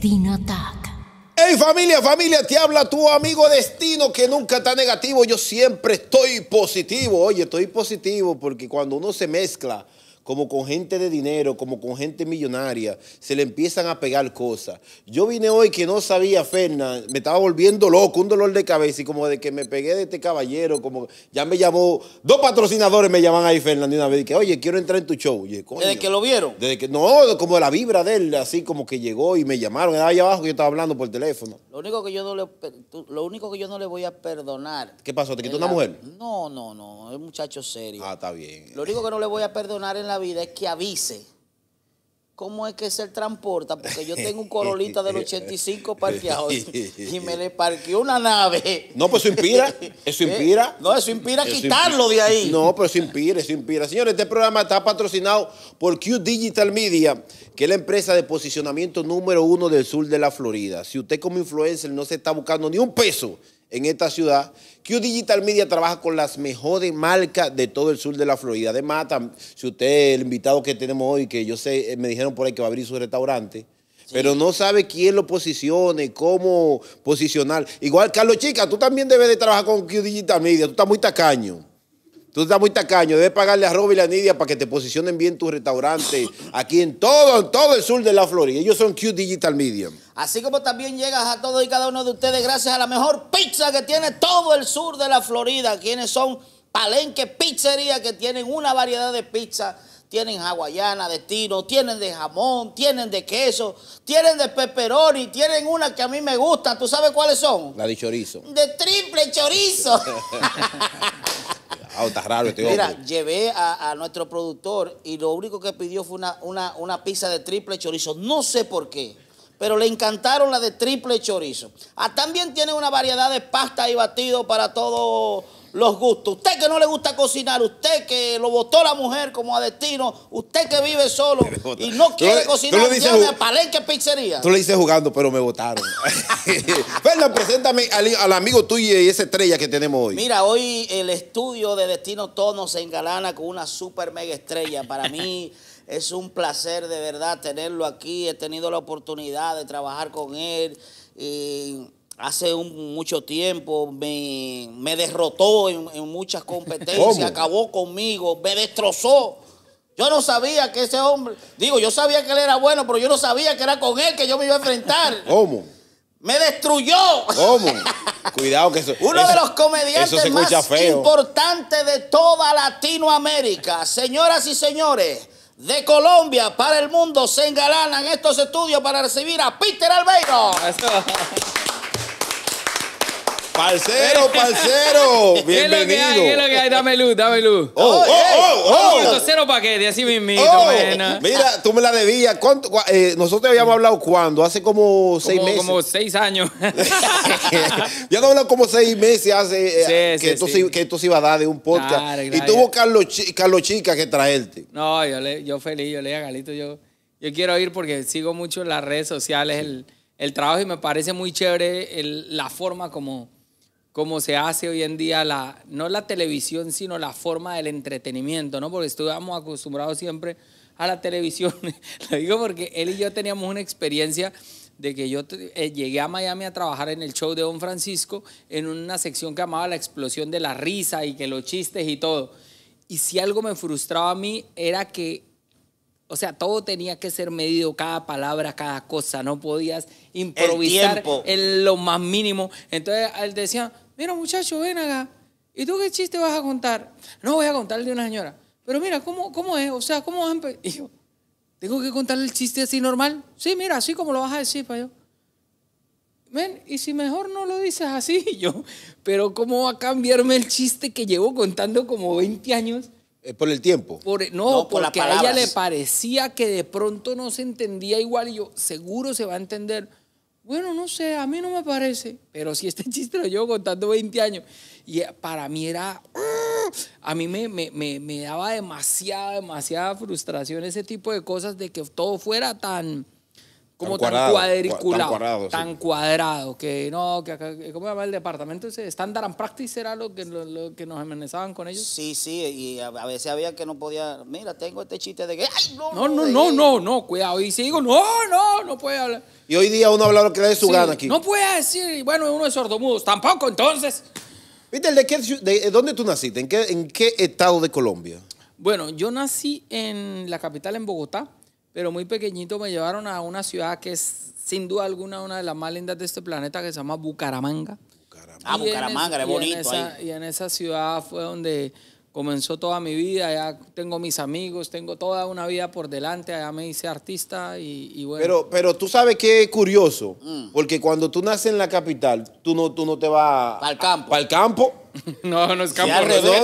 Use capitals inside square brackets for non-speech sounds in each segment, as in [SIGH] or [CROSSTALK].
Destino Hey familia, familia, te habla tu amigo Destino que nunca está negativo. Yo siempre estoy positivo. Oye, estoy positivo porque cuando uno se mezcla como con gente de dinero, como con gente millonaria, se le empiezan a pegar cosas. Yo vine hoy que no sabía, Ferna, me estaba volviendo loco, un dolor de cabeza, y como de que me pegué de este caballero, como ya me llamó, dos patrocinadores me llaman ahí, Fernan, de una vez, y que, oye, quiero entrar en tu show. ¿Desde que lo vieron? Desde que, no, como la vibra de él, así como que llegó y me llamaron, era allá abajo que yo estaba hablando por teléfono. Lo único que yo no le, lo único que yo no le voy a perdonar. ¿Qué pasó? ¿Te quitó una mujer? No, no, no, es un muchacho serio. Ah, está bien. Lo único que no le voy a perdonar en la vida es que avise. ¿Cómo es que se transporta? Porque yo tengo un colorita del 85 [LAUGHS] parqueado y me le parqueó una nave. No, pues eso inspira. Eso [LAUGHS] ¿Eh? inspira. No, eso inspira quitarlo de ahí. No, pero eso inspira, eso impira Señores, este programa está patrocinado por Q Digital Media, que es la empresa de posicionamiento número uno del sur de la Florida. Si usted como influencer no se está buscando ni un peso en esta ciudad, Q Digital Media trabaja con las mejores marcas de todo el sur de la Florida. Además, si usted, el invitado que tenemos hoy, que yo sé, eh, me dijeron por ahí que va a abrir su restaurante, pero no sabe quién lo posicione, cómo posicionar. Igual, Carlos Chica, tú también debes de trabajar con Q Digital Media, tú estás muy tacaño. Tú estás muy tacaño, debes pagarle a Rob y la Nidia para que te posicionen bien tu restaurante aquí en todo, todo el sur de la Florida. Ellos son Q Digital Media. Así como también llegas a todos y cada uno de ustedes gracias a la mejor pizza que tiene todo el sur de la Florida, quienes son Palenque Pizzería, que tienen una variedad de pizza. Tienen hawaiana de tiro, tienen de jamón, tienen de queso, tienen de pepperoni, tienen una que a mí me gusta. ¿Tú sabes cuáles son? La de chorizo. De triple chorizo. [LAUGHS] Ah, este Mira, llevé a, nuestro productor y lo único que pidió fue una, una, una pizza de triple chorizo. No sé por qué pero le encantaron la de triple chorizo. Ah, también tiene una variedad de pasta y batido para todo los gustos. Usted que no le gusta cocinar, usted que lo votó la mujer como a destino, usted que vive solo [LAUGHS] y no quiere cocinar, tú Pizzería. Tú le dices jugando, pero me votaron. [LAUGHS] Fernan, preséntame al, amigo tuyo y esa estrella que tenemos hoy. Mira, hoy el estudio de Destino Tono se engalana con una super mega estrella. Para mí... [LAUGHS] Es un placer de verdad tenerlo aquí. He tenido la oportunidad de trabajar con él. Y hace mucho tiempo me, derrotó en, muchas competencias, acabó conmigo, me destrozó. Yo no sabía que ese hombre, digo, yo sabía que él era bueno, pero yo no sabía que era con él que yo me iba a enfrentar. [LAUGHS] ¿Cómo? Me destruyó. ¿Cómo? [LAUGHS] Cuidado que eso. Uno de los comediantes más importantes de toda Latinoamérica. Señoras y señores, de Colombia para el mundo se engalanan estos estudios para recibir a Peter Albeiro. Parcero, [LAUGHS] parcero, bienvenido. ¿Qué es lo que hay? ¿Qué es lo que hay? Dame luz, dame luz. Oh, oh, oh, oh. Eh, oh, oh. cero paquete, así mismito, oh, Mira, tú me la debías. ¿Cuánto, eh, nosotros habíamos hablado cuando, hace como seis meses. Como seis años. [LAUGHS] ya no hablado como seis meses hace eh, que, esto Se, que, iba a dar de un podcast. y tuvo Carlos, Chica que traerte. No, yo, le, yo feliz, yo leía a Galito, yo, yo quiero ir porque sigo mucho en las redes sociales, el, el trabajo y me parece muy chévere la forma como como se hace hoy en día, la, no la televisión, sino la forma del entretenimiento, ¿no? Porque estuvimos acostumbrados siempre a la televisión. [LAUGHS] Lo digo porque él y yo teníamos una experiencia de que yo eh, llegué a Miami a trabajar en el show de Don Francisco en una sección que llamaba la explosión de la risa y que los chistes y todo. Y si algo me frustraba a mí era que o sea, todo tenía que ser medido, cada palabra, cada cosa. No podías improvisar en lo más mínimo. Entonces él decía, mira muchacho, ven acá. ¿Y tú qué chiste vas a contar? No voy a contar de una señora. Pero mira, ¿cómo, cómo es? O sea, ¿cómo vas y yo, ¿tengo que contarle el chiste así normal? Sí, mira, así como lo vas a decir, para yo. Ven, y si mejor no lo dices así, [LAUGHS] yo, pero ¿cómo va a cambiarme el chiste que llevo contando como 20 años? Eh, por el tiempo. E-, no, porque a ella le parecía que de pronto no se entendía igual y yo, seguro se va a entender. Bueno, no sé, a mí no me parece, pero si este [LAUGHS] chiste lo llevo contando 20 años y eh, para mí era, a mí me, me, me, daba demasiada, demasiada frustración ese tipo de cosas de que todo fuera tan, como tan, cuadriculado, tan cuadrado, que no, que, acá, eh, ¿cómo se llama el departamento? Ese Standard and Practice era lo que, nos amenazaban con ellos. Sí, sí, y a, veces había que no podía, mira, tengo este chiste de que, ay, no, no, no, no, no, cuidado, y sigo, no, no, no puede hablar. Y hoy día uno habla lo que le dé su gana aquí. No puede decir, bueno, uno es sordomudo, tampoco, entonces. Viste, ¿de, eh, dónde tú naciste? ¿En qué estado de Colombia? Bueno, yo nací en la capital, en Bogotá pero muy pequeñito me llevaron a una ciudad que es sin duda alguna una de las más lindas de este planeta, que se llama Bucaramanga. Ah, Bucaramanga, es bonito. y en esa ciudad fue donde comenzó toda mi vida, ya tengo mis amigos, tengo toda una vida por delante, allá me hice artista y, bueno. Pero, pero tú sabes que es curioso, mm. porque cuando tú naces en la capital, tú no, tú no te vas... Para el campo. Para el campo. [LAUGHS] no, no es campo.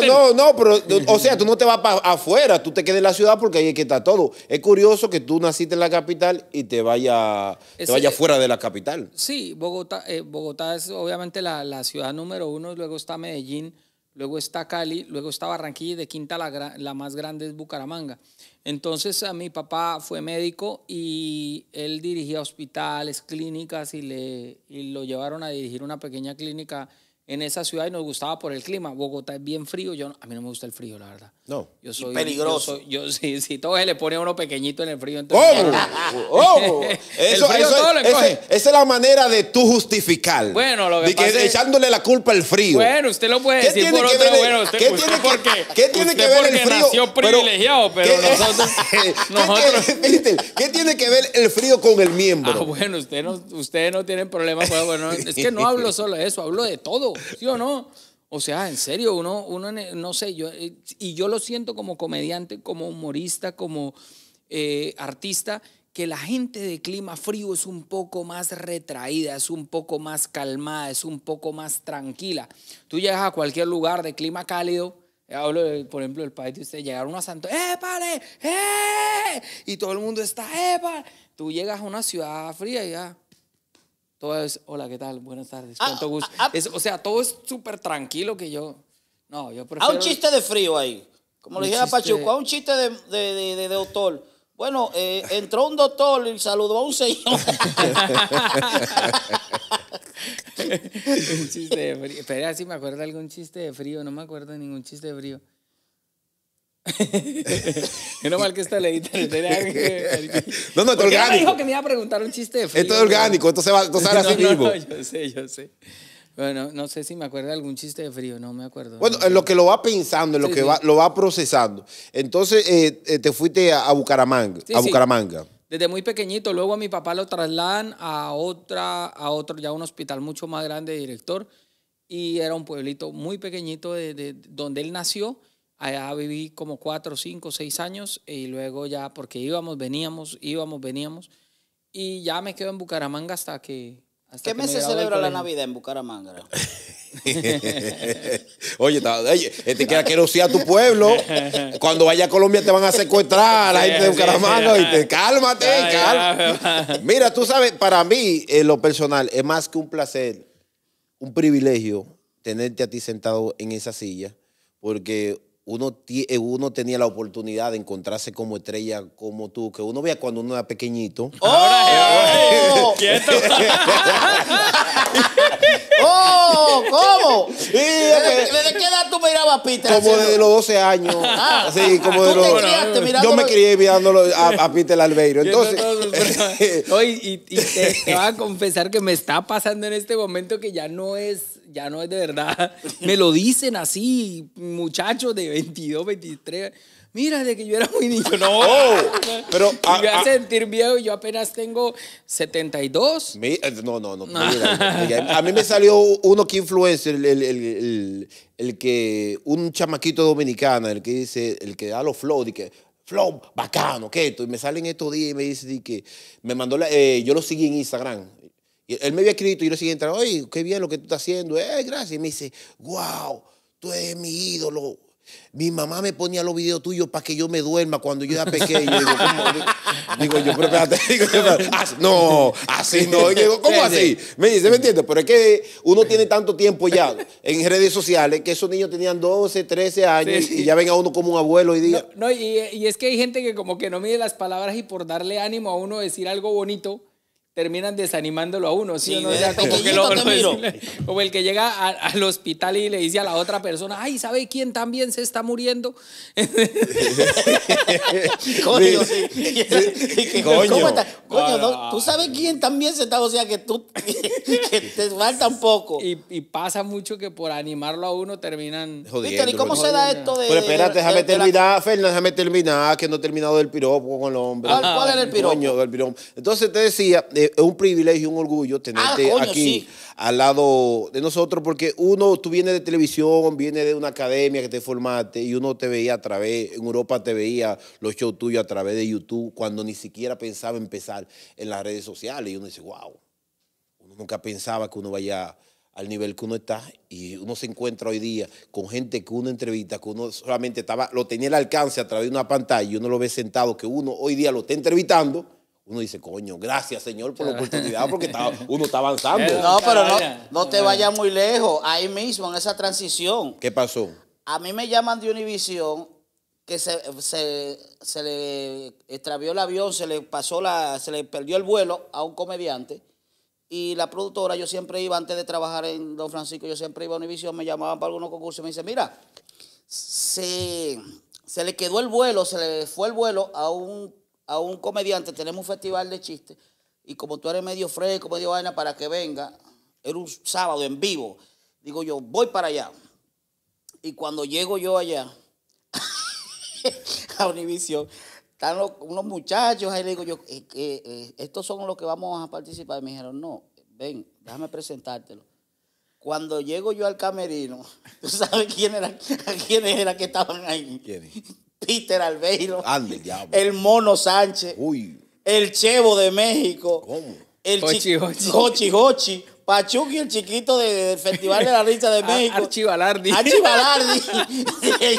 no, no, pero, o sea, tú no te vas para afuera, tú te quedas en la ciudad porque ahí es que está todo. Es curioso que tú naciste en la capital y te vaya, te vaya fuera de la capital. Sí, Bogotá, eh, Bogotá es obviamente la, la ciudad número uno, luego está Medellín, luego está Cali, luego está Barranquilla de quinta la, más grande es Bucaramanga. Entonces a mi papá fue médico y él dirigía hospitales, clínicas y, le, lo llevaron a dirigir una pequeña clínica en esa ciudad y nos gustaba por el clima. Bogotá es bien frío, yo, a mí no me gusta el frío, la verdad. No. Yo soy, peligroso. Yo, si, [LAUGHS] si, todo se le pone a uno pequeñito en el frío, entonces. ¡Oh! ¡Oh! ¡Oh! [LAUGHS] Eso, frío todo lo esa es la manera de tú justificar. Bueno, lo que, echándole la culpa al frío. Bueno, usted lo puede decir por otro. bueno, usted, ¿qué tiene [LAUGHS] que, ¿qué tiene que ver el frío? Nació privilegiado, pero, pero ¿qué, nosotros. ¿qué, tiene que ver el frío con el miembro? Ah, bueno, usted no, usted no tiene problema. Pues, bueno, es que no hablo solo de eso, hablo de todo, ¿sí o no? O sea, en serio, uno, uno e, no sé, yo, eh, y yo lo siento como comediante, como humorista, como eh, artista, que la gente de clima frío es un poco más retraída, es un poco más calmada, es un poco más tranquila. Tú llegas a cualquier lugar de clima cálido, eh, hablo, por ejemplo, del país de usted, llegaron a Santo, ¡épale! ¡Eh! Y todo el mundo está, ¡épale! Tú llegas a una ciudad fría y ya, hola, ¿qué tal? Buenas tardes, cuánto ah, gusto. Ah, ah. o sea, todo es súper tranquilo que yo. No, yo prefiero. A un chiste de frío ahí. Como le dije a Pachuco, a un chiste de, doctor. Bueno, eh, entró un doctor y saludó a un señor. [LAUGHS] un chiste de frío. Espera, si me acuerdo algún chiste de frío. No me acuerdo de ningún chiste de frío. [LAUGHS] Menos mal que esta leída No, [LAUGHS] no, es orgánico. Me dijo que me iba a preguntar un chiste de frío, Esto es orgánico, entonces va, esto [LAUGHS] así mismo. yo sé, yo sé. Bueno, no sé si me acuerda de algún chiste de frío, no me acuerdo. Bueno, en lo que lo va pensando, en lo que Va, lo va procesando. Entonces, eh, eh, te fuiste a, Bucaramanga. a Bucaramanga. Desde muy pequeñito, luego a mi papá lo trasladan a otra, a otro, ya un hospital mucho más grande director. Y era un pueblito muy pequeñito de, de donde él nació Allá viví como cuatro, cinco, seis años y luego ya, porque íbamos, veníamos, íbamos, veníamos. Y ya me quedo en Bucaramanga hasta que... Hasta ¿Qué mes se celebra la Navidad en Bucaramanga? [LAUGHS] oye, te, eh, te queda a tu pueblo. Cuando vaya a Colombia te van a secuestrar a la gente de Bucaramanga. cálmate, cálmate. Mira, tú sabes, para mí, en lo personal, es más que un placer, un privilegio tenerte a ti sentado en esa silla. Porque uno, eh, uno tenía la oportunidad de encontrarse como estrella como tú, que uno veía cuando uno era pequeñito. [LAUGHS] ¡Oh! [LAUGHS] ¡Quieto! [LAUGHS] ¡Oh! ¿Cómo? ¿Desde, qué edad tú mirabas a Peter? Como desde los 12 años. Ah, sí, como de los. Yo me crié mirándolo a, a Peter Albeiro. Entonces. no, y, te, te voy a confesar que me está pasando en este momento que ya no es ya no es de verdad. [LAUGHS] Me lo dicen así, muchachos de 22, 23. Mira, de que yo era muy niño. No, [LAUGHS] oh, pero. me voy ah, a, ah. sentir viejo. Yo apenas tengo 72. Eh, no, no, no. [LAUGHS] a mí me salió uno que influencia, el, que. Un chamaquito dominicano, el que dice, el que da los flow, y que flow, bacano, que esto. Y me salen estos días y me dice que me mandó la, eh, yo lo seguí en Instagram. Y él me había escrito y yo le seguía entrando, oye, qué bien lo que tú estás haciendo, eh, gracias. Y me dice, wow, tú eres mi ídolo. Mi mamá me ponía los videos tuyos para que yo me duerma cuando yo era pequeño. Digo, ¿cómo? digo yo, pero espérate, [LAUGHS] ah, no, así no. digo, ¿cómo así? Me dice, ¿me entiendes? Pero es que uno tiene tanto tiempo ya en redes sociales que esos niños tenían 12, 13 años y ya ven a uno como un abuelo y día. No, y, y es que hay gente que como que no mide las palabras y por darle ánimo a uno decir algo bonito terminan desanimándolo a uno, ¿sí? sí no como, como el que llega al hospital y le dice a la otra persona, ay, ¿sabe quién también se está muriendo? coño, coño, coño tú sabes quién también se está, o sea, que tú, [LAUGHS] que te falta un poco. Y, pasa mucho que por animarlo a uno terminan... Jodiendo, ¿Y cómo se da esto de...? Pero espérate, déjame terminar, Fernández, déjame terminar, que no he terminado el piropo con el hombre. ¿Cuál era el piropo? Coño, el piropo. Entonces te decía... Eh, es un privilegio, y un orgullo tenerte ah, aquí al lado de nosotros, porque uno, tú vienes de televisión, vienes de una academia que te formaste y uno te veía a través, en Europa te veía los shows tuyos a través de YouTube cuando ni siquiera pensaba empezar en las redes sociales y uno dice, wow, uno nunca pensaba que uno vaya al nivel que uno está y uno se encuentra hoy día con gente que uno entrevista, que uno solamente estaba, lo tenía al alcance a través de una pantalla y uno lo ve sentado, que uno hoy día lo está entrevistando uno dice, coño, gracias Señor por la oportunidad porque uno está avanzando. No, pero no, te vayas muy lejos, ahí mismo, en esa transición. ¿Qué pasó? A mí me llaman de Univisión que se, le extravió el avión, se le pasó la, se le perdió el vuelo a un comediante. Y la productora, yo siempre iba, antes de trabajar en Don Francisco, yo siempre iba a Univisión, me llamaban para algunos concursos y me dice mira, se, se le quedó el vuelo, se le fue el vuelo a un a un comediante, tenemos un festival de chistes, y como tú eres medio fresco, medio vaina, para que venga, era un sábado en vivo, digo yo, voy para allá. Y cuando llego yo allá, [LAUGHS] a Univision, están unos muchachos, ahí le digo yo, eh, estos son los que vamos a participar. me dijeron, no, ven, déjame presentártelo. Cuando llego yo al camerino, [LAUGHS] ¿tú sabes quién era, quiénes era que estaban ahí? Peter Albeiro. el Mono Sánchez. El Chevo de México. El Hochi Hochi. Hochi, Pachuqui, el chiquito del Festival de la Risa de [LAUGHS] México. Archibalardi. Archibalardi.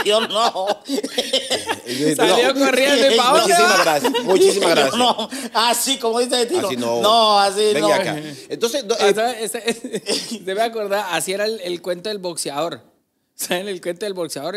[LAUGHS] yo no. [LAUGHS] Salió no. corriendo y Muchísimas gracias. Muchísimas gracias. No, así como dice el no. No, así no. Entonces, eh, Debe acordar, así era el cuento del boxeador. ¿Saben el cuento del boxeador?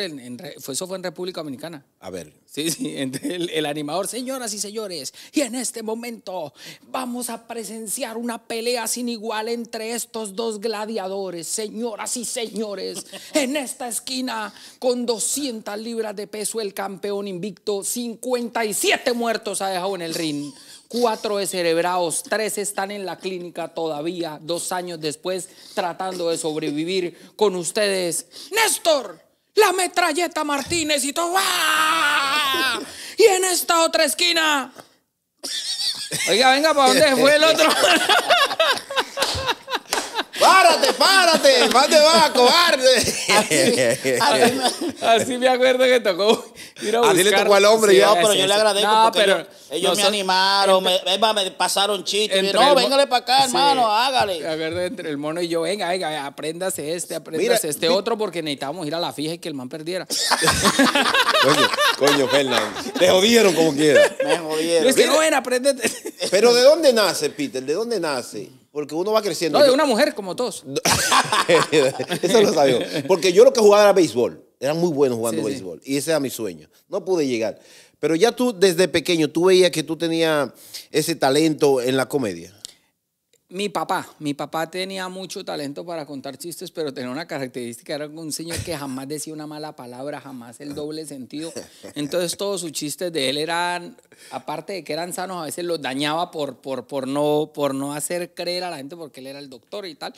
fue, eso fue en República Dominicana. A ver. Sí, sí. [LAUGHS] El, el, animador, señoras y señores, y en este momento vamos a presenciar una pelea sin igual entre estos dos gladiadores. Señoras y señores, [LAUGHS] en esta esquina, con 200 libras de peso, el campeón invicto, 57 muertos ha dejado en el ring cuatro descerebrados, tres están en la clínica todavía, dos años después, tratando de sobrevivir con ustedes. Néstor, la metralleta Martínez y todo. ¡Ah! Y en esta otra esquina. Oiga, venga, ¿para dónde fue el otro? [LAUGHS] ¡Párate, párate! ¡Más te vas, cobarde! Así, me acuerdo que tocó Así le tocó al hombre. Sí, yo, pero yo le agradezco porque ellos, me animaron, me, pasaron chistes. No, véngale para acá, hermano, hágale. Me acuerdo entre el mono y yo, venga, venga, apréndase este, apréndase este otro porque necesitábamos ir a la fija y que el man perdiera. [LAUGHS] coño, coño, Fernández. Te [LAUGHS] jodieron como quieras. Me jodieron. es que, apréndete. Pero ¿de dónde nace, Peter? ¿De dónde nace? Porque uno va creciendo. No, de una mujer como todos. [LAUGHS] Eso lo sabía. Porque yo lo que jugaba era béisbol. Era muy bueno jugando béisbol. Y ese era mi sueño. No pude llegar. Pero ya tú, desde pequeño, tú veías que tú tenías ese talento en la comedia mi papá, mi papá tenía mucho talento para contar chistes, pero tenía una característica, era un señor que jamás decía una mala palabra, jamás el doble sentido. Entonces todos sus chistes de él eran, aparte de que eran sanos, a veces los dañaba por, por, por, no, por no hacer creer a la gente porque él era el doctor y tal.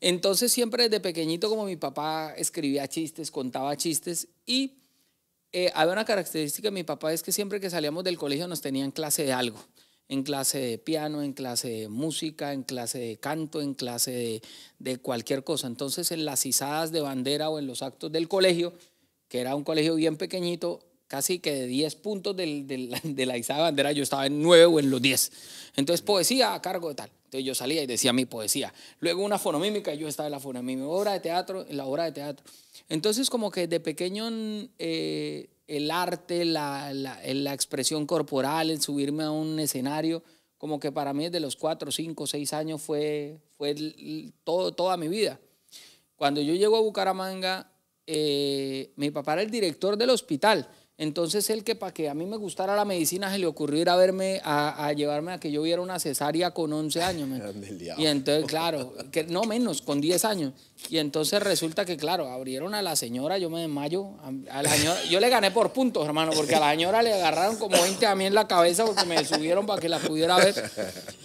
Entonces siempre desde pequeñito como mi papá escribía chistes, contaba chistes y eh, había una característica de mi papá es que siempre que salíamos del colegio nos tenían clase de algo en clase de piano, en clase de música, en clase de canto, en clase de, cualquier cosa. Entonces, en las izadas de bandera o en los actos del colegio, que era un colegio bien pequeñito, casi que de 10 puntos [LAUGHS] de la izada de bandera, yo estaba en 9 o en los 10. Entonces, poesía a cargo de tal. Entonces, yo salía y decía mi poesía. Luego, una fonomímica, yo estaba en la fonomímica. Obra de teatro, en la obra de teatro. Entonces, como que de pequeño mm, eh, el arte, la, expresión corporal, el subirme a un escenario, como que para mí desde los 4, 5, seis años fue, fue todo, toda mi vida. Cuando yo llego a Bucaramanga, eh, mi papá era el director del hospital. Entonces él que para que a mí me gustara la medicina se le ocurriera a verme, a, llevarme a que yo viera una cesárea con 11 años. [LAUGHS] y entonces, claro, que, no menos, con 10 años. Y entonces resulta que, claro, abrieron a la señora, yo me desmayo. yo le gané por puntos, hermano, porque a la señora le agarraron como 20 a mí en la cabeza porque me subieron para que la pudiera ver.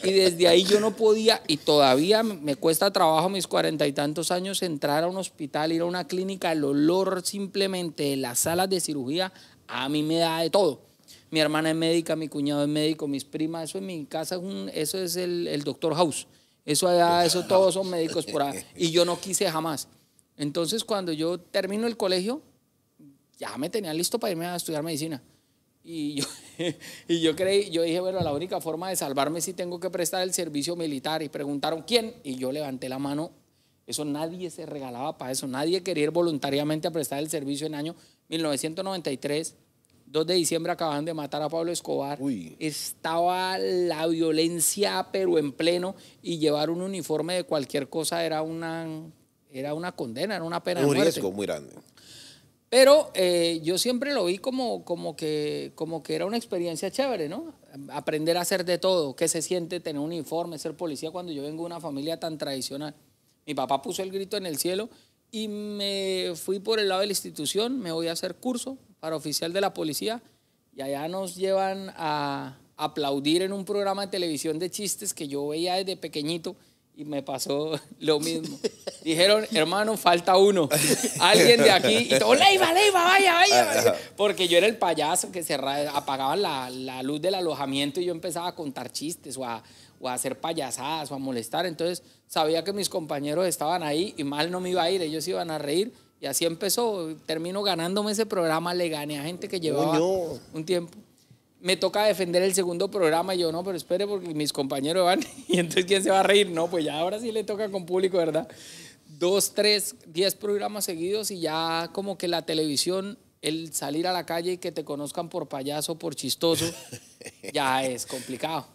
Y desde ahí yo no podía, y todavía me cuesta trabajo mis cuarenta y tantos años entrar a un hospital, ir a una clínica, el olor simplemente de las salas de cirugía, a mí me da de todo. Mi hermana es médica, mi cuñado es médico, mis primas, eso en mi casa, es eso es el doctor House. Eso allá, eso todos son médicos por ahí [LAUGHS] Y yo no quise jamás. Entonces, cuando yo termino el colegio, ya me tenía listo para irme a estudiar medicina. Y yo, [LAUGHS] y yo creí, yo dije, bueno, la única forma de salvarme si tengo que prestar el servicio militar. Y preguntaron, ¿quién? Y yo levanté la mano. Eso nadie se regalaba para eso. Nadie quería ir voluntariamente a prestar el servicio en año 1993. 2 de diciembre acaban de matar a Pablo Escobar. Estaba la violencia, pero en pleno, y llevar un uniforme de cualquier cosa era una, era una condena, era una pena. muerte. riesgo muy grande. Pero eh, yo siempre lo vi como, como, que, como que era una experiencia chévere, ¿no? Aprender a hacer de todo, qué se siente tener un uniforme, ser policía cuando yo vengo de una familia tan tradicional. Mi papá puso el grito en el cielo y me fui por el lado de la institución, me voy a hacer curso, para oficial de la policía y allá nos llevan a aplaudir en un programa de televisión de chistes que yo veía desde pequeñito y me pasó [LAUGHS] lo mismo. Dijeron, hermano, falta uno. Alguien de aquí. Y todo, Leiva, Leiva, vaya, vaya. Ah, Porque yo era el payaso que cerraba, apagaban la, luz del alojamiento y yo empezaba a contar chistes o o a, hacer payasadas o a molestar. Entonces sabía que mis compañeros estaban ahí y mal no me iba a ir. Ellos iban a reír y así empezó. Termino ganándome ese programa, le gané a gente que llevaba un tiempo. Me toca defender el segundo programa y yo, no, pero espere porque mis compañeros van. [LAUGHS] Y entonces, ¿quién se va a reír? No, pues ya ahora sí le toca con público, ¿verdad? Dos, tres, diez programas seguidos y ya como que la televisión el salir a la calle y que te conozcan por payaso, por chistoso, [LAUGHS] ya es complicado.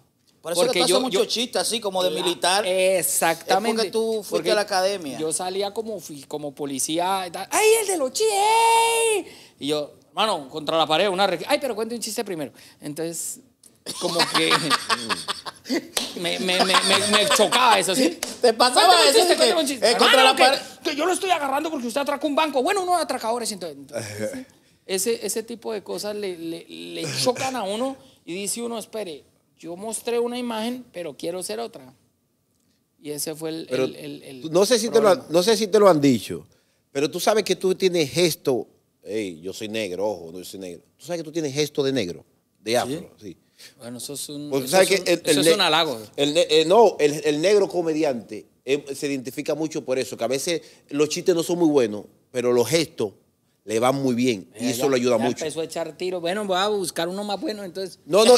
Por eso porque que yo, mucho chiste así como de militar. Exactamente. Es porque tú fuiste porque a la academia. Yo salía como, como policía. ¡Ay, el de los chistes! Y yo, mano, contra la pared, una... ¡Ay, pero cuente un chiste primero! Entonces, como que... [LAUGHS] me, chocaba eso, ¿sí? Te pasaba eso. Chiste, que, eh, contra la pared. Que, yo lo estoy agarrando porque usted atracó un banco. Bueno, uno de atracadores, ese, ese tipo de cosas le, le chocan a uno y dice uno, espere, yo mostré una imagen, pero quiero ser otra. Y ese fue el... no, sé si te lo han, no sé si te lo han dicho, pero tú sabes que tú tienes gesto, hey, yo soy negro, ojo, no soy negro. Tú sabes que tú tienes gesto de negro, de afro, Bueno, eso es un, eso es un, halago. Eh, no, el, negro comediante eh, se identifica mucho por eso, que a veces los chistes no son muy buenos, pero los gestos le va muy bien. y eso lo ayuda mucho. Empezó a echar tiro. Bueno, voy a buscar uno más bueno, entonces. No, no,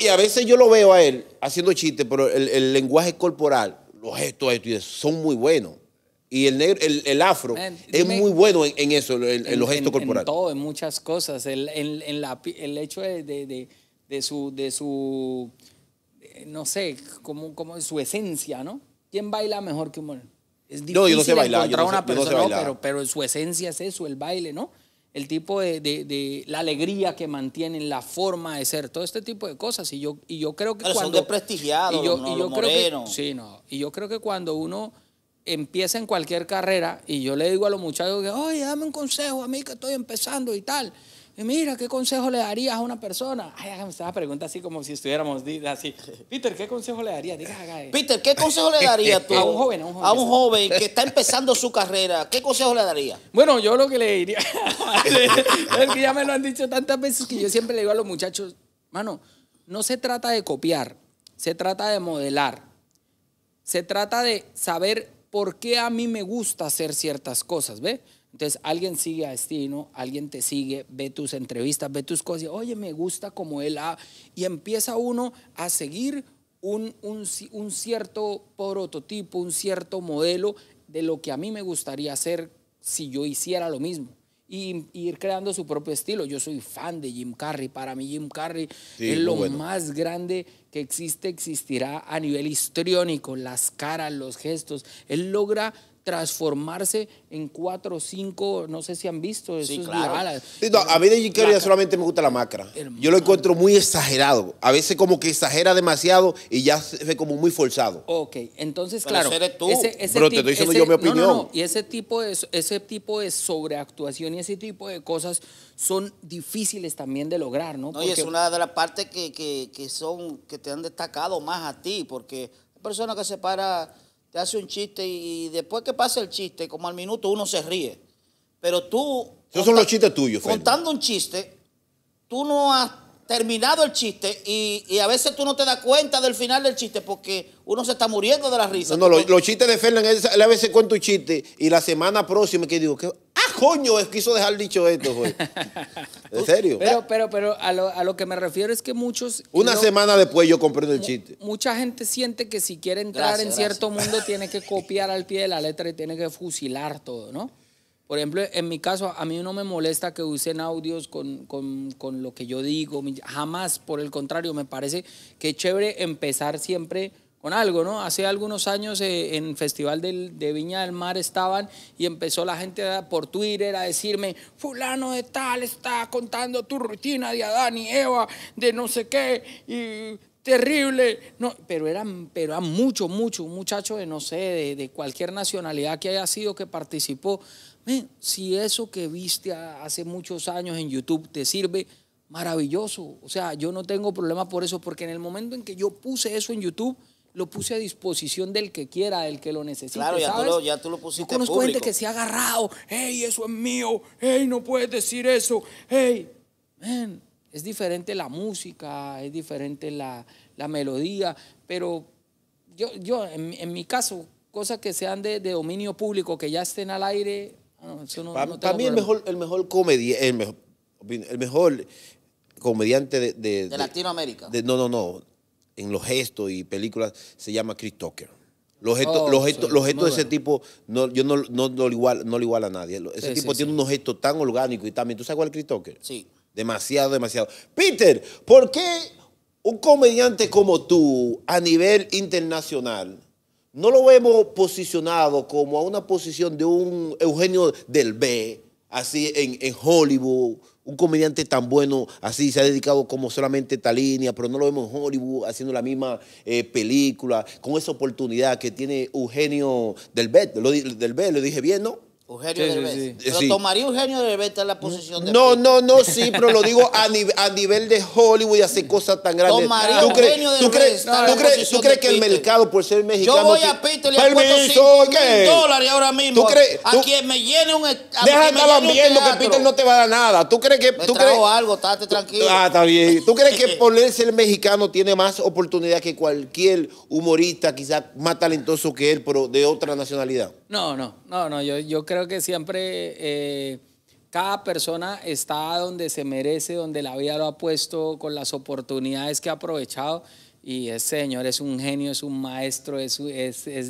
y a, [LAUGHS] veces yo lo veo a él haciendo chistes, pero el, lenguaje corporal, los gestos, esto son muy buenos. Y el, negro, el, afro eh, es muy bueno en, eso, en, los gestos corporales. En todo, en muchas cosas. El, en, el hecho de, su, de su, no sé, como, como su esencia, ¿no? ¿Quién baila mejor que un no, yo no sé bailar, encontrar una persona, pero, pero su esencia es eso, el baile, ¿no? El tipo de, la alegría que mantienen, la forma de ser, todo este tipo de cosas. Y yo, y yo creo que cuando... Son desprestigiados, y yo, y yo creo que, Sí, no. Y yo creo que cuando uno empieza en cualquier carrera y yo le digo a los muchachos que, oye, dame un consejo a mí que estoy empezando y tal mira, ¿qué consejo le darías a una persona? Ay, me esta pregunta así como si estuviéramos así. Peter, ¿qué consejo le darías? Peter, ¿qué consejo le darías tú? [LAUGHS] A un joven, a un joven. que está empezando su carrera. ¿Qué consejo le darías? Bueno, yo lo que le diría, [LAUGHS] es que ya me lo han dicho tantas veces que yo siempre le digo a los muchachos, mano, no se trata de copiar, se trata de modelar. Se trata de saber por qué a mí me gusta hacer ciertas cosas, ¿ve? Entonces, alguien sigue a Destino, alguien te sigue, ve tus entrevistas, ve tus cosas, y, oye, me gusta como él ha... Y empieza uno a seguir un, un, cierto prototipo, un cierto modelo de lo que a mí me gustaría hacer si yo hiciera lo mismo y, ir creando su propio estilo. Yo soy fan de Jim Carrey. Para mí Jim Carrey es lo más grande que existe, existirá a nivel histriónico. Las caras, los gestos. Él logra transformarse en cuatro o cinco, no sé si han visto. Eso sí, claro. a mí de Jim ya solamente me gusta la macra. Yo lo encuentro muy exagerado. A veces como que exagera demasiado y ya se ve como muy forzado. Ok, entonces claro. Pero te estoy diciendo yo mi opinión. y ese tipo, de, ese tipo de sobreactuación y ese tipo de cosas son difíciles también de lograr, ¿no? no es una de las partes que, son, que te han destacado más a ti, porque persona persona que se para te hace un chiste y después que pasa el chiste, como al minuto uno se ríe. Pero tú... Esos son los chistes tuyos. Contando un chiste, tú no has terminado el chiste y, a veces tú no te das cuenta del final del chiste porque uno se está muriendo de la risa. No, los, chistes de Fernández, él a veces cuenta un chiste y la semana próxima que digo, que coño quiso dejar dicho esto, güey? ¿En serio? Pero, pero, pero a lo, a lo, que me refiero es que muchos... Una semana después yo comprendo el chiste. Mucha gente siente que si quiere entrar en cierto mundo tiene que copiar al pie de la letra y tiene que fusilar todo, ¿no? Por ejemplo, en mi caso, a mí no me molesta que usen audios con, con, con lo que yo digo, jamás, por el contrario, me parece que es chévere empezar siempre con algo, ¿no? Hace algunos años en eh, en Festival de Viña del Mar estaban y empezó la gente por Twitter a decirme, fulano de tal está contando tu rutina de Adán y Eva, de no sé qué, y terrible. No, pero eran, pero eran muchos, muchos, un muchacho de no sé, de, cualquier nacionalidad que haya sido que participó. si eso que viste hace muchos años en YouTube te sirve, maravilloso. O sea, yo no tengo problema por eso, porque en el momento en que yo puse eso en YouTube, lo puse a disposición del que quiera, del que lo necesite. Claro, ya, Tú, lo, ya tú lo pusiste. conozco gente que se ha agarrado. ¡Ey, eso es mío! ¡Ey, no puedes decir eso! ¡Ey! es diferente la música, es diferente la, melodía, pero yo, yo en, mi caso, cosas que sean de, dominio público, que ya estén al aire. Ah, eso no, para, mí, el mejor, el mejor el mejor, el mejor comediante de, de Latinoamérica. no, no, no en los gestos y películas se llama Chris Tucker. Los gestos, oh, los gestos, de ese tipo, yo no, lo igual, no lo igual a nadie. Ese tipo tiene unos gestos tan orgánicos y también. ¿Tú sabes cuál es Chris Tucker? Sí. Demasiado, demasiado. Peter, ¿por qué un comediante como tú a nivel internacional no lo vemos posicionado como a una posición de un Eugenio del B, así en, en Hollywood? un comediante tan bueno así se ha dedicado como solamente esta línea, pero no lo vemos en Hollywood haciendo la misma eh, película, con esa oportunidad que tiene Eugenio Del lo, lo dije bien, ¿no? Eugenio sí, Derbez. Pero tomaría Eugenio Derbez está en la posición de. No, no, no, sí, pero lo digo a, nivel de Hollywood y hacer cosas tan grandes. Tomaría ¿Tú Eugenio Derbez. ¿Tú crees, no, ¿tú crees, tú crees que el mercado, por ser mexicano. Yo voy a Peter y le apuesto 5 mil dólares ahora mismo. ¿Tú crees, a quien me llene un. A Deja estar viendo que Peter no te va a dar nada. ¿Tú crees que.? Me tú crees, algo, estate tranquilo. Ah, está bien. ¿Tú crees que [LAUGHS] por ser mexicano tiene más oportunidad que cualquier humorista, quizás más talentoso que él, pero de otra nacionalidad? No, no, no, no. Yo, yo creo que siempre eh, cada persona está donde se merece, donde la vida lo ha puesto, con las oportunidades que ha aprovechado. Y ese señor es un genio, es un maestro, es,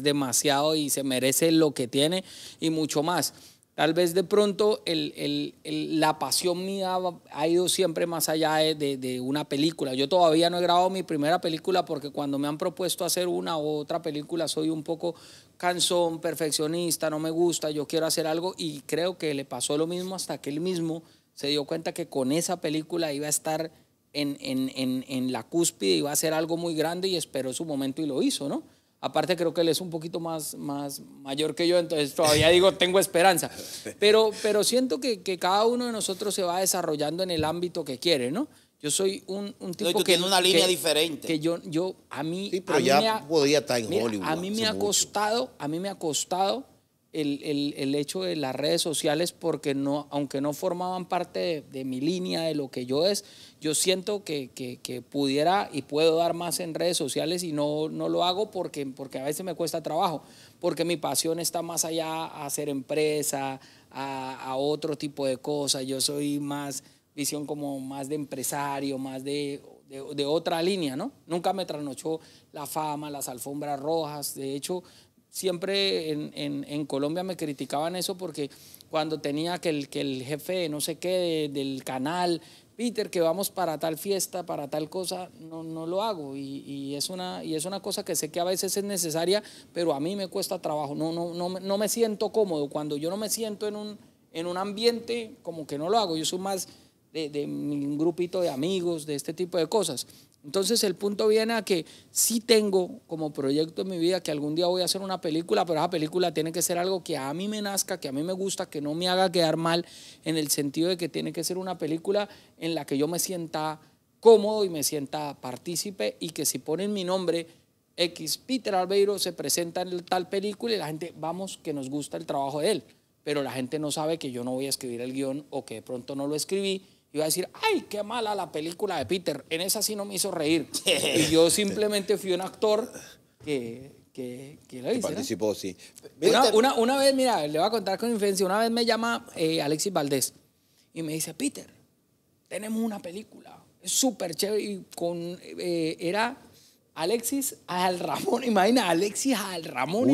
demasiado y se merece lo que tiene y mucho más. Tal vez de pronto el, la pasión mía ha ido siempre más allá de, de, una película. Yo todavía no he grabado mi primera película porque cuando me han propuesto hacer una u otra película soy un poco cansón, perfeccionista, no me gusta, yo quiero hacer algo y creo que le pasó lo mismo hasta que él mismo se dio cuenta que con esa película iba a estar en, en, en, en la cúspide, iba a ser algo muy grande y esperó su momento y lo hizo, ¿no? Aparte creo que él es un poquito más, más mayor que yo, entonces todavía digo, tengo esperanza. [LAUGHS] Pero, pero siento que, que, cada uno de nosotros se va desarrollando en el ámbito que quiere, ¿no? Yo soy un, un tipo no, que... Tiene una línea diferente. Que yo, yo, a mí... Sí, pero ya podía estar en Hollywood. A mí me ha costado, a mí me ha costado el, hecho de las redes sociales porque no, aunque no formaban parte de, mi línea, de lo que yo es, yo siento que, pudiera y puedo dar más en redes sociales y no, no lo hago porque, porque a veces me cuesta trabajo, porque mi pasión está más allá a hacer empresa, a otro tipo de cosas, yo soy más visión como más de empresario, más de, de, otra línea, ¿no? Nunca me trasnochó la fama, las alfombras rojas. De hecho, siempre en, Colombia me criticaban eso porque cuando tenía que el, que el jefe no sé qué del canal, Peter, que vamos para tal fiesta, para tal cosa, no, no lo hago. Y, y, es una, y es una cosa que sé que a veces es necesaria, pero a mí me cuesta trabajo. No, no, no, no me siento cómodo. Cuando yo no me siento en un, en un ambiente, como que no lo hago. Yo soy más de, un grupito de amigos, de este tipo de cosas. Entonces el punto viene a que sí tengo como proyecto en mi vida que algún día voy a hacer una película, pero esa película tiene que ser algo que a mí me nazca, que a mí me gusta, que no me haga quedar mal, en el sentido de que tiene que ser una película en la que yo me sienta cómodo y me sienta partícipe y que si ponen mi nombre, X Peter Albeiro se presenta en tal película y la gente, vamos, que nos gusta el trabajo de él, pero la gente no sabe que yo no voy a escribir el guión o que de pronto no lo escribí iba a decir, ay, qué mala la película de Peter. En esa sí no me hizo reír. [LAUGHS] y yo simplemente fui un actor que, participó, sí. Una, vez, mira, le voy a contar con influencia. Una vez me llama eh, Alexis Valdés y me dice, Peter, tenemos una película. Es súper chévere. Y con, eh, era Alexis al Ramón. [LAUGHS] Imagina, Alexis al Ramón.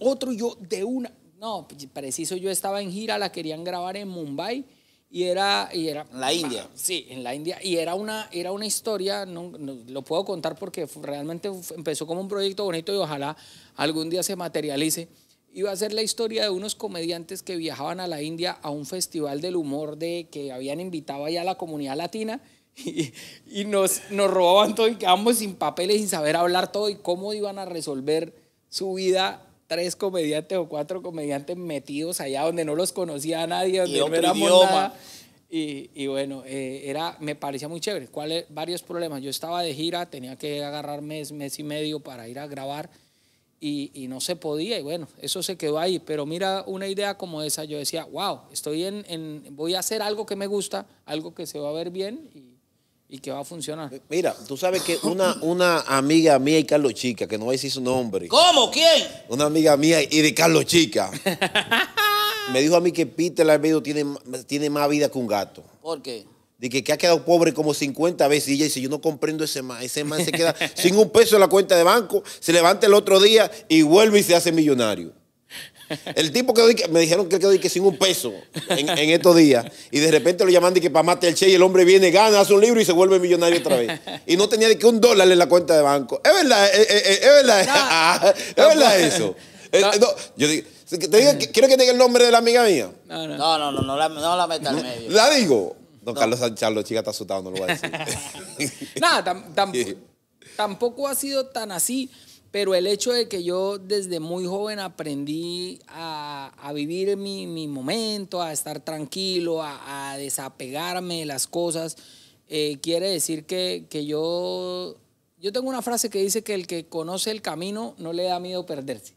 Otro yo de una. No, preciso, yo estaba en gira, la querían grabar en Mumbai y era, y era... La India. Sí, en la India. Y era una, era una historia, no, lo puedo contar porque realmente empezó como un proyecto bonito y ojalá algún día se materialice. Iba a ser la historia de unos comediantes que viajaban a la India a un festival del humor de que habían invitado allá a la comunidad latina [LAUGHS] y, nos, nos robaban todo y quedamos sin papeles, sin saber hablar todo y cómo iban a resolver su vida tres comediantes o cuatro comediantes metidos allá donde no los conocía a nadie, donde no éramos nada. Y, y, bueno, eh, era, me parecía muy chévere. ¿Cuáles? Varios problemas. Yo estaba de gira, tenía que agarrar mes, mes y medio para ir a grabar y, y, no se podía. Y bueno, eso se quedó ahí. Pero mira, una idea como esa, yo decía, wow, estoy en, en voy a hacer algo que me gusta, algo que se va a ver bien y, y que va a funcionar. Eh, mira, tú sabes que una, una amiga mía y Carlos Chica, que no voy a decir su nombre. ¿Cómo? ¿Quién? Una amiga mía y de Carlos Chica. [LAUGHS] me dijo a mí que Peter Albedo tiene, tiene más vida que un gato. ¿Por qué? De que, que, ha quedado pobre como 50 veces. Y ella dice, yo no comprendo ese man. Ese man se queda [LAUGHS] sin un peso en la cuenta de banco, se levanta el otro día y vuelve y se hace millonario. El tipo que me dijeron que quedó sin un peso en, estos días. Y de repente lo llaman de que para mate el Che y el hombre viene, gana, hace un libro y se vuelve millonario otra vez. Y no tenía ni que un dólar en la cuenta de banco. Es verdad, eh, eh, eh, es, verdad, [LAUGHS] es verdad eso. yo [LAUGHS] ¿Quiero que diga el nombre de la amiga mía? No, no, no, no, la, no la meta al medio. ¿La digo? Don Carlos la chica, está asustado, no lo voy a decir. [LAUGHS] Nada, tampoco ha sido tan así. Pero el hecho de que yo desde muy joven aprendí a, vivir mi, momento, a estar tranquilo, a, desapegarme de las cosas, eh, quiere decir que, que, yo... Yo tengo una frase que dice que el que conoce el camino no le da miedo perderse.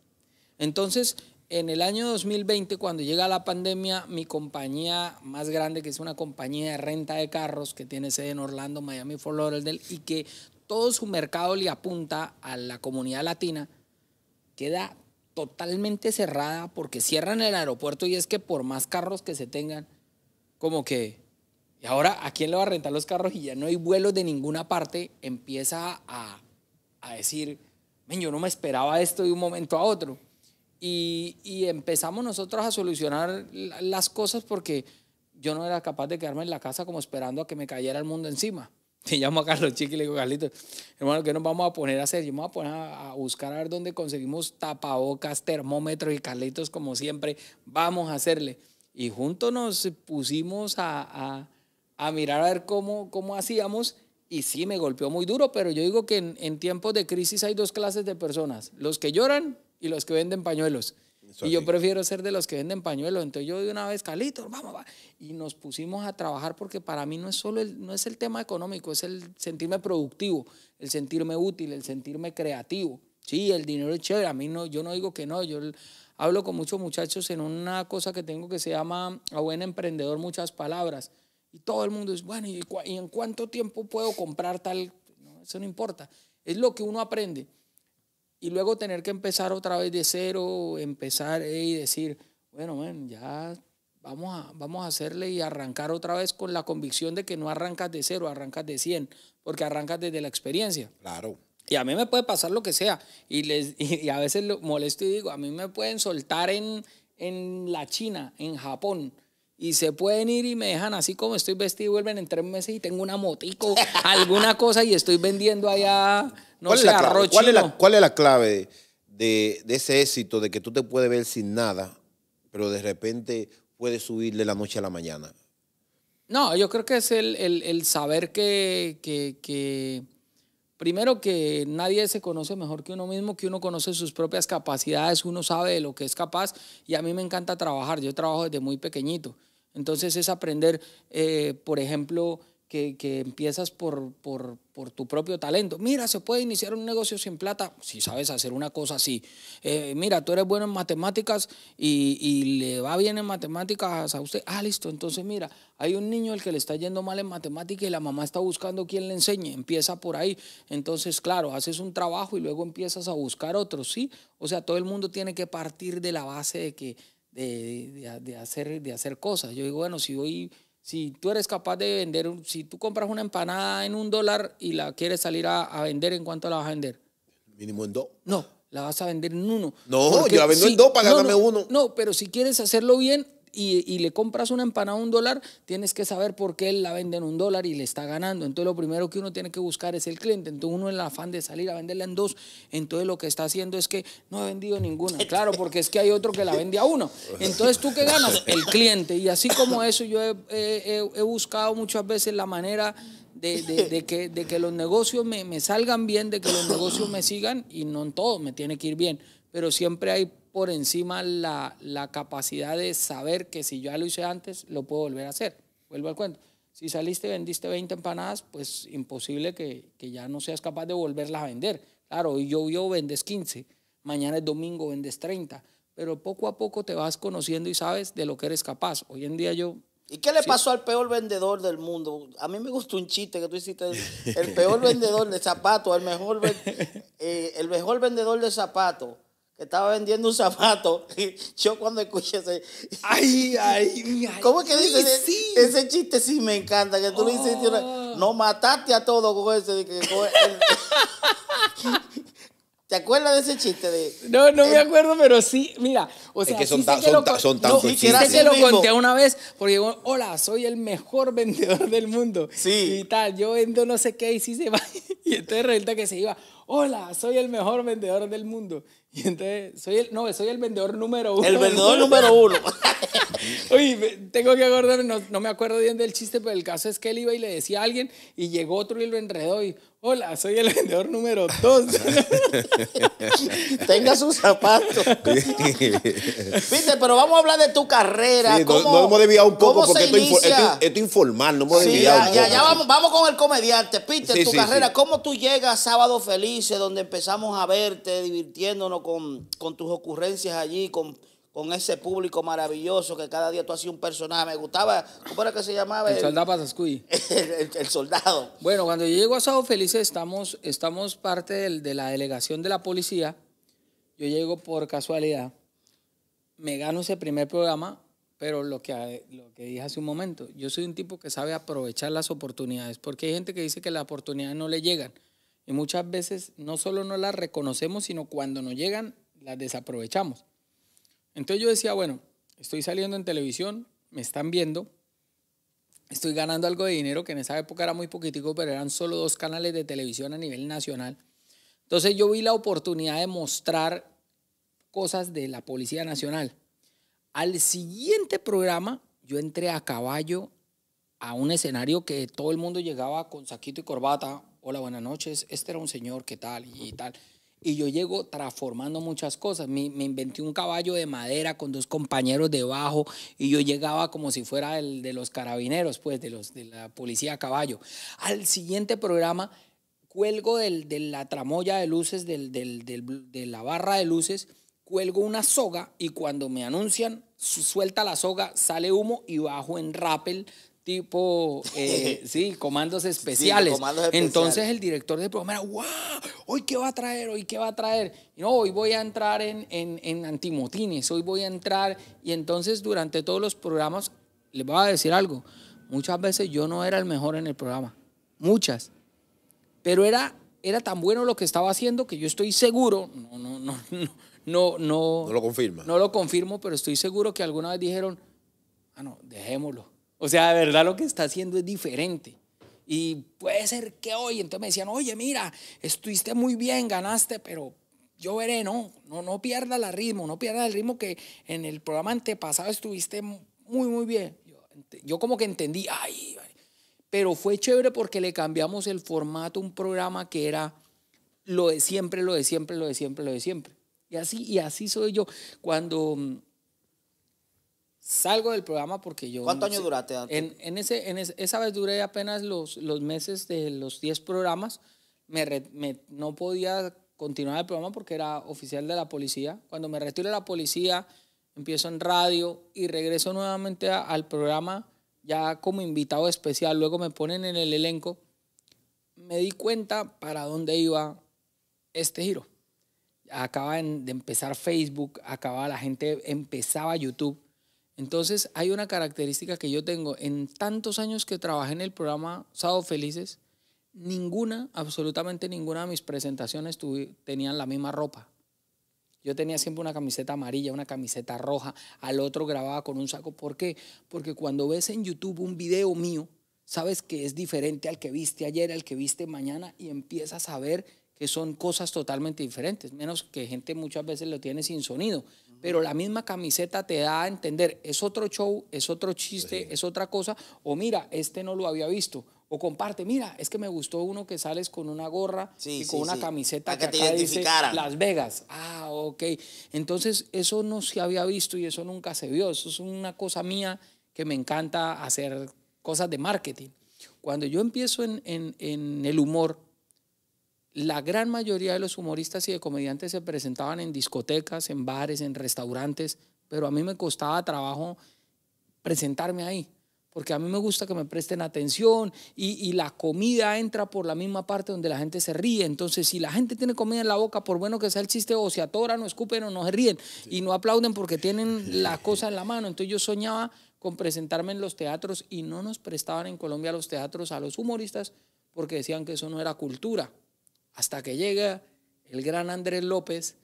Entonces, en el año 2020, cuando llega la pandemia, mi compañía más grande, que es una compañía de renta de carros que tiene sede en Orlando, Miami, Fort Lauderdale, y que todo su mercado le apunta a la comunidad latina, queda totalmente cerrada porque cierran el aeropuerto y es que por más carros que se tengan, como que, ¿y ahora a quién le va a rentar los carros? Y ya no hay vuelos de ninguna parte, empieza a, decir, yo no me esperaba esto de un momento a otro. Y, y empezamos nosotros a solucionar las cosas porque yo no era capaz de quedarme en la casa como esperando a que me cayera el mundo encima. Te [LAUGHS] llamo a Carlos Chiqui y le digo, Carlitos, hermano, ¿qué nos vamos a poner a hacer? Yo me voy a poner a, buscar a ver dónde conseguimos tapabocas, termómetros y Carlitos, como siempre, vamos a hacerle. Y juntos nos pusimos a, a, mirar a ver cómo, cómo hacíamos. Y sí, me golpeó muy duro, pero yo digo que en tiempos de crisis hay dos clases de personas, los que lloran y los que venden pañuelos y yo prefiero ser de los que venden pañuelos. Entonces yo de una vez, Calito, vamos, va. Y nos pusimos a trabajar porque para mí no es solo el, no es el tema económico, es el sentirme productivo, el sentirme útil, el sentirme creativo. Sí, el dinero es chévere. A mí no, yo no digo que no. Yo hablo con muchos muchachos en una cosa que tengo que se llama a buen emprendedor muchas palabras. Y todo el mundo es bueno, ¿y, en cuánto tiempo puedo comprar tal? eso no importa. Es lo que uno aprende y luego tener que empezar otra vez de cero, empezar y decir, bueno, man, ya vamos a, vamos a hacerle y arrancar otra vez con la convicción de que no arrancas de cero, arrancas de 100, porque arrancas desde la experiencia. Claro. Y a mí me puede pasar lo que sea. Y, les, [LAUGHS] a veces lo molesto y digo, a mí me pueden soltar en, en la China, en Japón, y se pueden ir y me dejan así como estoy vestido, vuelven en tres meses y tengo una motico, [LAUGHS] alguna cosa y estoy vendiendo allá ¿Cuál, es la clave? es la, clave de, ese éxito de que tú te puedes ver sin nada, pero de repente puedes subir de la noche a la mañana? No, yo creo que es el, saber que, primero que nadie se conoce mejor que uno mismo, que uno conoce sus propias capacidades, uno sabe de lo que es capaz y a mí me encanta trabajar, yo trabajo desde muy pequeñito. Entonces es aprender, eh, por ejemplo, que, empiezas por, por, tu propio talento. Mira, se puede iniciar un negocio sin plata si sabes hacer una cosa así. Eh, mira, tú eres bueno en matemáticas y, le va bien en matemáticas a usted. Ah, listo. Entonces, mira, hay un niño al que le está yendo mal en matemáticas y la mamá está buscando quién le enseñe. Empieza por ahí. Entonces, claro, haces un trabajo y luego empiezas a buscar otro, ¿sí? O sea, todo el mundo tiene que partir de la base de que de, hacer, de hacer cosas. Yo digo, bueno, si hoy si tú eres capaz de vender, si tú compras una empanada en un dólar y la quieres salir a, vender, ¿en cuánto la vas a vender? Mínimo en dos. No, la vas a vender en uno. No, yo la vendo en dos para ganarme uno. No, pero si quieres hacerlo bien, y, le compras una empanada a un dólar, tienes que saber por qué él la vende en un dólar y le está ganando. Entonces lo primero que uno tiene que buscar es el cliente. Entonces uno en el afán de salir a venderla en dos, entonces lo que está haciendo es que no he vendido ninguna. Claro, porque es que hay otro que la vende a uno. Entonces tú qué ganas? El cliente. Y así como eso yo he, buscado muchas veces la manera... De, que, los negocios me, me salgan bien, de que los negocios me sigan y no en todo me tiene que ir bien, pero siempre hay por encima la, capacidad de saber que si ya lo hice antes, lo puedo volver a hacer. Vuelvo al cuento. Si saliste y vendiste 20 empanadas, pues imposible que, ya no seas capaz de volverlas a vender. Claro, hoy llovió, vendes 15, mañana es domingo, vendes 30, pero poco a poco te vas conociendo y sabes de lo que eres capaz. Hoy en día yo ¿Y qué le pasó al peor vendedor del mundo? A mí me gustó un chiste que tú hiciste. [LAUGHS] El peor vendedor de zapatos, el eh, el mejor vendedor de zapatos estaba vendiendo un zapato. [LAUGHS] Yo cuando escuché ese. Ay, ay, mira. [LAUGHS] ¿Cómo es que dices? Ese, chiste sí me encanta, que tú le hiciste una, oh. No mataste a todo ese. Que, e-". [LAUGHS] ¿Te acuerdas de ese chiste? no, no me acuerdo, pero sí, mira. O sea, es que son, tan son, lo, son tantos lo conté una vez, porque digo, hola, soy el mejor vendedor del mundo. Sí. Y tal, yo vendo no sé qué, y sí se va. Y entonces resulta que se iba, hola, soy el mejor vendedor del mundo. [LAUGHS] Y entonces, soy el, no, soy el vendedor número uno. El vendedor [LAUGHS] número uno. Oye, [LAUGHS] tengo que acordarme, no, no, me acuerdo bien del chiste, pero el caso es que él iba y le decía a alguien y llegó otro y lo enredó y, Hola, soy el vendedor número 2. [LAUGHS] Tenga sus zapatos. Peter, pero vamos a hablar de tu carrera. no, hemos desviado un poco porque esto, es informal, no hemos desviado vamos, vamos con el comediante. Peter, tu carrera, ¿cómo tú llegas a Sábado Feliz, donde empezamos a verte, divirtiéndonos con, con tus ocurrencias allí, con con ese público maravilloso que cada día tú hacías un personaje. Me gustaba, ¿cómo era que se llamaba? El, soldado [LAUGHS] el, soldado. Bueno, cuando yo llego a Sao Felice estamos, estamos parte del, de la delegación de la policía. Yo llego por casualidad. Me gano ese primer programa, pero lo que, lo que dije hace un momento, yo soy un tipo que sabe aprovechar las oportunidades, porque hay gente que dice que las oportunidades no le llegan. Y muchas veces no solo no las reconocemos, sino cuando nos llegan, las desaprovechamos. Entonces yo decía, bueno, estoy saliendo en televisión, me están viendo, estoy ganando algo de dinero, que en esa época era muy poquitico, pero eran solo dos canales de televisión a nivel nacional. Entonces yo vi la oportunidad de mostrar cosas de la Policía Nacional. Al siguiente programa yo entré a caballo a un escenario que todo el mundo llegaba con saquito y corbata. Hola, buenas noches. Este era un señor, ¿qué tal? Y tal y yo llego transformando muchas cosas. Me, inventé un caballo de madera con dos compañeros debajo y yo llegaba como si fuera el de los carabineros, pues de, los, de la policía a caballo. Al siguiente programa cuelgo de la tramoya de luces, de la barra de luces, cuelgo una soga y cuando me anuncian, suelta la soga, sale humo y bajo en rappel tipo, eh, [LAUGHS] sí, comandos especiales. Entonces el director del programa era, wow, hoy qué va a traer, hoy qué va a traer. no, hoy voy a entrar en, en, antimotines, hoy voy a entrar. Y entonces durante todos los programas, les voy a decir algo, muchas veces yo no era el mejor en el programa, muchas. Pero era, era tan bueno lo que estaba haciendo que yo estoy seguro, no, no, no, no, no. No, no lo confirma. No lo confirmo, pero estoy seguro que alguna vez dijeron, ah, no, dejémoslo o sea, de verdad lo que está haciendo es diferente. Y puede ser que hoy, entonces me decían, oye, mira, estuviste muy bien, ganaste, pero yo veré, no, no, no pierda el ritmo, no pierda el ritmo que en el programa antepasado estuviste muy, muy bien. Yo, como que entendí, ay, ay, pero fue chévere porque le cambiamos el formato a un programa que era lo de siempre, lo de siempre, lo de siempre, lo de siempre. Y así, y así soy yo. Cuando mm, salgo del programa porque yo... ¿Cuánto año duraste? En, ese, en esa vez duré apenas los, los meses de los 10 programas. Me, me, no podía continuar el programa porque era oficial de la policía. Cuando me retiro de la policía, empiezo en radio y regreso nuevamente al programa ya como invitado especial. Luego me ponen en el elenco. Me di cuenta para dónde iba este giro. Acaba de empezar Facebook, acaba la gente empezaba YouTube entonces hay una característica que yo tengo en tantos años que trabajé en el programa Sábado Felices, ninguna, absolutamente ninguna de mis presentaciones tenían la misma ropa. Yo tenía siempre una camiseta amarilla, una camiseta roja, al otro grababa con un saco. ¿Por qué? Porque cuando ves en YouTube un video mío, sabes que es diferente al que viste ayer, al que viste mañana y empiezas a ver que son cosas totalmente diferentes, menos que gente muchas veces lo tiene sin sonido pero la misma camiseta te da a entender, es otro show, es otro chiste, es otra cosa, o mira, este no lo había visto. O comparte, mira, es que me gustó uno que sales con una gorra y con una camiseta que, te dice Las Vegas. Ah, ok. Entonces, eso no se había visto y eso nunca se vio. Eso es una cosa mía que me encanta hacer cosas de marketing. Cuando yo empiezo en el humor, la gran mayoría de los humoristas y de comediantes se presentaban en discotecas, en bares, en restaurantes, pero a mí me costaba trabajo presentarme ahí, porque a mí me gusta que me presten atención y, la comida entra por la misma parte donde la gente se ríe. Entonces, si la gente tiene comida en la boca, por bueno que sea el chiste, o se atoran, o escupen, o no se ríen, y no aplauden porque tienen la cosa en la mano. Entonces yo soñaba con presentarme en los teatros y no nos prestaban en Colombia los teatros a los humoristas porque decían que eso no era cultura. Hasta que llega el gran Andrés López,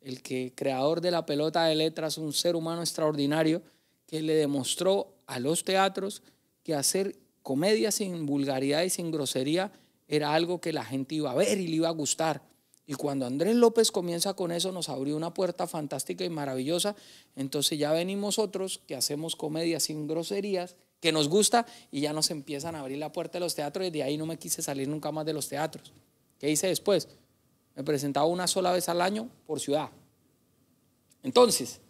el que creador de la pelota de letras, un ser humano extraordinario, que le demostró a los teatros que hacer comedia sin vulgaridad y sin grosería era algo que la gente iba a ver y le iba a gustar. Y cuando Andrés López comienza con eso, nos abrió una puerta fantástica y maravillosa. Entonces ya venimos otros que hacemos comedia sin groserías, que nos gusta y ya nos empiezan a abrir la puerta de los teatros y de ahí no me quise salir nunca más de los teatros. ¿Qué hice después? Me presentaba una sola vez al año por ciudad. Entonces,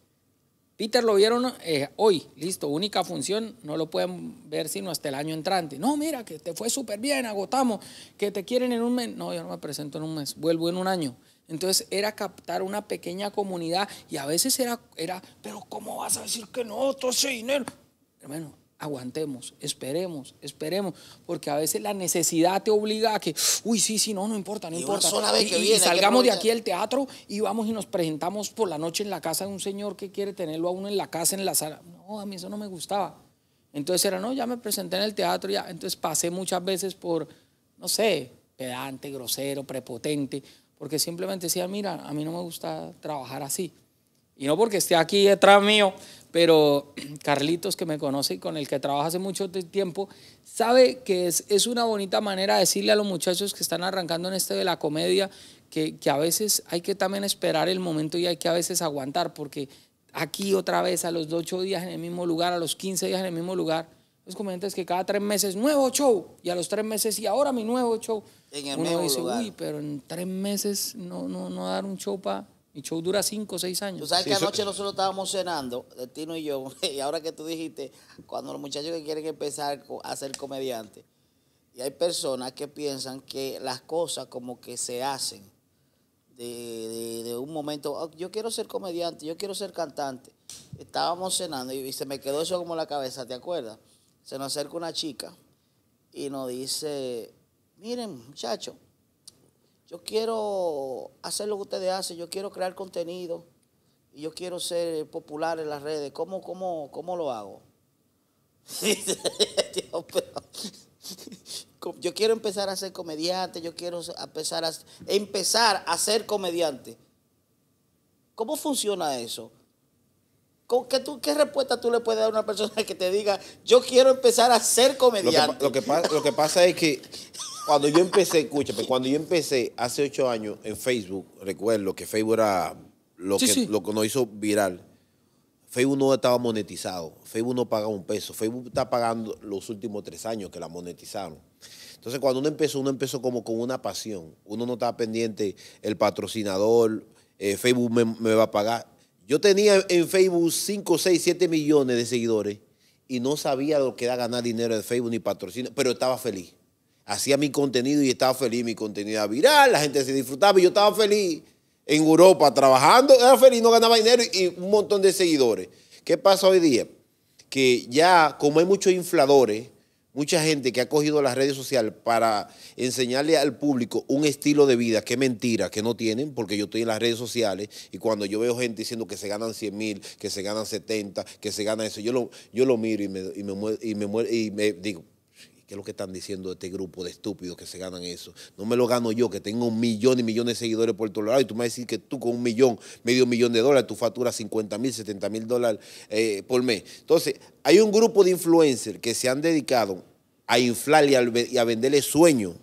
Peter lo vieron eh, hoy, listo, única función, no lo pueden ver sino hasta el año entrante. No, mira, que te fue súper bien, agotamos, que te quieren en un mes. No, yo no me presento en un mes, vuelvo en un año. Entonces era captar una pequeña comunidad y a veces era, era pero ¿cómo vas a decir que no, todo ese dinero? Hermano, aguantemos, esperemos, esperemos, porque a veces la necesidad te obliga a que, uy, sí, sí, no, no importa, no importa. y, salgamos de aquí del teatro y vamos y nos presentamos por la noche en la casa de un señor que quiere tenerlo a uno en la casa, en la sala. No, a mí eso no me gustaba. Entonces era, no, ya me presenté en el teatro, ya. Entonces pasé muchas veces por, no sé, pedante, grosero, prepotente, porque simplemente decía, mira, a mí no me gusta trabajar así. Y no porque esté aquí detrás mío, pero [CLEARS THROAT] Carlitos, que me conoce y con el que trabaja hace mucho tiempo, sabe que es, es una bonita manera de decirle a los muchachos que están arrancando en este de la comedia que, a veces hay que también esperar el momento y hay que a veces aguantar, porque aquí otra vez, a los ocho días en el mismo lugar, a los 15 días en el mismo lugar, los comediantes que cada tres meses, nuevo show, y a los tres meses, y ahora mi nuevo show. Uno dice, uy, pero en tres meses no, no, no dar un show para mi show dura cinco o seis años. Tú sabes que anoche nosotros estábamos cenando, eh, Tino y yo, [LAUGHS] y ahora que tú dijiste, cuando los muchachos que quieren empezar a ser comediantes, y hay personas que piensan que las cosas como que se hacen de, un momento, oh, yo quiero ser comediante, yo quiero ser cantante. Estábamos cenando y, y se me quedó eso como en la cabeza, ¿te acuerdas? Se nos acerca una chica y nos dice, miren muchachos, yo quiero hacer lo que ustedes hacen, yo quiero crear contenido y yo quiero ser popular en las redes. ¿Cómo, cómo, cómo lo hago? [LAUGHS] [LAUGHS] yo quiero empezar a ser comediante, yo quiero empezar a, empezar a ser comediante. ¿Cómo funciona eso? ¿Qué, respuesta tú le puedes dar a una persona que te diga, yo quiero empezar a ser comediante? lo que pasa es que [LAUGHS] Cuando yo empecé, escúchame, cuando yo empecé hace ocho años en Facebook, recuerdo que Facebook era lo, que, lo nos hizo viral. Facebook no estaba monetizado, Facebook no pagaba un peso, Facebook está pagando los últimos tres años que la monetizaron. Entonces cuando uno empezó, uno empezó como con una pasión, uno no estaba pendiente, el patrocinador, eh, Facebook me, va a pagar. Yo tenía en Facebook 5, 6, 7 millones de seguidores y no sabía lo que era ganar dinero de Facebook ni patrocinio, pero estaba feliz hacía mi contenido y estaba feliz, mi contenido era viral, la gente se disfrutaba y yo estaba feliz en Europa trabajando, era feliz, no ganaba dinero y un montón de seguidores. ¿Qué pasa hoy día? Que ya como hay muchos infladores, mucha gente que ha cogido las redes sociales para enseñarle al público un estilo de vida que es mentira, que no tienen, porque yo estoy en las redes sociales y cuando yo veo gente diciendo que se ganan 100 mil, que se ganan 70, que se gana eso, yo lo, yo lo miro y me, y me, y y me digo, ¿qué es lo que están diciendo este grupo de estúpidos que se ganan eso? No me lo gano yo, que tengo un millón y millones de seguidores por todo lado, y tú me vas a decir que tú con un millón, medio millón de dólares, tú facturas 50 mil, 70 mil dólares eh, por mes. Entonces, hay un grupo de influencers que se han dedicado a inflar y a, venderle sueño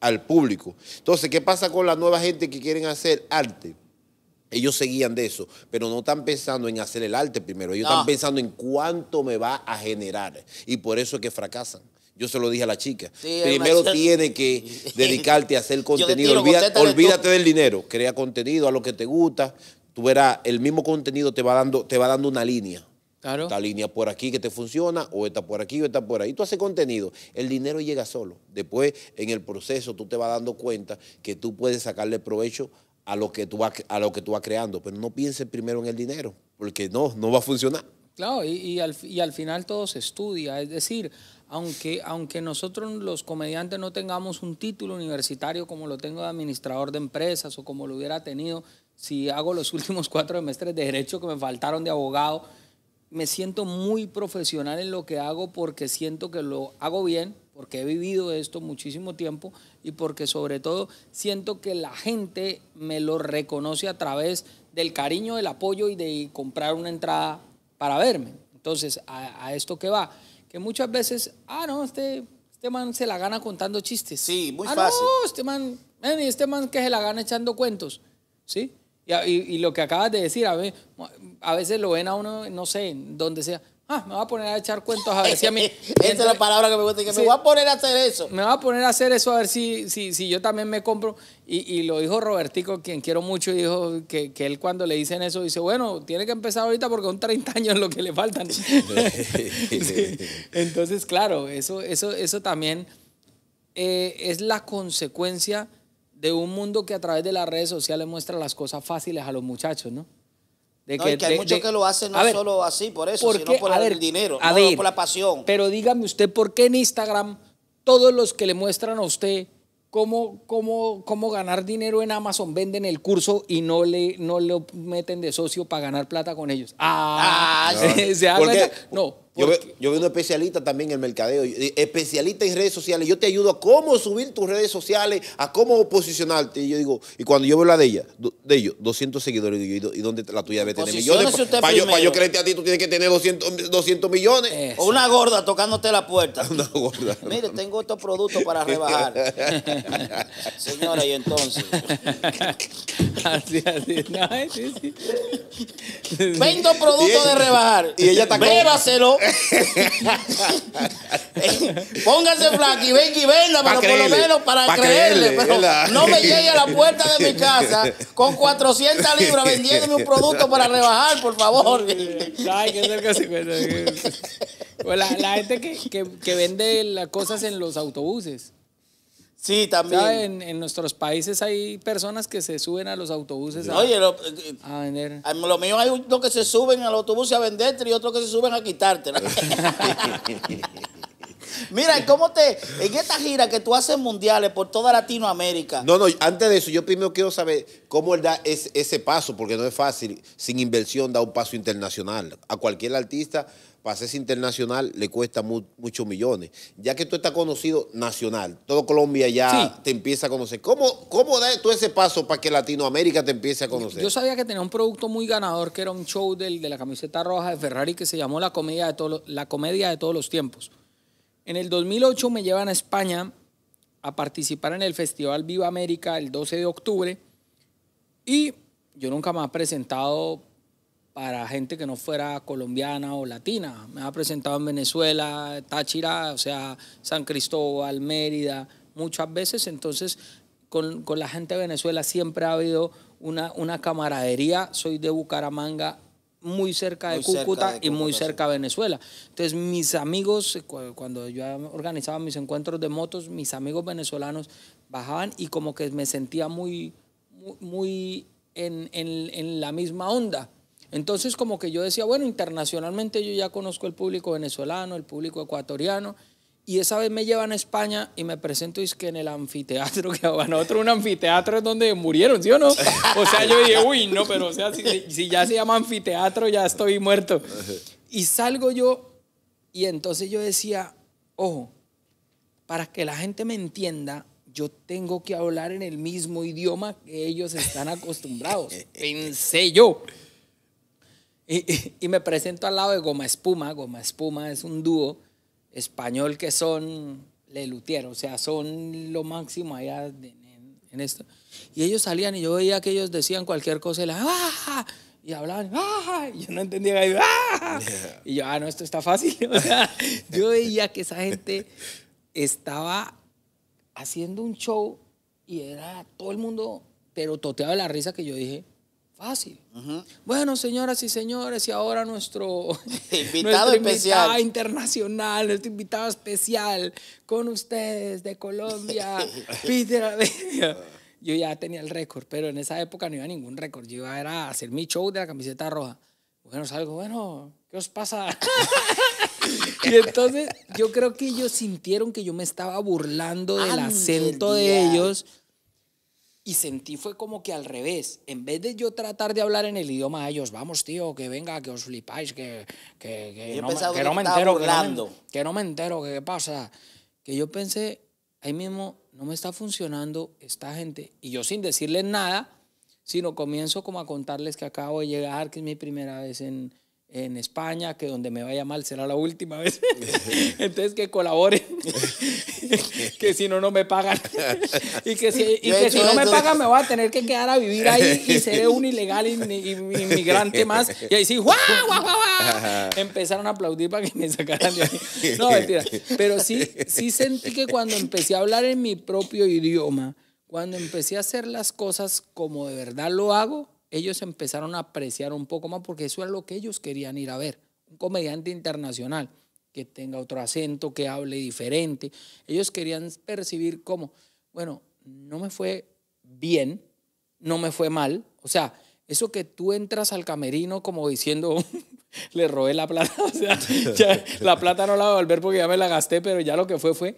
al público. Entonces, ¿qué pasa con la nueva gente que quieren hacer arte? Ellos seguían de eso, pero no están pensando en hacer el arte primero. Ellos están pensando en cuánto me va a generar. Y por eso es que fracasan. Yo se lo dije a la chica. Primero tiene que [LAUGHS] dedicarte a hacer contenido. olvídate del dinero. Crea contenido a lo que te gusta. Tú verás, el mismo contenido te va dando, te va dando una línea. Claro. Esta línea por aquí que te funciona, o esta por aquí, o esta por ahí. Tú haces contenido, el dinero llega solo. Después, en el proceso, tú te vas dando cuenta que tú puedes sacarle provecho a lo que tú vas, a lo que tú vas creando, pero no pienses primero en el dinero, porque no, no va a funcionar. Claro, y, al, y al final todo se estudia. Es decir, aunque, aunque nosotros los comediantes no tengamos un título universitario como lo tengo de administrador de empresas o como lo hubiera tenido si hago los [LAUGHS] últimos cuatro semestres de derecho que me faltaron de abogado, me siento muy profesional en lo que hago porque siento que lo hago bien, porque he vivido esto muchísimo tiempo y porque sobre todo siento que la gente me lo reconoce a través del cariño, del apoyo y de comprar una entrada para verme. Entonces, a, a esto que va que muchas veces, ah, no, este, este man se la gana contando chistes. Sí, muy ah, No, este man, este man que se la gana echando cuentos. ¿Sí? Y, lo que acabas de decir, a, veces, a veces lo ven a uno, no sé, donde sea. Ah, me voy a poner a echar cuentos a ver si a mí. [LAUGHS] Esa es la palabra que me gusta, que me voy a poner a hacer eso. Me va a poner a hacer eso a ver si, si, si yo también me compro. Y, lo dijo Robertico, quien quiero mucho, dijo que, él cuando le dicen eso dice, bueno, tiene que empezar ahorita porque son 30 años lo que le faltan. [LAUGHS] Entonces, claro, eso, eso, eso también eh, es la consecuencia de un mundo que a través de las redes sociales muestra las cosas fáciles a los muchachos, ¿no? hay muchos que lo hacen no solo así, por eso, sino por el dinero, por la pasión. Pero dígame usted, ¿por qué en Instagram todos los que le muestran a usted cómo, cómo, cómo ganar dinero en Amazon venden el curso y no le, no lo meten de socio para ganar plata con ellos? Ah, ah [LAUGHS] ¿se, habla No yo veo, yo veo un especialista también en mercadeo, eh, especialista en redes sociales. Yo te ayudo a cómo subir tus redes sociales, a cómo posicionarte. Y yo digo, y cuando yo veo la de ella, de ellos, 200 seguidores, y, yo, y dónde la tuya debe tener millones. Para yo, creerte a ti, tú tienes que tener 200, millones. O una gorda tocándote la puerta. [LAUGHS] una gorda. Mire, tengo estos productos para rebajar. [LAUGHS] Señora, y entonces. así, así. No, sí, Vendo productos de rebajar. Y ella está [LAUGHS] Póngase flaque y venga y pero por lo menos para creerle. pero no me llegue a la puerta de mi [LAUGHS] casa con 400 libras vendiéndome un producto para rebajar, por favor. [LAUGHS] Pues la, gente que vende las cosas en los autobuses. Sí, también. en, nuestros países hay personas que se suben a los autobuses a, Oye, eh, vender. lo mío hay uno que se suben al autobús a venderte y otros que se suben a quitarte. [LAUGHS] Mira, ¿cómo te. En esta gira que tú haces mundiales por toda Latinoamérica. No, no, antes de eso, yo primero quiero saber cómo él da ese, ese paso, porque no es fácil, sin inversión, dar un paso internacional. A cualquier artista para hacerse internacional le cuesta muchos millones. Ya que tú estás conocido nacional, todo Colombia ya te empieza a conocer. ¿Cómo, ¿Cómo das tú ese paso para que Latinoamérica te empiece a conocer? Yo sabía que tenía un producto muy ganador que era un show del, de la camiseta roja de Ferrari que se llamó La Comedia de, la comedia de Todos los Tiempos. En el 2008 me llevan a España a participar en el Festival Viva América el 12 de octubre y yo nunca me he presentado para gente que no fuera colombiana o latina. Me ha presentado en Venezuela, Táchira, o sea, San Cristóbal, Mérida, muchas veces. Entonces, con, la gente de Venezuela siempre ha habido una, una camaradería. Soy de Bucaramanga, muy cerca de, Cúcuta, y muy cerca de Venezuela. Entonces, mis amigos, cuando yo organizaba mis encuentros de motos, mis amigos venezolanos bajaban y como que me sentía muy, muy, muy en, en la misma onda. Entonces como que yo decía, bueno, internacionalmente yo ya conozco el público venezolano, el público ecuatoriano, y esa vez me llevan a España y me presento y es que en el anfiteatro, [LAUGHS] que a otro un anfiteatro es donde murieron, ¿sí o no? O sea, yo dije, uy, no, pero o sea, si ya se llama anfiteatro, ya estoy muerto. Y salgo yo y entonces yo decía, ojo, para que la gente me entienda, yo tengo que hablar en el mismo idioma que ellos están acostumbrados. [LAUGHS] Pensé yo. Y, me presento al lado de Goma Espuma. Goma Espuma es un dúo español que son lelutier, o sea, son lo máximo allá en, esto. Y ellos salían y yo veía que ellos decían cualquier cosa y ah", y hablaban, ah", y yo no entendía. Y yo, ¡Ah! y yo, ah, no, esto está fácil. [LAUGHS] yo veía que esa gente estaba haciendo un show y era todo el mundo, pero toteado de la risa que yo dije, Fácil. Bueno, señoras y señores, y ahora nuestro [LAUGHS] [LAUGHS] invitado especial. internacional, nuestro invitado especial con ustedes de Colombia, [LAUGHS] Peter Yo ya tenía el récord, pero en esa época no iba a ningún récord. Yo iba a hacer mi show de la camiseta roja. Bueno, salgo, bueno, ¿qué os pasa? y entonces yo creo que ellos sintieron que yo me estaba burlando del acento de ellos y sentí fue como que al revés, en vez de yo tratar de hablar en el idioma de ellos, vamos tío, que venga, que os flipáis, que, no, me, entero, que no me, que no me entero, que qué pasa. Que yo pensé, ahí mismo, no me está funcionando esta gente. Y yo sin decirles nada, sino comienzo como a contarles que acabo de llegar, que es mi primera vez en, en España, que donde me vaya mal será la última vez. [LAUGHS] Entonces que colaboren, [LAUGHS] que si no, no me pagan. [LAUGHS] Y que si, no me pagan, me voy a tener que quedar a vivir ahí y seré un ilegal inmigrante más. Y ahí sí, ¡guau, guau, guau, Empezaron a aplaudir para que me sacaran de ahí. No, mentira. Pero sí, sí sentí que cuando empecé a hablar en mi propio idioma, cuando empecé a hacer las cosas como de verdad lo hago, ellos empezaron a apreciar un poco más porque eso es lo que ellos querían ir a ver. Un comediante internacional que tenga otro acento, que hable diferente. Ellos querían percibir cómo, bueno, no me fue bien, no me fue mal. O sea, eso que tú entras al camerino como diciendo, [LAUGHS] le robé la plata, [LAUGHS] o sea, la plata no la voy a volver porque ya me la gasté, pero ya lo que fue fue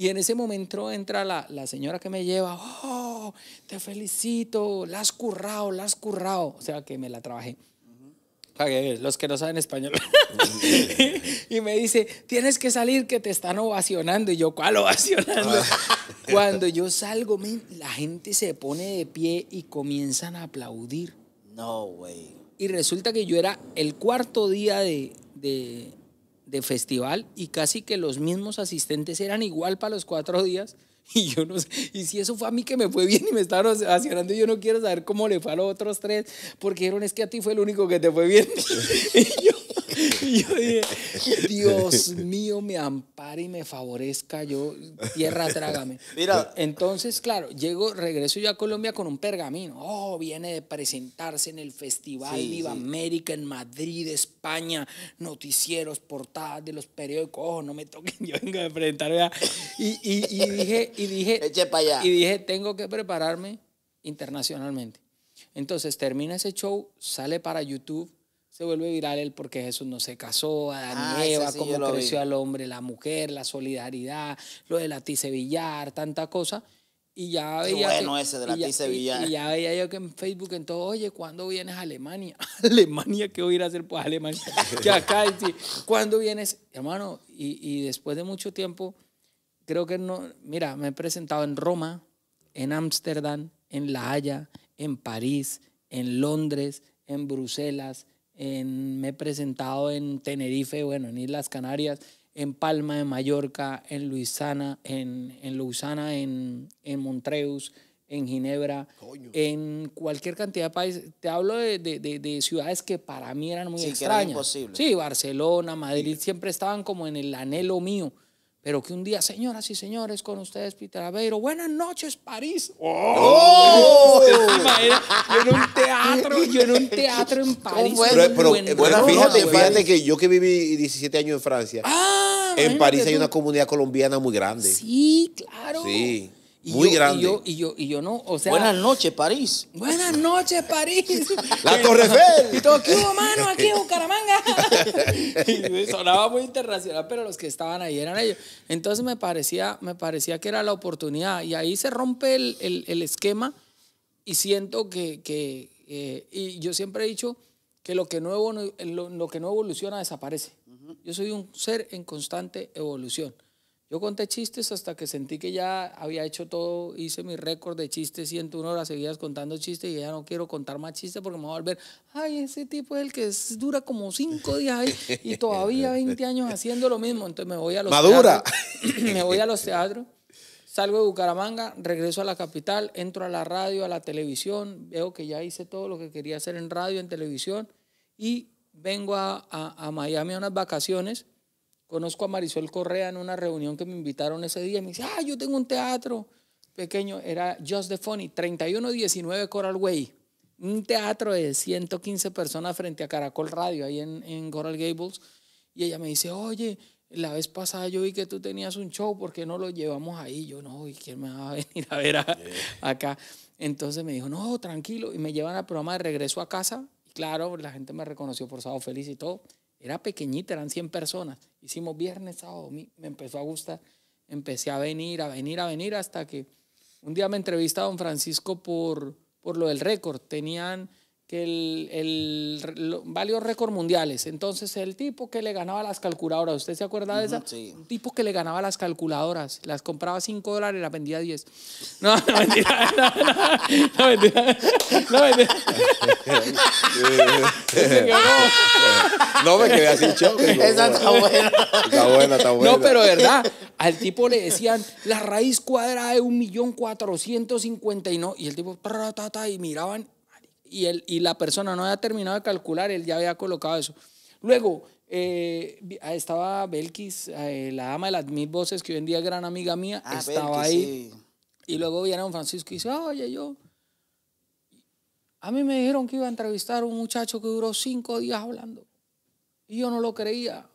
y en ese momento entra la, señora que me lleva, oh, te felicito, la has currado, la has currado. O sea que me la trabajé. los que no saben español. [LAUGHS] y me dice, tienes que salir que te están ovacionando. Y yo, ¿cuál ovacionando? Ah. [LAUGHS] Cuando yo salgo, la gente se pone de pie y comienzan a aplaudir. No, güey. Y resulta que yo era el cuarto día de, de festival y casi que los mismos asistentes eran igual para los cuatro días. [LAUGHS] Y yo no sé, y si eso fue a mí que me fue bien y me estaban y yo no quiero saber cómo le fue a los otros tres, porque dijeron, es que a ti fue el único que te fue bien. [LAUGHS] y yo, [LAUGHS] Y dije, Dios [LAUGHS] mío, me ampara y me favorezca, yo, tierra, trágame. Mira. Entonces, claro, llego, regreso yo a Colombia con un pergamino. Oh, viene de presentarse en el Festival Viva América en Madrid, España, noticieros, portadas de los periódicos. Oh, no me toquen, [LAUGHS] yo vengo de presentarme. y, dije, y dije, allá. y dije, tengo que prepararme internacionalmente. Entonces termina ese show, sale para YouTube se vuelve viral el porque Jesús no se casó, a Daniel, a cómo creció al hombre, la mujer, la solidaridad, lo de la tice tanta cosa. Y ya veía. bueno ese de la Y, ya veía yo que en Facebook, en todo, oye, ¿cuándo vienes a Alemania? [LAUGHS] ¿Alemania qué voy a ir a hacer? Pues Alemania. [LAUGHS] que ¿cuándo vienes? Hermano, y, y después de mucho tiempo, creo que no. Mira, me he presentado en Roma, en Ámsterdam, en La Haya, en París, en Londres, en Bruselas, me he presentado en Tenerife, bueno, en Islas Canarias, en Palma de Mallorca, en Luisana, en, en en, en en Ginebra, en cualquier cantidad de países. Te hablo de, de, de, ciudades que para mí eran muy sí, Sí, Barcelona, Madrid, siempre estaban como en el anhelo mío. Pero que un día, señoras y señores, con ustedes, Peter Aveiro, buenas noches, París. ¡Oh! ¡Oh! yo en un teatro, yo en un teatro en París. Pero, fíjate, que yo que viví 17 años en Francia, ah, en París hay una comunidad colombiana muy grande. Sí, claro. Sí. Muy grande. Y yo, no, Buenas noches, París. Buenas noches, París. [LAUGHS] La Torre Y [LAUGHS] todo, mano? Aquí en Bucaramanga. [LAUGHS] y sonaba muy internacional, pero los que estaban ahí eran ellos. Entonces me parecía, me parecía que era la oportunidad. Y ahí se rompe el, el, el esquema y siento que, eh, y yo siempre he dicho que no, lo que no evoluciona desaparece. Yo soy un ser en constante evolución. Yo conté chistes hasta que sentí que ya había hecho todo, hice mi récord de chistes, 101 horas seguidas contando chistes y ya no quiero contar más chistes porque me voy a volver, ay, ese tipo es el que dura como 5 días ahí y todavía 20 años haciendo lo mismo. Entonces me voy a los Madura. Teatros, [CLEARS THROAT] me voy a los teatros, salgo de Bucaramanga, regreso a la capital, entro a la radio, a la televisión, veo que ya hice todo lo que quería hacer en radio, en televisión y vengo a, a Miami a unas vacaciones Conozco a Marisol Correa en una reunión que me invitaron ese día. Y me dice, ah, yo tengo un teatro pequeño. Era Just the Funny, 3119 Coral Way. Un teatro de 115 personas frente a Caracol Radio, ahí en, en Coral Gables. Y ella me dice, oye, la vez pasada yo vi que tú tenías un show, ¿por qué no lo llevamos ahí? Yo no, ¿y quién me va a [LAUGHS] venir a ver acá? Entonces me dijo, no, tranquilo, y me llevan al programa de regreso a casa. claro, la gente me reconoció por Sábado Feliz y todo. Era pequeñita, eran 100 personas. Hicimos viernes, sábado, me empezó a gustar. Empecé a venir, a venir, a venir, hasta que un día me entrevista don Francisco por, por lo del récord. Tenían que el, el, récord mundiales. Entonces, el tipo que le ganaba las calculadoras, ¿usted se acuerda de esa? Un tipo que le ganaba las calculadoras, las compraba 5 dólares y las vendía 10. No, no mentira, no, no, no no me quedé así choque. Esa está buena. Está buena, No, pero verdad, al tipo le decían la raíz cuadrada de 1.459 y el tipo, y miraban y, él, y la persona no había terminado de calcular, él ya había colocado eso. Luego, eh, estaba Belkis, eh, la ama de las mil voces, que hoy en día es gran amiga mía, ah, estaba ahí. Y luego viene don Francisco y dice, oye, yo... A mí me dijeron que iba a entrevistar a un muchacho que duró cinco días hablando. Y yo no lo creía.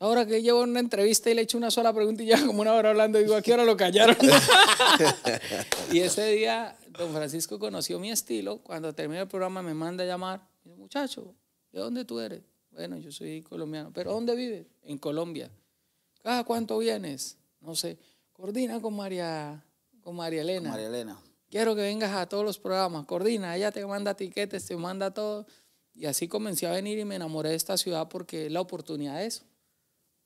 Ahora que llevo una entrevista y le hecho una sola pregunta y ya como una hora hablando, digo, ¿a qué hora lo callaron? [LAUGHS] [LAUGHS] y ese día don Francisco conoció mi estilo. Cuando terminó el programa me manda a llamar. muchacho, ¿de dónde tú eres? Bueno, yo soy colombiano. ¿Pero dónde vives? En Colombia. ¿Cada ah, cuánto vienes? No sé. Coordina con María, con María Elena. María Elena. Quiero que vengas a todos los programas. Coordina, ella te manda tiquetes, te manda todo. Y así comencé a venir y me enamoré de esta ciudad porque es la oportunidad de eso.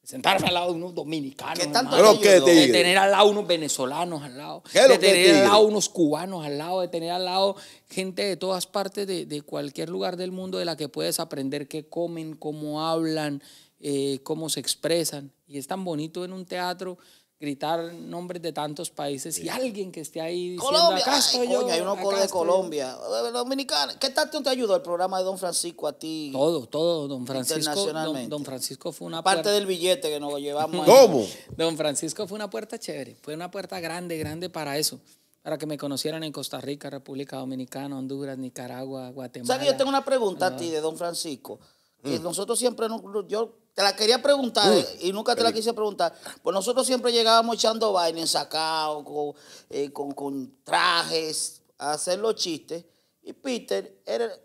Sentarse al lado de unos dominicanos. tanto de tener al lado unos venezolanos al lado. De tener al lado unos cubanos al lado. De tener al lado gente de todas partes, de, cualquier lugar del mundo, de la que puedes aprender qué comen, cómo hablan, eh, cómo se expresan. Y es tan bonito en un teatro gritar nombres de tantos países y alguien que esté ahí diciendo, acá hay uno de Colombia, eh, dominicana. ¿Qué tanto te ayudó el programa de Don Francisco a ti? Todo, todo, Don Francisco. Don, Francisco fue una parte del billete que nos llevamos. ¿Cómo? Don Francisco fue una puerta chévere, fue una puerta grande, grande para eso. Para que me conocieran en Costa Rica, República Dominicana, Honduras, Nicaragua, Guatemala. O sea, yo tengo una pregunta a ti ah. de Don Francisco y mm. Nosotros siempre, yo te la quería preguntar mm. eh, y nunca te la quise preguntar. Pues nosotros siempre llegábamos echando vainas en sacao, eh, con, trajes, a hacer los chistes. Y Peter,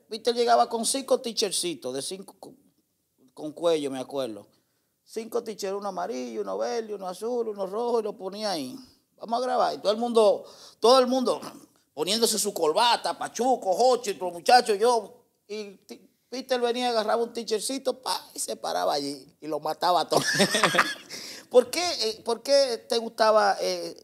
Peter llegaba con cinco tichercitos, de cinco con, cuello, me acuerdo. Cinco ticheros, uno amarillo, uno verde, uno azul, uno rojo, y lo ponía ahí. Vamos a grabar. Y todo el mundo, todo el mundo poniéndose su corbata, pachuco, hochi, los muchachos, yo. Y Peter venía, agarraba un tichercito y se paraba allí y lo mataba a todos. [LAUGHS] Eh, ¿Por, qué, te gustaba eh,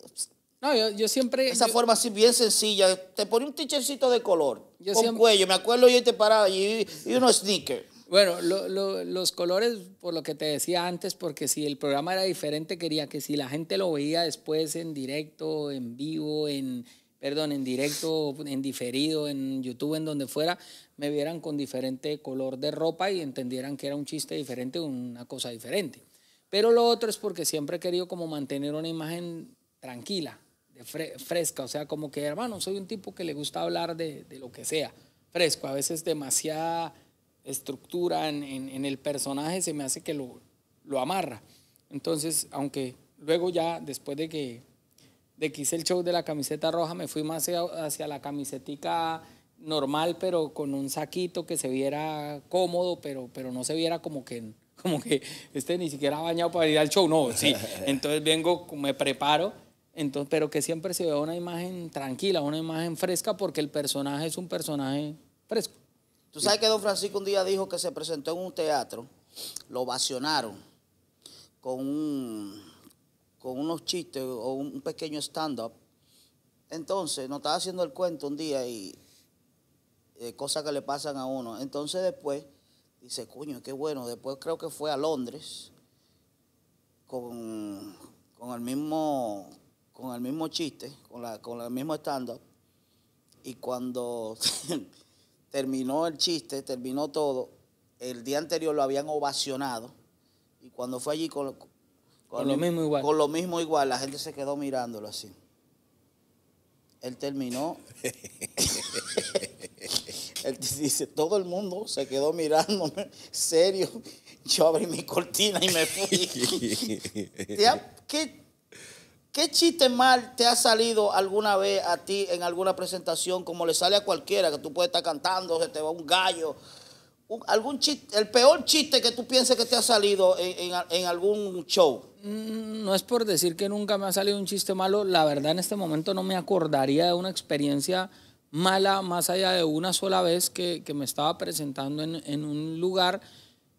no, yo, siempre. Esa forma así bien sencilla. Te ponía un tichercito de color. Yo con cuello. Me acuerdo yo te paraba allí y unos sneakers. Bueno, los colores, por lo que te decía antes, porque si el programa era diferente, quería que si la gente lo veía después en directo, en vivo, en, perdón, en directo, en diferido, en YouTube, en donde fuera, me vieran con diferente color de ropa y entendieran que era un chiste diferente, una cosa diferente. Pero lo otro es porque siempre he querido como mantener una imagen tranquila, fresca, o sea, como que, hermano, soy un tipo que le gusta hablar de, lo que sea, fresco, a veces demasiada estructura en, el personaje se me hace que lo amarra. Entonces, aunque luego ya, después de que de que hice el show de la camiseta roja, me fui más hacia, la camisetica normal, pero con un saquito que se viera cómodo, pero, pero no se viera como que, como que este ni siquiera bañado para ir al show. No, sí. [LAUGHS] Entonces vengo, me preparo. Entonces, pero que siempre se vea una imagen tranquila, una imagen fresca, porque el personaje es un personaje fresco. Tú sabes que don Francisco un día dijo que se presentó en un teatro, lo vacionaron con un con unos chistes o un pequeño stand-up. Entonces, no estaba haciendo el cuento un día y eh, cosas que le pasan a uno. Entonces después dice, cuño qué bueno. Después creo que fue a Londres con, el mismo con el mismo chiste, con, la, con el mismo stand-up. Y cuando [LAUGHS] terminó el chiste, terminó todo, el día anterior lo habían ovacionado. Y cuando fue allí con, con, lo, mismo igual. Con lo mismo igual, la gente se quedó mirándolo así. Él terminó. [LAUGHS] Él dice, todo el mundo se quedó mirándome, serio. Yo abrí mi cortina y me fui. [LAUGHS] ¿Qué, ¿Qué chiste mal te ha salido alguna vez a ti en alguna presentación, como le sale a cualquiera, que tú puedes estar cantando, se te va un gallo, algún chiste, el peor chiste que tú pienses que te ha salido en, algún show? Mm, no es por decir que nunca me ha salido un chiste malo. La verdad, en este momento no me acordaría de una experiencia mala más allá de una sola vez que, me estaba presentando en, un lugar.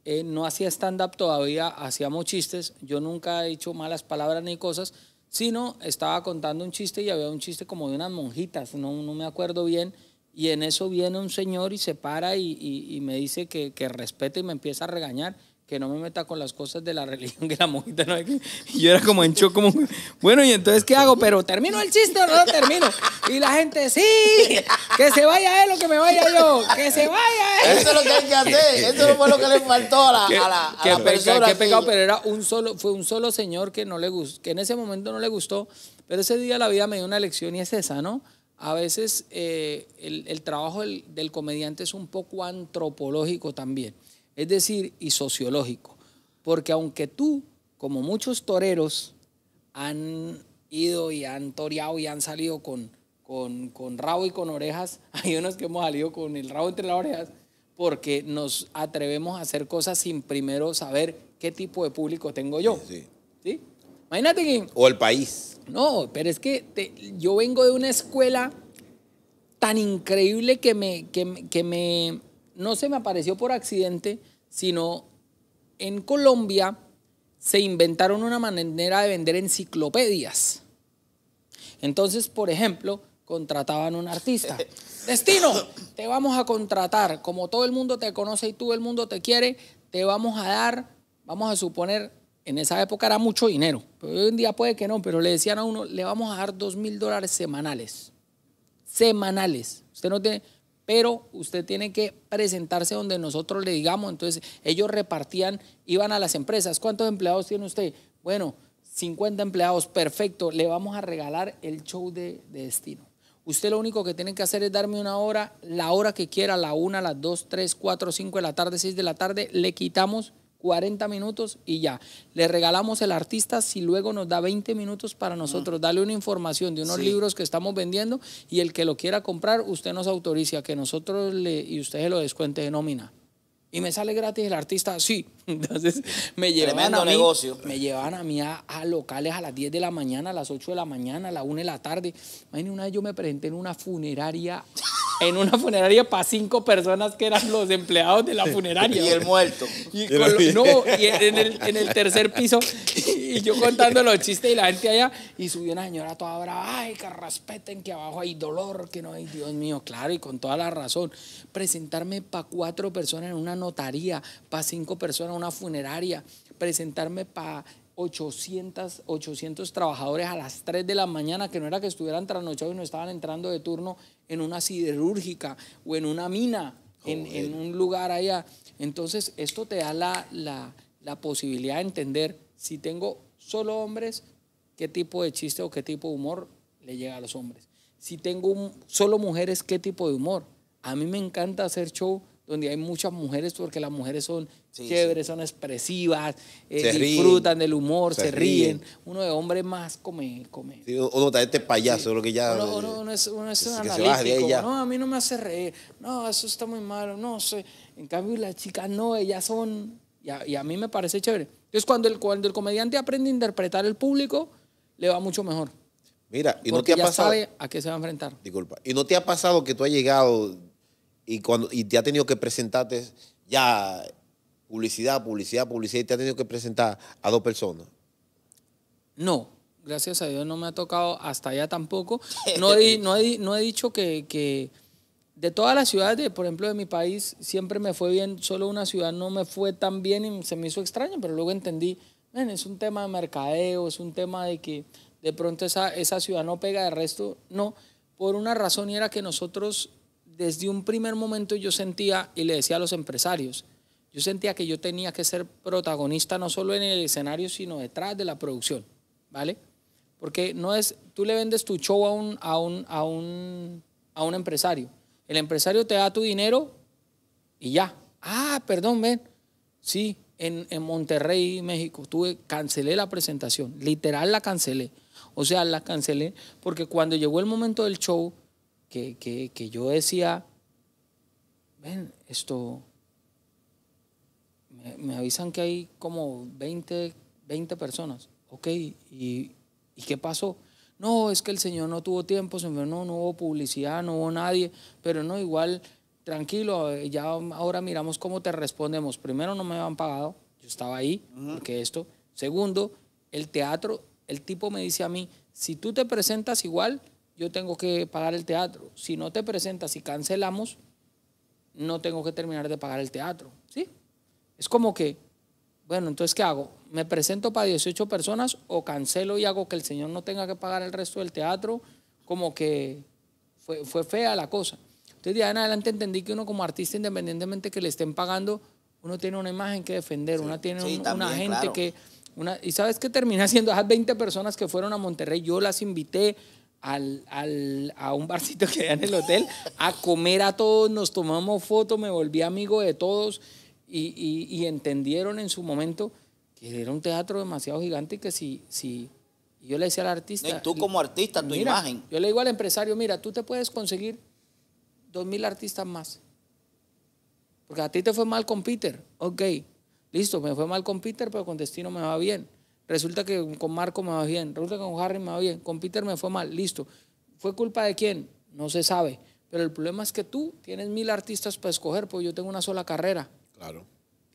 Eh, no hacía stand-up todavía, hacíamos chistes. Yo nunca he dicho malas palabras ni cosas, sino estaba contando un chiste y había un chiste como de unas monjitas, no me acuerdo bien y en eso viene un señor y se para y, me dice que, que y me empieza a regañar que no me meta con las cosas de la [LAUGHS] religión, que la mojita no Y yo era como en shock, como, bueno, ¿y entonces qué hago? Pero termino el chiste o no termino. Y la gente, sí, que se vaya él o que me vaya yo, que se vaya él. Eso es lo que hay que hacer, [LAUGHS] eso fue lo que le faltó a la, persona. Qué pecado, pero era un solo, fue un solo señor que no le que en ese momento no le gustó, pero ese día la vida me dio una lección y es esa, ¿no? a veces eh, el, trabajo del, comediante es un poco antropológico también, es decir, y sociológico. Porque aunque tú, como muchos toreros, han ido y han toreado y han salido con, con, con rabo y con orejas, [LAUGHS] hay unos que hemos salido con el rabo entre las orejas, porque nos atrevemos a hacer cosas sin primero saber qué tipo de público tengo yo. Sí. ¿Sí? O el país. No, pero es que yo vengo de una escuela tan increíble que me, que, me... No se me apareció por accidente, sino en Colombia se inventaron una manera de vender enciclopedias. Entonces, por ejemplo, contrataban a un artista. [LAUGHS] Destino, te vamos a contratar. Como todo el mundo te conoce y todo el mundo te quiere, te vamos a dar, vamos a suponer, en esa época era mucho dinero. hoy en día puede que no, pero le decían a uno, le vamos a dar dos mil dólares semanales. Semanales. Usted no tiene, pero usted tiene que presentarse donde nosotros le digamos. Entonces, ellos repartían, iban a las empresas. ¿Cuántos empleados tiene usted? Bueno, 50 empleados, perfecto. Le vamos a regalar el show de, de destino. Usted lo único que tiene que hacer es darme una hora, la hora que quiera, la una, las dos, tres, cuatro, cinco de la tarde, seis de la tarde, le quitamos 40 minutos y ya. Le regalamos el artista si luego nos da 20 minutos para nosotros. Dale una información de unos libros que estamos vendiendo y el que lo quiera comprar, usted nos autoriza que nosotros le y usted se lo descuente de nómina. Y me sale gratis el artista, sí. [LAUGHS] Entonces me llevan a mí, negocio. Me llevan a mí a, locales a las 10 de la mañana, a las 8 de la mañana, a las 1 de la tarde. Imagínate una vez yo me presenté en una funeraria en una funeraria para cinco personas que eran los empleados de la funeraria. Y el muerto. Y, no, y en el, tercer piso, y yo contando los chistes y la gente allá, y subió una señora toda brava, ay, que respeten que abajo hay dolor, que no hay, Dios mío, claro, y con toda la razón. Presentarme para cuatro personas en una notaría, para cinco personas en una funeraria, presentarme para 800, 800 trabajadores a las 3 de la mañana, que no era que estuvieran trasnochados y no estaban entrando de turno en una siderúrgica o en una mina, en, un lugar allá. Entonces, esto te da la, posibilidad de entender si tengo solo hombres, qué tipo de chiste o qué tipo de humor le llega a los hombres. Si tengo solo mujeres, qué tipo de humor. A mí me encanta hacer show donde hay muchas mujeres, porque las mujeres son chéveres, son expresivas, eh, disfrutan del humor, se, ríen. Uno de hombre más come. come. Sí, uno este payaso, lo que ya. Uno, es, analítico. No, a mí no me hace reír. No, eso está muy malo. No sé. En cambio, las chicas no, ellas son. Y a, mí me parece chévere. Entonces, cuando el, cuando el comediante aprende a interpretar al público, le va mucho mejor. Mira, y no te ha pasado. sabe a qué se va a enfrentar. Disculpa. Y no te ha pasado que tú has llegado y, cuando, y te ha tenido que presentarte ya publicidad, publicidad, publicidad, y te ha tenido que presentar a dos personas. No, gracias a Dios no me ha tocado hasta allá tampoco. [LAUGHS] No he, no he, no he dicho que, que, de todas las ciudades, por ejemplo, de mi país, siempre me fue bien, solo una ciudad no me fue tan bien y se me hizo extraño, pero luego entendí, es un tema de mercadeo, es un tema de que de pronto esa, esa ciudad no pega, de resto no, por una razón y era que nosotros desde un primer momento yo sentía, y le decía a los empresarios, yo sentía que yo tenía que ser protagonista no solo en el escenario, sino detrás de la producción, ¿vale? Porque no es, tú le vendes tu show a un, a un, a un, a un empresario. El empresario te da tu dinero y ya. Ah, perdón, ven. Sí, en, en Monterrey, México, tuve, cancelé la presentación. Literal la cancelé. O sea, la cancelé porque cuando llegó el momento del show, que, que, que yo decía, ven, esto, me, avisan que hay como 20, personas. Ok, ¿y, qué pasó? No, es que el señor no tuvo tiempo, se no no hubo publicidad, no hubo nadie, pero no, igual, tranquilo, ya ahora miramos cómo te respondemos. Primero, no me habían pagado, yo estaba ahí, porque esto. Segundo, el teatro, el tipo me dice a mí, si tú te presentas igual, yo tengo que pagar el teatro. Si no te presentas y cancelamos, no tengo que terminar de pagar el teatro. ¿Sí? Es como que, bueno, entonces, ¿qué hago? ¿Me presento para 18 personas o cancelo y hago que el señor no tenga que pagar el resto del teatro? Como que fue, fea la cosa. Entonces, de ahí en adelante entendí que uno como artista, independientemente que le estén pagando, uno tiene una imagen que defender, uno tiene una gente que... Una, y sabes que terminé haciendo esas 20 personas que fueron a Monterrey, yo las invité, a un barcito que había en el hotel a comer a todos, nos tomamos fotos, me volví amigo de todos y, entendieron en su momento que era un teatro demasiado gigante y que si, si yo le decía al artista... tú como artista, tu imagen. Yo le digo al empresario, mira, tú te puedes conseguir dos mil artistas más. Porque a ti te fue mal con Peter, ok, listo, me fue mal con Peter, pero con Destino me va bien. Resulta que con Marco me va bien, resulta que con Harry me va bien, con Peter me fue mal, listo. ¿Fue culpa de quién? No se sabe. Pero el problema es que tú tienes mil artistas para escoger, porque yo tengo una sola carrera. Claro.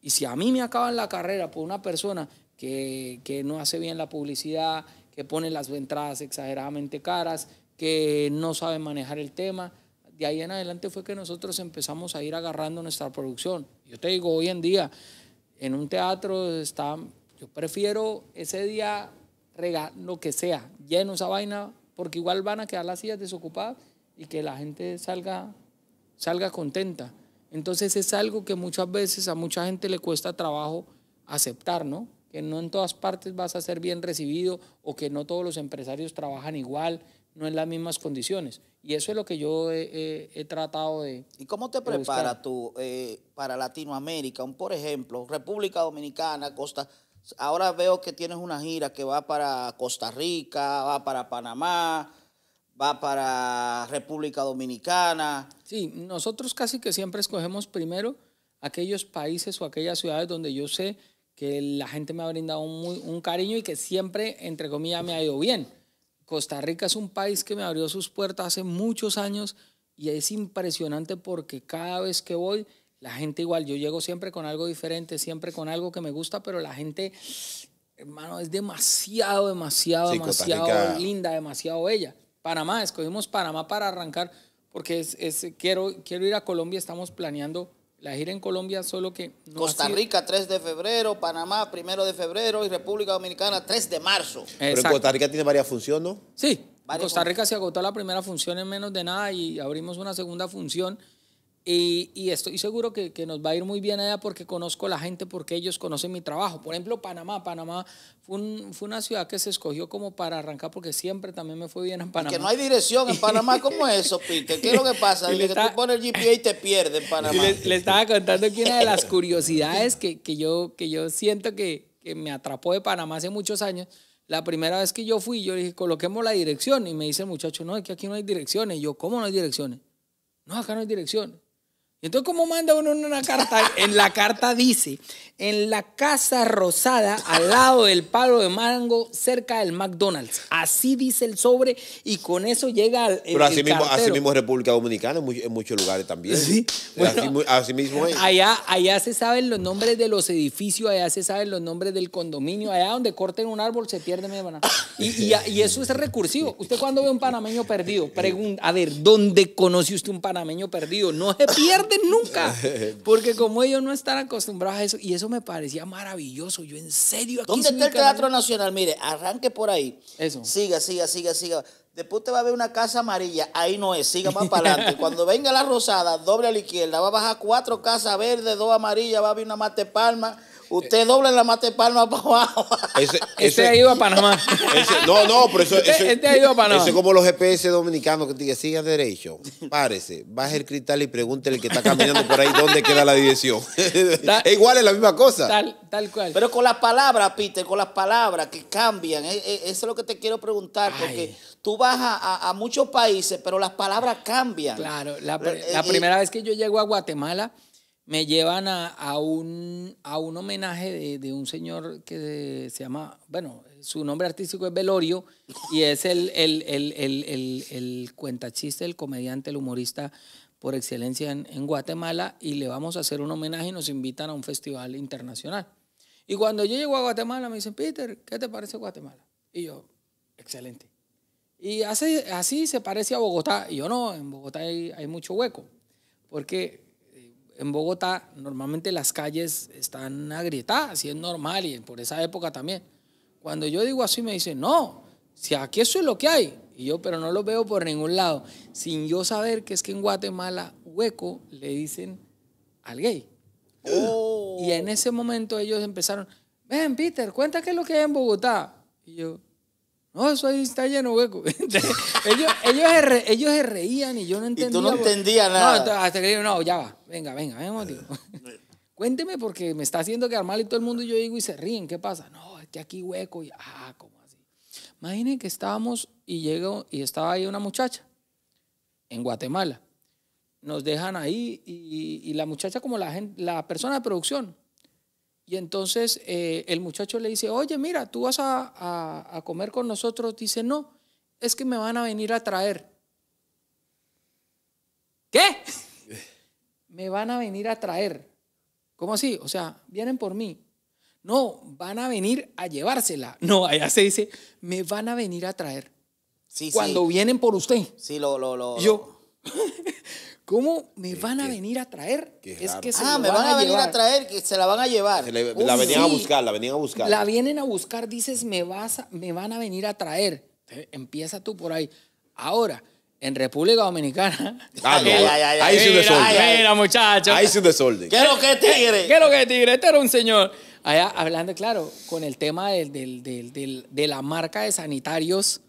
Y si a mí me acaban la carrera por una persona que, que no hace bien la publicidad, que pone las entradas exageradamente caras, que no sabe manejar el tema, de ahí en adelante fue que nosotros empezamos a ir agarrando nuestra producción. Yo te digo, hoy en día, en un teatro está yo prefiero ese día regar lo que sea, lleno esa vaina, porque igual van a quedar las sillas desocupadas y que la gente salga, salga contenta. Entonces es algo que muchas veces a mucha gente le cuesta trabajo aceptar, ¿no? Que no en todas partes vas a ser bien recibido o que no todos los empresarios trabajan igual, no en las mismas condiciones. Y eso es lo que yo he, tratado de... ¿Y cómo te preparas tú eh, para Latinoamérica? Un, por ejemplo, República Dominicana, Costa Ahora veo que tienes una gira que va para Costa Rica, va para Panamá, va para República Dominicana. Sí, nosotros casi que siempre escogemos primero aquellos países o aquellas ciudades donde yo sé que la gente me ha brindado un, cariño y que siempre, entre comillas, me ha ido bien. Costa Rica es un país que me abrió sus puertas hace muchos años y es impresionante porque cada vez que voy la gente igual, yo llego siempre con algo diferente, siempre con algo que me gusta, pero la gente, hermano, es demasiado, demasiado, demasiado linda, demasiado bella. Panamá, escogimos Panamá para arrancar, porque es, quiero, quiero ir a Colombia, estamos planeando la gira en Colombia, solo que... Costa Rica 3 de febrero, Panamá 1 de febrero y República Dominicana 3 de marzo. Pero Costa Rica tiene varias funciones, ¿no? Sí. Costa Rica se agotó la primera función en menos de nada y abrimos una segunda función y, y estoy seguro que, que, nos va a ir muy bien allá porque conozco a la gente, porque ellos conocen mi trabajo. Por ejemplo, Panamá. Panamá fue, una ciudad que se escogió como para arrancar porque siempre también me fue bien en Panamá. que no hay dirección en Panamá. [LAUGHS] ¿Cómo es eso, Peter? ¿Qué es lo que pasa? Dile que tú pones el GPA y te pierdes en Panamá. Le, estaba contando que una de las curiosidades que, que yo, que yo siento que, que me atrapó de Panamá hace muchos años la primera vez que yo fui, yo dije, coloquemos la dirección. Y me dice el muchacho, no, es que aquí no hay direcciones. Y yo, ¿cómo no hay direcciones? No, acá no hay direcciones. Entonces, ¿cómo manda uno una carta? En la carta dice, en la Casa Rosada, al lado del palo de mango, cerca del McDonald's. Así dice el sobre y con eso llega al... Pero así, mismo, República Dominicana, en, muchos lugares también. Sí, así, mismo es. Allá, allá se saben los nombres de los edificios, allá se saben los nombres del condominio, allá donde corten un árbol se pierde mi hermana. Y, y, eso es recursivo. Usted cuando ve un panameño perdido, pregunta, a ver, ¿dónde conoce usted un panameño perdido? No se pierde nunca. [LAUGHS] Porque como ellos no están acostumbrados a eso, y eso me parecía maravilloso. Yo en serio. Aquí ¿Dónde está el Teatro Nacional? Mire, arranque por ahí. Eso. Siga, siga, siga, siga. Después te va a ver una casa amarilla, ahí no es, siga más [LAUGHS] para adelante. Cuando venga la rosada, doble a la izquierda, va a bajar cuatro casas verdes, dos amarillas, va a haber una mate palma, Usted dobla en la mate palma para abajo. [LAUGHS] Ese, ha ido a Panamá. no, no, pero eso. Este, es este como los GPS dominicanos que te dicen, siga derecho, párese, baja el cristal y pregúntele al que está caminando por ahí dónde queda la dirección. [LAUGHS] [LAUGHS] es igual, es la misma cosa. Tal, tal cual. Pero con las palabras, Peter, con las palabras que cambian, eh, eh, eso es lo que te quiero preguntar, porque tú vas a, muchos países, pero las palabras cambian. Claro, la, eh, primera vez que yo llego a Guatemala, me llevan a, a, un, a un homenaje de, de un señor que se, llama, bueno, su nombre artístico es Velorio y es el, el, el, el, el cuentachiste, el comediante, el humorista por excelencia en, en, Guatemala y le vamos a hacer un homenaje y nos invitan a un festival internacional. Y cuando yo llego a Guatemala me dicen, Peter, ¿qué te parece Guatemala? Y yo, excelente. Y así así se parece a Bogotá. Y yo no, en Bogotá hay, hay mucho hueco, porque en Bogotá normalmente las calles están agrietadas y es normal y por esa época también. Cuando yo digo así me dicen, no, si aquí eso es lo que hay. Y yo, pero no lo veo por ningún lado, sin yo saber que es que en Guatemala hueco le dicen al gay. Oh. Y en ese momento ellos empezaron, ven Peter, cuenta qué es lo que hay en Bogotá. Y yo, no, eso ahí está lleno hueco. [LAUGHS] ellos, ellos, se reían y yo no entendía. Y tú no entendías nada. No, ya va. Venga, venga, venga, [LAUGHS] Cuénteme porque me está haciendo quedar mal y todo el mundo y yo digo y se ríen. ¿Qué pasa? No, es que aquí hueco. Y, ah, ¿cómo así? Imaginen que estábamos y llegó y estaba ahí una muchacha en Guatemala. Nos dejan ahí y, la muchacha como la, gente, la persona de producción y entonces eh, el muchacho le dice, oye, mira, tú vas a, comer con nosotros. Dice, no, es que me van a venir a traer. ¿Qué? [LAUGHS] me van a venir a traer. ¿Cómo así? O sea, vienen por mí. No, van a venir a llevársela. No, allá se dice, me van a venir a traer. Sí, Cuando vienen por usted. Sí, lo, lo, lo. Yo. [LAUGHS] ¿Cómo me van a venir a traer? ah, me van, a, venir a traer, que se la van a llevar. Oh, la venían a buscar, la venían a buscar. La vienen a buscar, dices, me, vas a, me van a venir a traer. empieza tú por ahí. Ahora, en República Dominicana. Ah, [LAUGHS] no, ahí sí un desorden. Mira, muchachos. Ahí sí un desorden. ¿Qué es lo que es tigre? ¿Qué es lo que es tigre? Este era un señor. Allá, hablando, claro, con el tema del, del, del, de la marca de sanitarios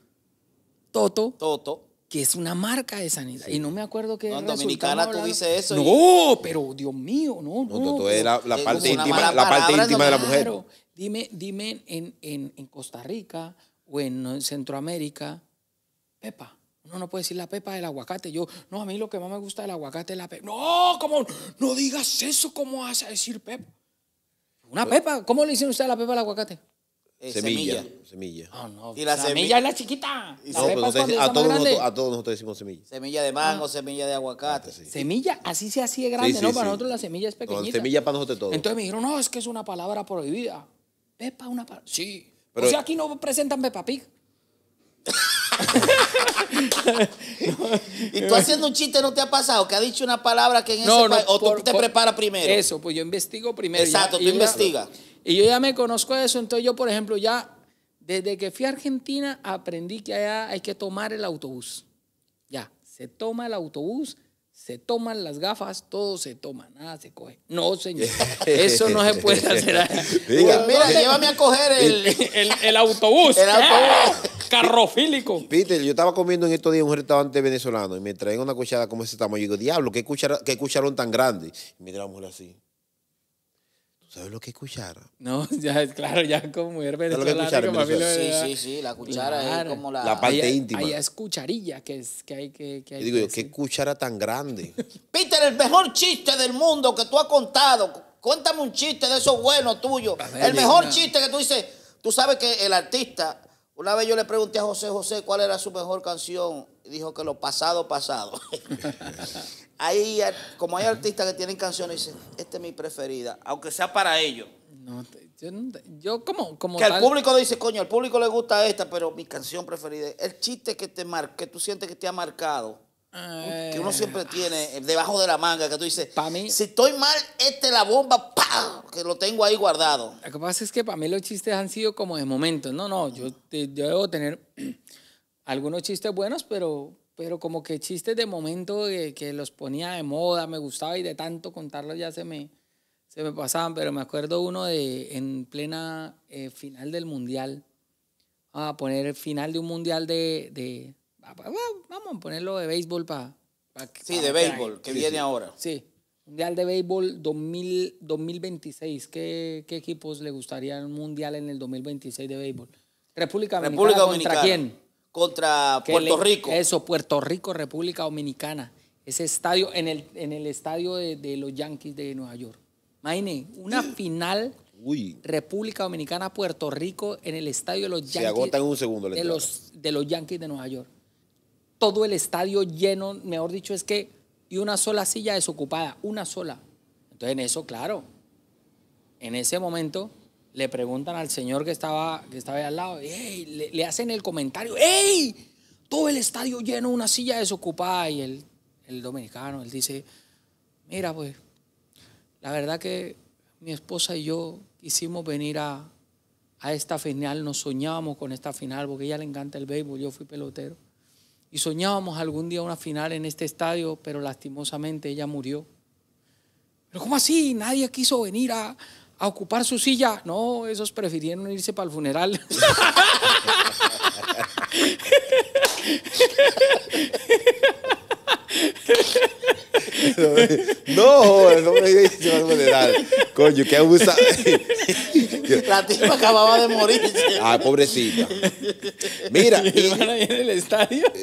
Toto. Toto que es una marca de sanidad. Y no me acuerdo que No, Dominicana tú dices eso. No, pero Dios mío, no. No, no, la, parte íntima, de la mujer. Dime, dime en, Costa Rica o en Centroamérica, Pepa. Uno no puede decir la pepa del aguacate. Yo, no, a mí lo que más me gusta del aguacate es la pepa. No, como No digas eso, ¿cómo vas a decir pepa? Una pepa, ¿cómo le dicen ustedes la pepa del aguacate? Eh, semilla. Semilla. Ah, y la, semilla, es la chiquita. a, todos nosotros, decimos semilla. Semilla de mango, ah. semilla de aguacate. Semilla, así se hace grande, ¿no? Para nosotros la semilla es pequeñita. semilla para nosotros todos. Entonces me dijeron, no, es que es una palabra prohibida. Pepa, una palabra. Sí. Pero, o sea, aquí no presentan pepa [LAUGHS] y tú haciendo un chiste no te ha pasado que ha dicho una palabra que en no, ese país, o tú te preparas primero. Eso, pues yo investigo primero. Exacto, tú investigas. Y yo ya me conozco a eso, entonces yo, por ejemplo, ya desde que fui a Argentina aprendí que allá hay que tomar el autobús. Ya, se toma el autobús, se toman las gafas, todo se toma, nada se coge. No, señor, [LAUGHS] eso no se puede hacer. mira, llévame a coger el, autobús. El autobús. [LAUGHS] Carrofílico. Peter, yo estaba comiendo en estos días en un restaurante venezolano y me traen una cuchara como ese tamaño. Yo digo, diablo, qué, cuchara, qué cucharón tan grande. Y me la mujer así. ¿Sabes lo que es cuchara? [LAUGHS] No, ya, claro, ya como mujer venezolana. lo este que es Sí, sí, sí, la cuchara es como la... parte íntima. ahí es cucharilla que, es, que hay que... que digo yo, qué cuchara tan grande. [LAUGHS] Peter, el mejor chiste del mundo que tú has contado. Cuéntame un chiste de esos buenos tuyos. El mejor chiste que tú dices. Tú sabes que el artista... Una vez yo le pregunté a José José cuál era su mejor canción dijo que lo pasado, pasado. [LAUGHS] Ahí, como hay artistas que tienen canciones, dicen, esta es mi preferida, aunque sea para ellos. yo, como, como que al público dice, coño, al público le gusta esta, pero mi canción preferida, es... el chiste que te mar que tú sientes que te ha marcado, eh. que uno siempre tiene debajo de la manga, que tú dices, si estoy mal, esta es la bomba, ¡pam! que lo tengo ahí guardado. Lo que pasa es que para mí los chistes han sido como de momento, no, no, yo, yo debo tener algunos chistes buenos, pero, pero como que chistes de momento que, los ponía de moda, me gustaba y de tanto contarlos ya se me, se me pasaban, pero me acuerdo uno de en plena eh, final del mundial, a poner el final de un mundial de, vamos a ponerlo de béisbol para... sí, de béisbol, que viene ahora. Sí, mundial de béisbol 2000, 2026, ¿Qué, ¿qué equipos le gustaría un mundial en el 2026 de béisbol? República Dominicana, República Dominicana. ¿contra quién? contra Puerto Rico. Eso, Puerto Rico, República Dominicana. Ese estadio, en el, en el estadio de, los Yankees de Nueva York. Imaginen, una [GASPS] final República Dominicana, Puerto Rico, en el estadio de los Yankees. Se agotan un segundo. De los, de los Yankees de Nueva York. Todo el estadio lleno, mejor dicho, es que. Y una sola silla desocupada, una sola. Entonces, en eso, claro. En ese momento, le preguntan al señor que estaba, que estaba ahí al lado, le, hacen el comentario, ¡Ey! Todo el estadio lleno, una silla desocupada. Y el, dominicano, él dice, mira pues, la verdad que mi esposa y yo quisimos venir a, esta final, nos soñábamos con esta final, porque ella le encanta el béisbol, yo fui pelotero. Y soñábamos algún día una final en este estadio, pero lastimosamente ella murió. Pero ¿cómo así? Nadie quiso venir a, a ocupar su silla. No, esos prefirieron irse para el funeral. [LAUGHS] [LAUGHS] No, el no me digas que Coño, qué abusa. La tipa acababa de morir. Ah, pobrecita. Mira. y... estadio. [LAUGHS]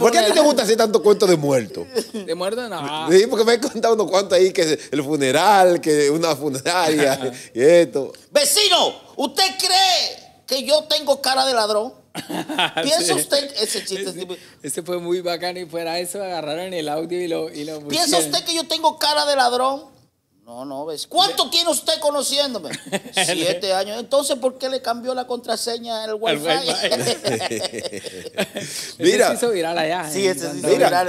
¿Por qué a ti te gusta hacer tanto cuento de muerto? De muerto no. Sí, porque me he contado unos cuantos ahí que el funeral, que una funeraria y esto. Vecino, ¿usted cree que yo tengo cara de ladrón? [LAUGHS] ¿Piensa usted ese chiste? fue muy bacano y fuera eso agarraron el audio y lo, ¿Piensa usted que yo tengo cara de ladrón? No, no, ves. ¿Cuánto tiene usted conociéndome? [LAUGHS] Siete años. Entonces, ¿por qué le cambió la contraseña al Wi-Fi? [LAUGHS] mira. se hizo viral allá.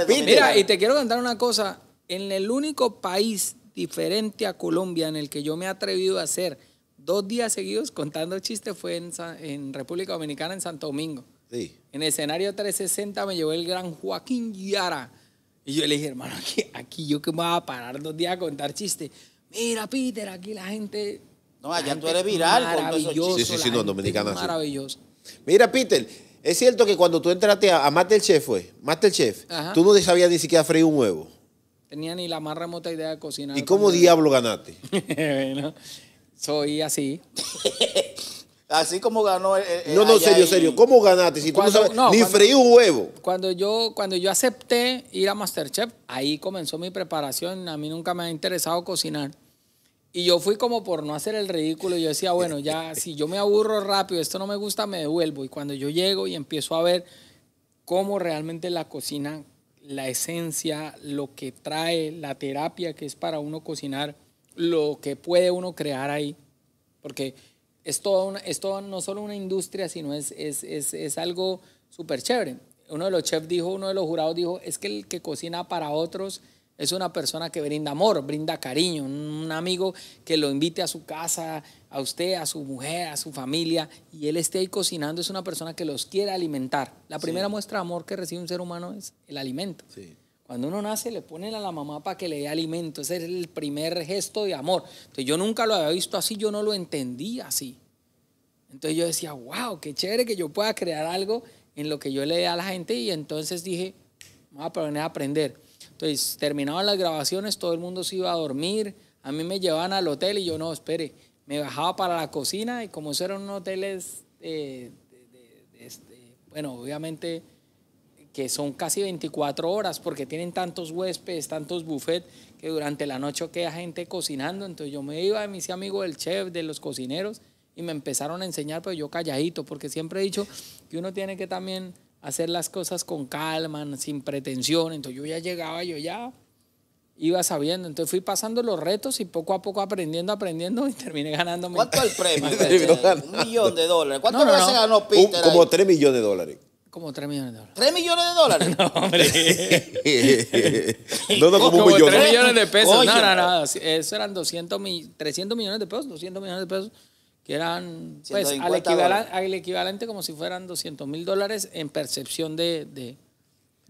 mira, y te quiero contar una cosa. En el único país diferente a Colombia en el que yo me he atrevido a hacer dos días seguidos contando chistes fue en, República Dominicana, en Santo Domingo. Sí. En el escenario 360 me llevó el gran Joaquín Yara. Y yo le dije, hermano, aquí, yo que me voy a parar dos días a contar chistes. Mira, Peter, aquí la gente. No, allá tú eres viral con Sí, sí, sí, no, dominicana. maravilloso. Mira, Peter, es cierto que cuando tú entraste a, a Chef fue, Masterchef, Chef tú no sabías ni siquiera freír un huevo. Tenía ni la más remota idea de cocinar. ¿Y cómo diablo ganaste? [LAUGHS] bueno, soy así. [LAUGHS] así como ganó. El, no, no, serio, serio. ¿Cómo ganaste? Si tú no sabes ni cuando, un huevo. Cuando yo, cuando yo acepté ir a Masterchef, ahí comenzó mi preparación. A mí nunca me ha interesado cocinar. Y yo fui como por no hacer el ridículo. Yo decía, bueno, ya [LAUGHS] si yo me aburro rápido, esto no me gusta, me devuelvo. Y cuando yo llego y empiezo a ver cómo realmente la cocina, la esencia, lo que trae, la terapia que es para uno cocinar lo que puede uno crear ahí, porque es todo, no solo una industria, sino es, es, algo súper chévere. Uno de los chefs dijo, uno de los jurados dijo, es que el que cocina para otros es una persona que brinda amor, brinda cariño, un amigo que lo invite a su casa, a usted, a su mujer, a su familia, y él esté ahí cocinando, es una persona que los quiere alimentar. La primera muestra de amor que recibe un ser humano es el alimento. Sí. Cuando uno nace le ponen a la mamá para que le dé alimento. Ese es el primer gesto de amor. yo nunca lo había visto así, yo no lo entendía así. Entonces yo decía, wow, qué chévere que yo pueda crear algo en lo que yo le dé a la gente. Y entonces dije, voy a poner a aprender. Entonces terminaban las grabaciones, todo el mundo se iba a dormir. A mí me llevaban al hotel y yo no, espere, me bajaba para la cocina y como eso eran hoteles, eh, este, bueno, obviamente que son casi 24 horas porque tienen tantos huéspedes, tantos buffets, que durante la noche queda gente cocinando. Entonces yo me iba, a mis amigo del chef, de los cocineros, y me empezaron a enseñar, pero yo calladito, porque siempre he dicho que uno tiene que también hacer las cosas con calma, sin pretensión. Entonces yo ya llegaba, yo ya iba sabiendo. Entonces fui pasando los retos y poco a poco aprendiendo, aprendiendo y terminé ganando. ¿Cuánto el premio? [LAUGHS] un millón de dólares. ¿Cuánto se ganó como tres millones de dólares. Como 3 millones de dólares. ¿3 millones de dólares? [LAUGHS] no, hombre. no, no, como, como 3 millones de pesos. No, no, no. Eso eran 200 300 millones de pesos, 200 millones de pesos, que eran pues, al, equivalente, como si fueran 200 mil dólares en percepción de,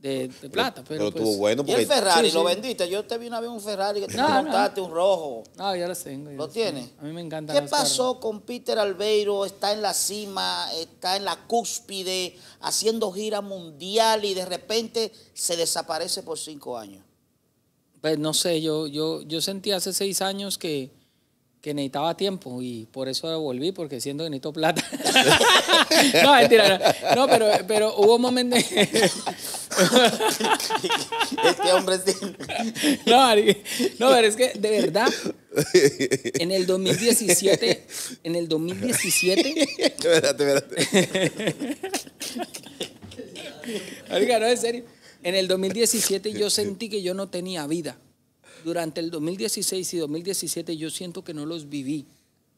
de, plata. Pero, pues, estuvo bueno. ¿Y el Ferrari? ¿Lo vendiste? Yo te vi una vez un Ferrari que te montaste, un rojo. No, ya lo tengo. ¿Lo tiene A mí me encanta. ¿Qué pasó con Peter Albeiro? Está en la cima, está en la cúspide, haciendo gira mundial y de repente se desaparece por cinco años. Pues no sé, yo, yo, yo sentí hace seis años que que necesitaba tiempo y por eso volví, porque siento que necesito plata. [LAUGHS] no, mentira, no. pero, pero hubo un momento... [LAUGHS] este hombre [LAUGHS] no, no, pero es que de verdad, en el 2017, en el 2017... espérate, espérate. Oiga, no, en serio. En el 2017 yo sentí que yo no tenía vida durante el 2016 y 2017 yo siento que no los viví.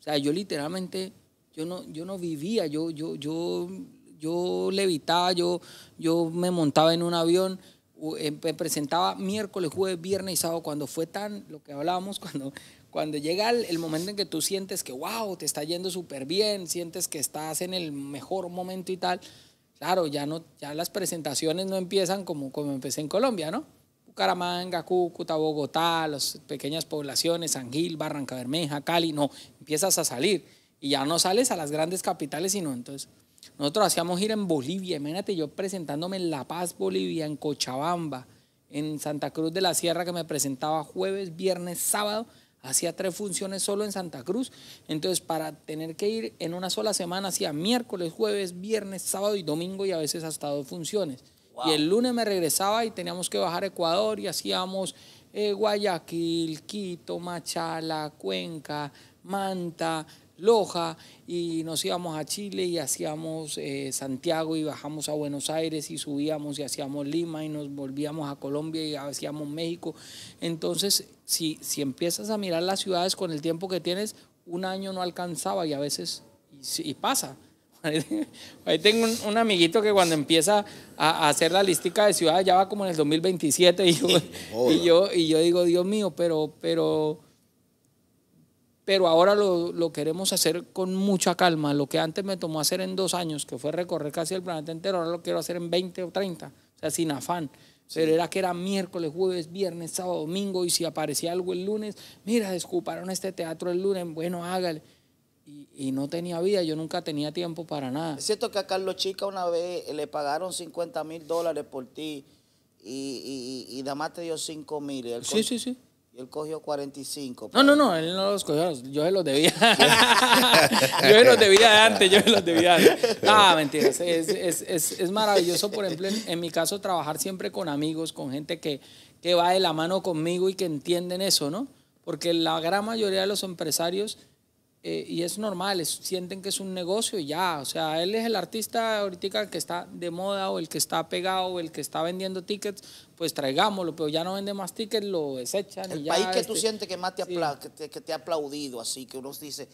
O sea, yo literalmente, yo no, yo no vivía, yo, yo, yo, yo levitaba, yo, yo me montaba en un avión, eh, me presentaba miércoles, jueves, viernes y sábado, cuando fue tan, lo que hablábamos, [LAUGHS] cuando, cuando llega el, momento en que tú sientes que, wow, te está yendo súper bien, sientes que estás en el mejor momento y tal. Claro, ya, no, ya las presentaciones no empiezan como, como empecé en Colombia, ¿no? Caramanga, Cúcuta, Bogotá, las pequeñas poblaciones, San Gil, Barranca Bermeja, Cali, no, empiezas a salir y ya no sales a las grandes capitales, sino entonces. Nosotros hacíamos ir en Bolivia, imagínate yo presentándome en La Paz, Bolivia, en Cochabamba, en Santa Cruz de la Sierra, que me presentaba jueves, viernes, sábado, hacía tres funciones solo en Santa Cruz. Entonces, para tener que ir en una sola semana, hacía miércoles, jueves, viernes, sábado y domingo y a veces hasta dos funciones. Y el lunes me regresaba y teníamos que bajar a Ecuador y hacíamos eh, Guayaquil, Quito, Machala, Cuenca, Manta, Loja y nos íbamos a Chile y hacíamos eh, Santiago y bajamos a Buenos Aires y subíamos y hacíamos Lima y nos volvíamos a Colombia y hacíamos México. Entonces, si, si empiezas a mirar las ciudades con el tiempo que tienes, un año no alcanzaba y a veces y pasa. [LAUGHS] Ahí tengo un, amiguito que cuando empieza a, hacer la listica de ciudades ya va como en el 2027 y yo, y yo, digo, Dios mío, pero, pero, pero ahora lo, queremos hacer con mucha calma. Lo que antes me tomó hacer en dos años, que fue recorrer casi el planeta entero, ahora lo quiero hacer en 20 o 30, o sea, sin afán. Pero era que era miércoles, jueves, viernes, sábado, domingo, y si aparecía algo el lunes, mira, descuparon este teatro el lunes, bueno, hágale y, no tenía vida, yo nunca tenía tiempo para nada. Es cierto que a Carlos Chica una vez le pagaron 50 mil dólares por ti y, y, más te dio 5 mil. Sí, sí, sí. Y él cogió 45. No, no, pues. no, él no los cogió, yo se los debía. [LAUGHS] [LAUGHS] yo se los debía de antes, yo se los debía antes. Ah, mentira, es, maravilloso, por ejemplo, en, mi caso, trabajar siempre con amigos, con gente que, que va de la mano conmigo y que entienden eso, ¿no? Porque la gran mayoría de los empresarios eh, y es normal, sienten que es un negocio y ya, o sea, él es el artista ahorita que está de moda o el que está pegado o el que está vendiendo tickets, pues traigámoslo, pero ya no vende más tickets, lo desechan. El país que tú este, sientes que más te, que, te, ha aplaudido, así que uno dice,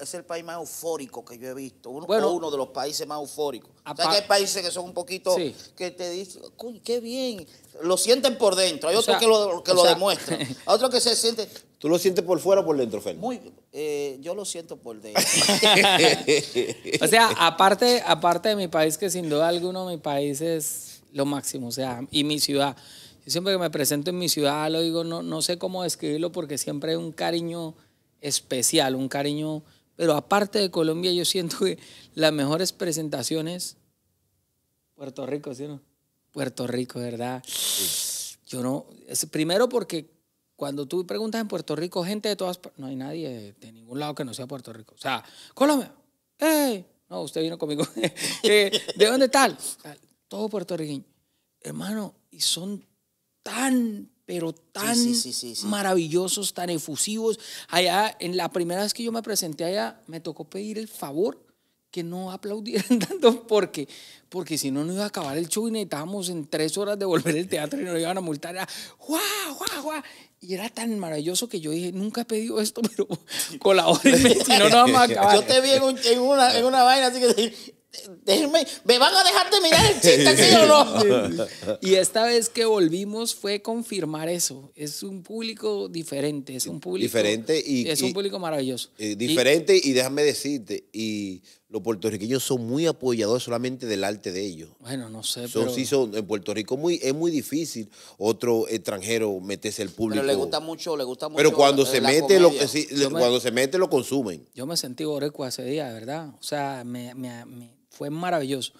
es el país más eufórico que yo he visto, uno, bueno, uno de los países más eufóricos. O sea, que hay países que son un poquito, que te dicen, qué bien, lo sienten por dentro, hay otros que lo, que lo demuestran, [LAUGHS] otros que se sienten... ¿Tú lo sientes por fuera o por dentro, Félix? Muy eh, yo lo siento por dentro. [LAUGHS] o sea, aparte, aparte de mi país, que sin duda alguno mi país es lo máximo, o sea, y mi ciudad. Yo siempre que me presento en mi ciudad lo digo, no, no sé cómo describirlo porque siempre hay un cariño especial, un cariño... Pero aparte de Colombia, yo siento que las mejores presentaciones... Puerto Rico, ¿sí o no? Puerto Rico, ¿verdad? Yo no... Es, primero porque cuando tú preguntas en Puerto Rico, gente de todas partes, no hay nadie de ningún lado que no sea Puerto Rico. O sea, Colombia, No, usted vino conmigo. [LAUGHS] Eh, ¿De dónde tal? Todo puertorriqueño. Hermano, y son tan, pero tan maravillosos, tan efusivos. Allá, en la primera vez que yo me presenté allá, me tocó pedir el favor que no aplaudieran [LAUGHS] tanto porque, porque si no, no iba a acabar el show y necesitábamos en tres horas de volver el teatro y nos iban a multar. ¡Guau, guau, guau! Y era tan maravilloso que yo dije, nunca he pedido esto, [LAUGHS] pero colabórenme, si no, no vamos a acabar. Yo te vi en, una, en una vaina, así que déjame, ¿me van a dejar de mirar el chiste, así o no? [LAUGHS] Y esta vez que volvimos fue confirmar eso. Es un público diferente, es un público. Diferente y. Es un público maravilloso. Eh, diferente y, déjame decirte, y los puertorriqueños son muy apoyados solamente del arte de ellos. Bueno, no sé, pero... Sí, son, en Puerto Rico muy, es muy difícil otro extranjero meterse al público. Pero le gusta mucho, le gusta mucho Pero cuando, se, mete, lo, cuando se mete, lo consumen. Yo me sentí boricua ese día, de verdad. O sea, me, fue maravilloso.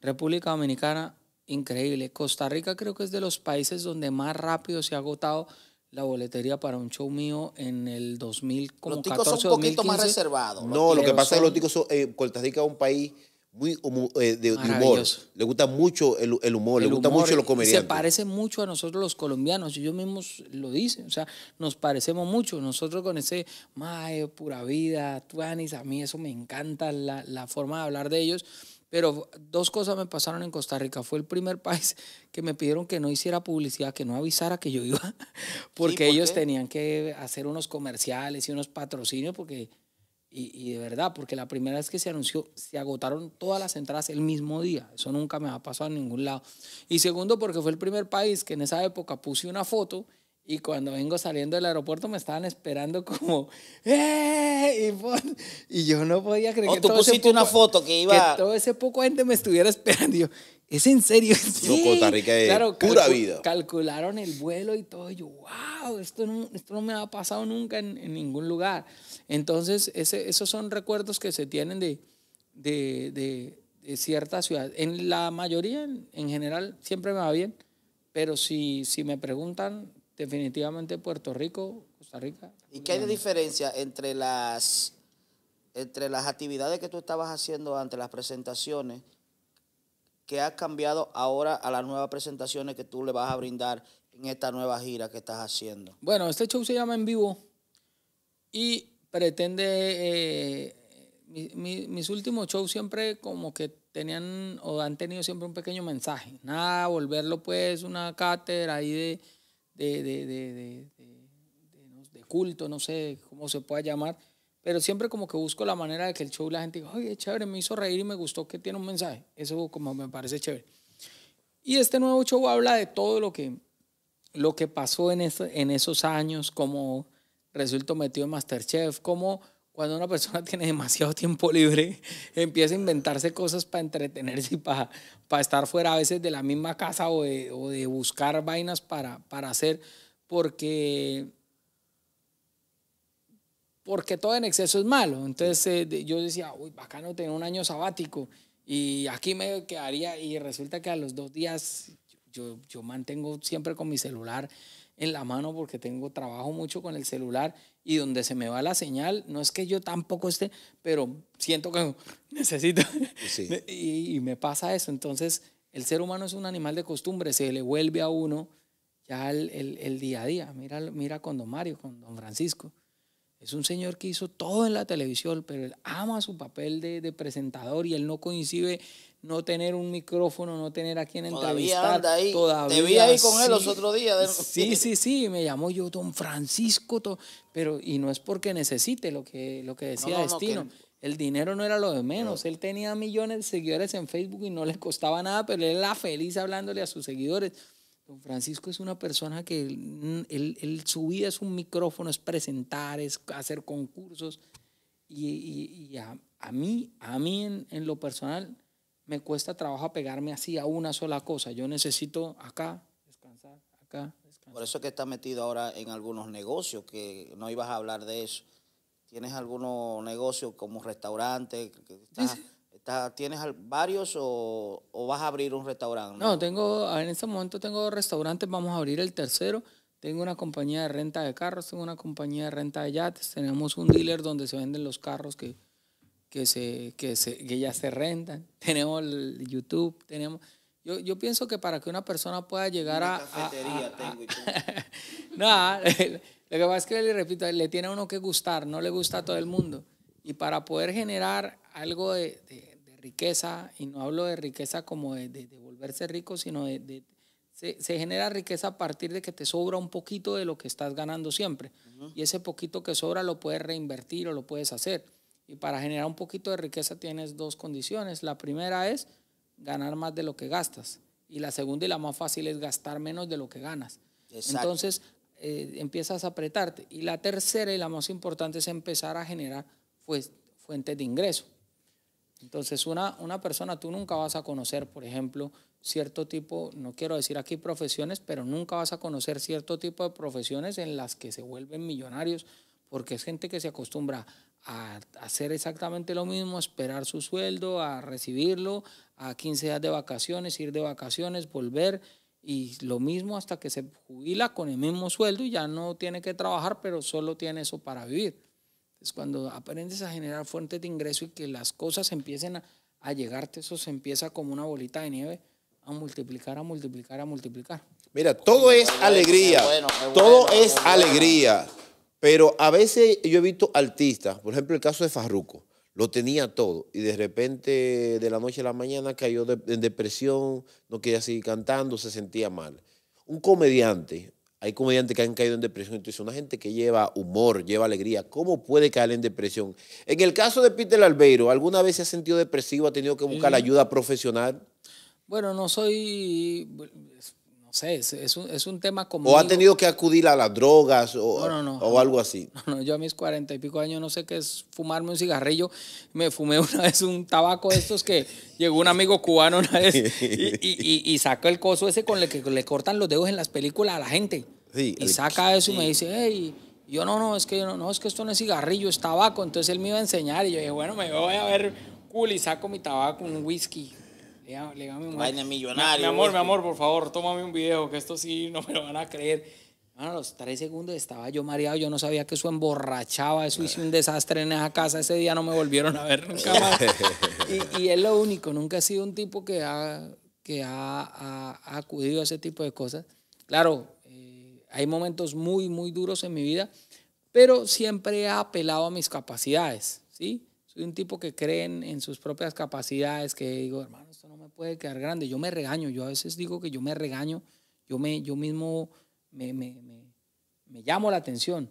República Dominicana, increíble. Costa Rica creo que es de los países donde más rápido se ha agotado la boletería para un show mío en el 2014. Los ticos son un poquito más reservados. No, lo que pasa es que los ticos son, eh, es un país muy eh, de, humor. Le gusta mucho el, humor, le gusta mucho los comediantes. Se parece mucho a nosotros los colombianos, ellos mismos lo dicen, o sea, nos parecemos mucho. Nosotros con ese mae, pura vida, tuanis, a mí eso me encanta, la, la forma de hablar de ellos pero dos cosas me pasaron en Costa Rica. Fue el primer [LAUGHS] país que me pidieron que no hiciera publicidad, que no avisara que yo iba, [LAUGHS] porque ellos tenían que hacer unos comerciales y unos patrocinios, porque, y, y, de verdad, porque la primera vez que se anunció, se agotaron todas las entradas el mismo día. Eso nunca me ha pasado en ningún lado. Y segundo, porque fue el primer país que en esa época puse una foto y cuando vengo saliendo del aeropuerto me estaban esperando como, [LAUGHS] ¡eh! Y, yo no podía creer oh, que, tú todo pusiste una foto que iba... Que todo ese poco gente me estuviera [LAUGHS] esperando. Y yo, ¿es en serio? [LAUGHS] Sí. Costa Rica es pura vida. Calcularon el vuelo y todo. Y yo, wow, esto no, esto no me ha pasado nunca en, en ningún lugar. Entonces, ese, esos son recuerdos que se tienen de, de, de, ciertas En la mayoría, en, en general, siempre me va bien. Pero si, si me preguntan, definitivamente Puerto Rico, Costa Rica. ¿Y qué hay de diferencia entre las, entre las actividades que tú estabas haciendo antes, las presentaciones, que has cambiado ahora a las nuevas presentaciones que tú le vas a brindar en esta nueva gira que estás haciendo? Bueno, este show se llama En Vivo y pretende... Eh, mis últimos shows siempre como que tenían o han tenido siempre un pequeño mensaje. Nada, volverlo pues una cátedra ahí de de, de, culto, no sé cómo se pueda llamar, pero siempre como que busco la manera de que el show la gente diga, oye, chévere, me hizo reír y me gustó que tiene un mensaje. Eso como me parece chévere. Y este nuevo show habla de todo lo que, lo que pasó en, en esos años, como resultó metido en Masterchef, cómo cuando una persona [LAUGHS] tiene demasiado tiempo libre, empieza a inventarse cosas para entretenerse y para, para estar fuera a veces de la misma casa o de, buscar vainas para, para hacer, porque, porque todo en exceso es malo. Entonces eh, yo decía, uy, bacano tener un año sabático y aquí me quedaría y resulta que a los dos días yo, yo mantengo siempre con mi celular en la mano porque tengo trabajo mucho con el celular y donde se me va la señal, no es que yo tampoco esté, pero siento que [LAUGHS] necesito. [LAUGHS] Y, me pasa eso. Entonces, el ser humano es un animal de costumbre, se le vuelve a uno ya el, día a día. Mira, mira con don Mario, con don Francisco. Es un señor que hizo todo en la televisión, pero él ama su papel de, de presentador y él no coincide no tener un micrófono, no tener a quien entrevistar. ahí. Todavía Te vi ahí con él los otros días. Sí, sí, sí, me llamó yo Don Francisco, pero y no es porque necesite lo que, lo que decía Destino. El dinero no era lo de menos. Él tenía millones de seguidores en Facebook y no le costaba nada, pero él era feliz hablándole a sus seguidores. Don Francisco es una persona que mm, él, su vida es un micrófono, es presentar, es hacer concursos. Y, a, mí, a mí en lo personal, me cuesta trabajo pegarme así a una sola cosa. Yo necesito acá descansar, acá Por eso que estás metido ahora en algunos negocios, que no ibas a hablar de eso. ¿Tienes algunos negocios como restaurante? ¿Tienes varios o, vas a abrir un restaurante? No, tengo, en este momento tengo dos restaurantes, vamos a abrir el tercero. Tengo una compañía de renta de carros, tengo una compañía de renta de yates, tenemos un dealer donde se venden los carros que, que, se, que, se, ya se rentan, [LAUGHS] tenemos el YouTube, tenemos... Yo, yo, pienso que para que una persona pueda llegar a... [LAUGHS] no, [LAUGHS] lo que pasa es que le repito, le tiene a uno que gustar, no le gusta a todo el mundo. Y para poder generar algo de, riqueza, y no hablo de riqueza como de, de volverse rico, sino de... Se, genera riqueza a partir de que te sobra un poquito de lo que estás ganando siempre. Y ese poquito que sobra lo puedes reinvertir o lo puedes hacer. Y para generar un poquito de riqueza tienes dos condiciones. La primera es ganar más de lo que gastas. Y la segunda y la más fácil es gastar menos de lo que ganas. Entonces eh, empiezas a apretarte. Y la tercera y la más importante es empezar a generar pues, fuentes de ingreso. Entonces una, una persona, tú nunca vas a conocer, por ejemplo, cierto tipo, no quiero decir aquí profesiones, pero nunca vas a conocer cierto tipo de profesiones en las que se vuelven millonarios, porque es gente que se acostumbra a hacer exactamente lo mismo, esperar su sueldo, a recibirlo, a 15 días de vacaciones, ir de vacaciones, volver y lo mismo hasta que se jubila con el mismo sueldo y ya no tiene que trabajar, pero solo tiene eso para vivir. Es cuando aprendes a generar fuentes de ingreso y que las cosas empiecen a, a, llegarte, eso se empieza como una bolita de nieve a multiplicar, a multiplicar, a multiplicar. Mira, todo es alegría. todo es alegría. Pero a veces yo he visto artistas, por ejemplo el caso de Farruco, lo tenía todo y de repente de la noche a la mañana cayó en depresión, no quería seguir cantando, se sentía mal. Un comediante, hay comediantes que han caído en depresión, entonces una gente que lleva humor, lleva alegría, ¿cómo puede caer en depresión? En el caso de Peter Albeiro, ¿alguna vez se ha sentido depresivo, ha tenido que buscar eh. ayuda profesional? Bueno, no soy no sé, es, un, tema como... ¿O ha tenido que acudir a las drogas o, algo así? [LAUGHS] yo a mis cuarenta y pico años no sé qué es fumarme un cigarrillo. Me fumé [LAUGHS] una vez un tabaco de estos que llegó un amigo cubano una vez y, y, sacó el coso ese con el que le cortan los dedos en las películas a la gente. y saca eso y me dice, hey, yo no, no, es que no, no, es que esto no es cigarrillo, es tabaco. Entonces él me iba a enseñar y yo dije, bueno, me voy a ver cool y saco mi tabaco, un whisky, le, un... millonario. Mi, amor, mi amor, por favor, tómame un video, que esto sí no me lo van a creer. Bueno, a los tres segundos estaba yo mareado, yo no sabía que eso emborrachaba, eso hice un desastre en esa casa, ese día no me volvieron a ver nunca más. [LAUGHS] Y, es lo único, nunca he sido un tipo que ha, que ha, acudido a ese tipo de cosas. Claro, eh, hay momentos muy, muy duros en mi vida, pero siempre he apelado a mis capacidades, ¿sí? un tipo que cree en, sus propias capacidades, que digo, hermano, esto no me puede quedar grande. Yo me regaño, yo a veces digo que yo me regaño, yo, me, yo mismo me, me, me, llamo la atención.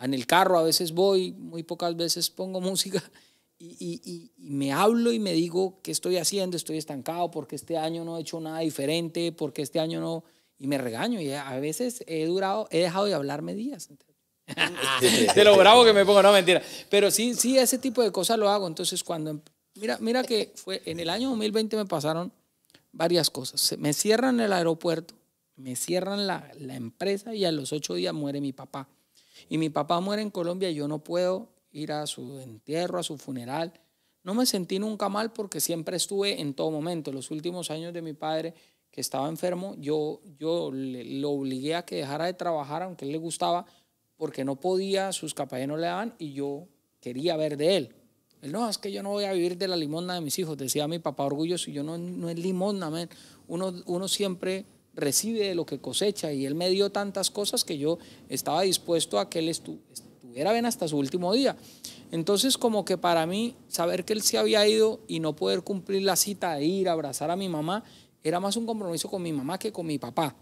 En el carro a veces voy, muy pocas veces pongo [LAUGHS] música y, me hablo y me digo qué estoy haciendo, estoy estancado porque este año no he hecho nada diferente, porque este año no, y me regaño y a veces he durado, he dejado de hablarme días. [LAUGHS] de lo bravo que me pongo, no mentira. Pero sí, sí, ese tipo de cosas lo hago. Entonces, cuando. Em, mira, mira que fue en el año 2020 me pasaron varias cosas. Me cierran el aeropuerto, me cierran la, la empresa y a los ocho días muere mi papá. Y mi papá muere en Colombia y yo no puedo ir a su entierro, a su funeral. No me sentí nunca mal porque siempre estuve en todo momento. Los últimos años de mi padre, que estaba enfermo, yo, yo lo obligué a que dejara de trabajar, aunque él le gustaba, porque no podía, sus capa no le daban y yo quería ver de él. Él no, es que yo no voy a vivir de la limosna de mis hijos, decía mi papá orgulloso, yo no, no es limosna, Uno, uno siempre recibe de lo que cosecha y él me dio tantas cosas que yo estaba dispuesto a que él estuviera bien hasta su último día. Entonces como que para mí saber que él se había ido y no poder cumplir la cita de ir a abrazar a mi mamá era más un compromiso con mi mamá que con mi papá.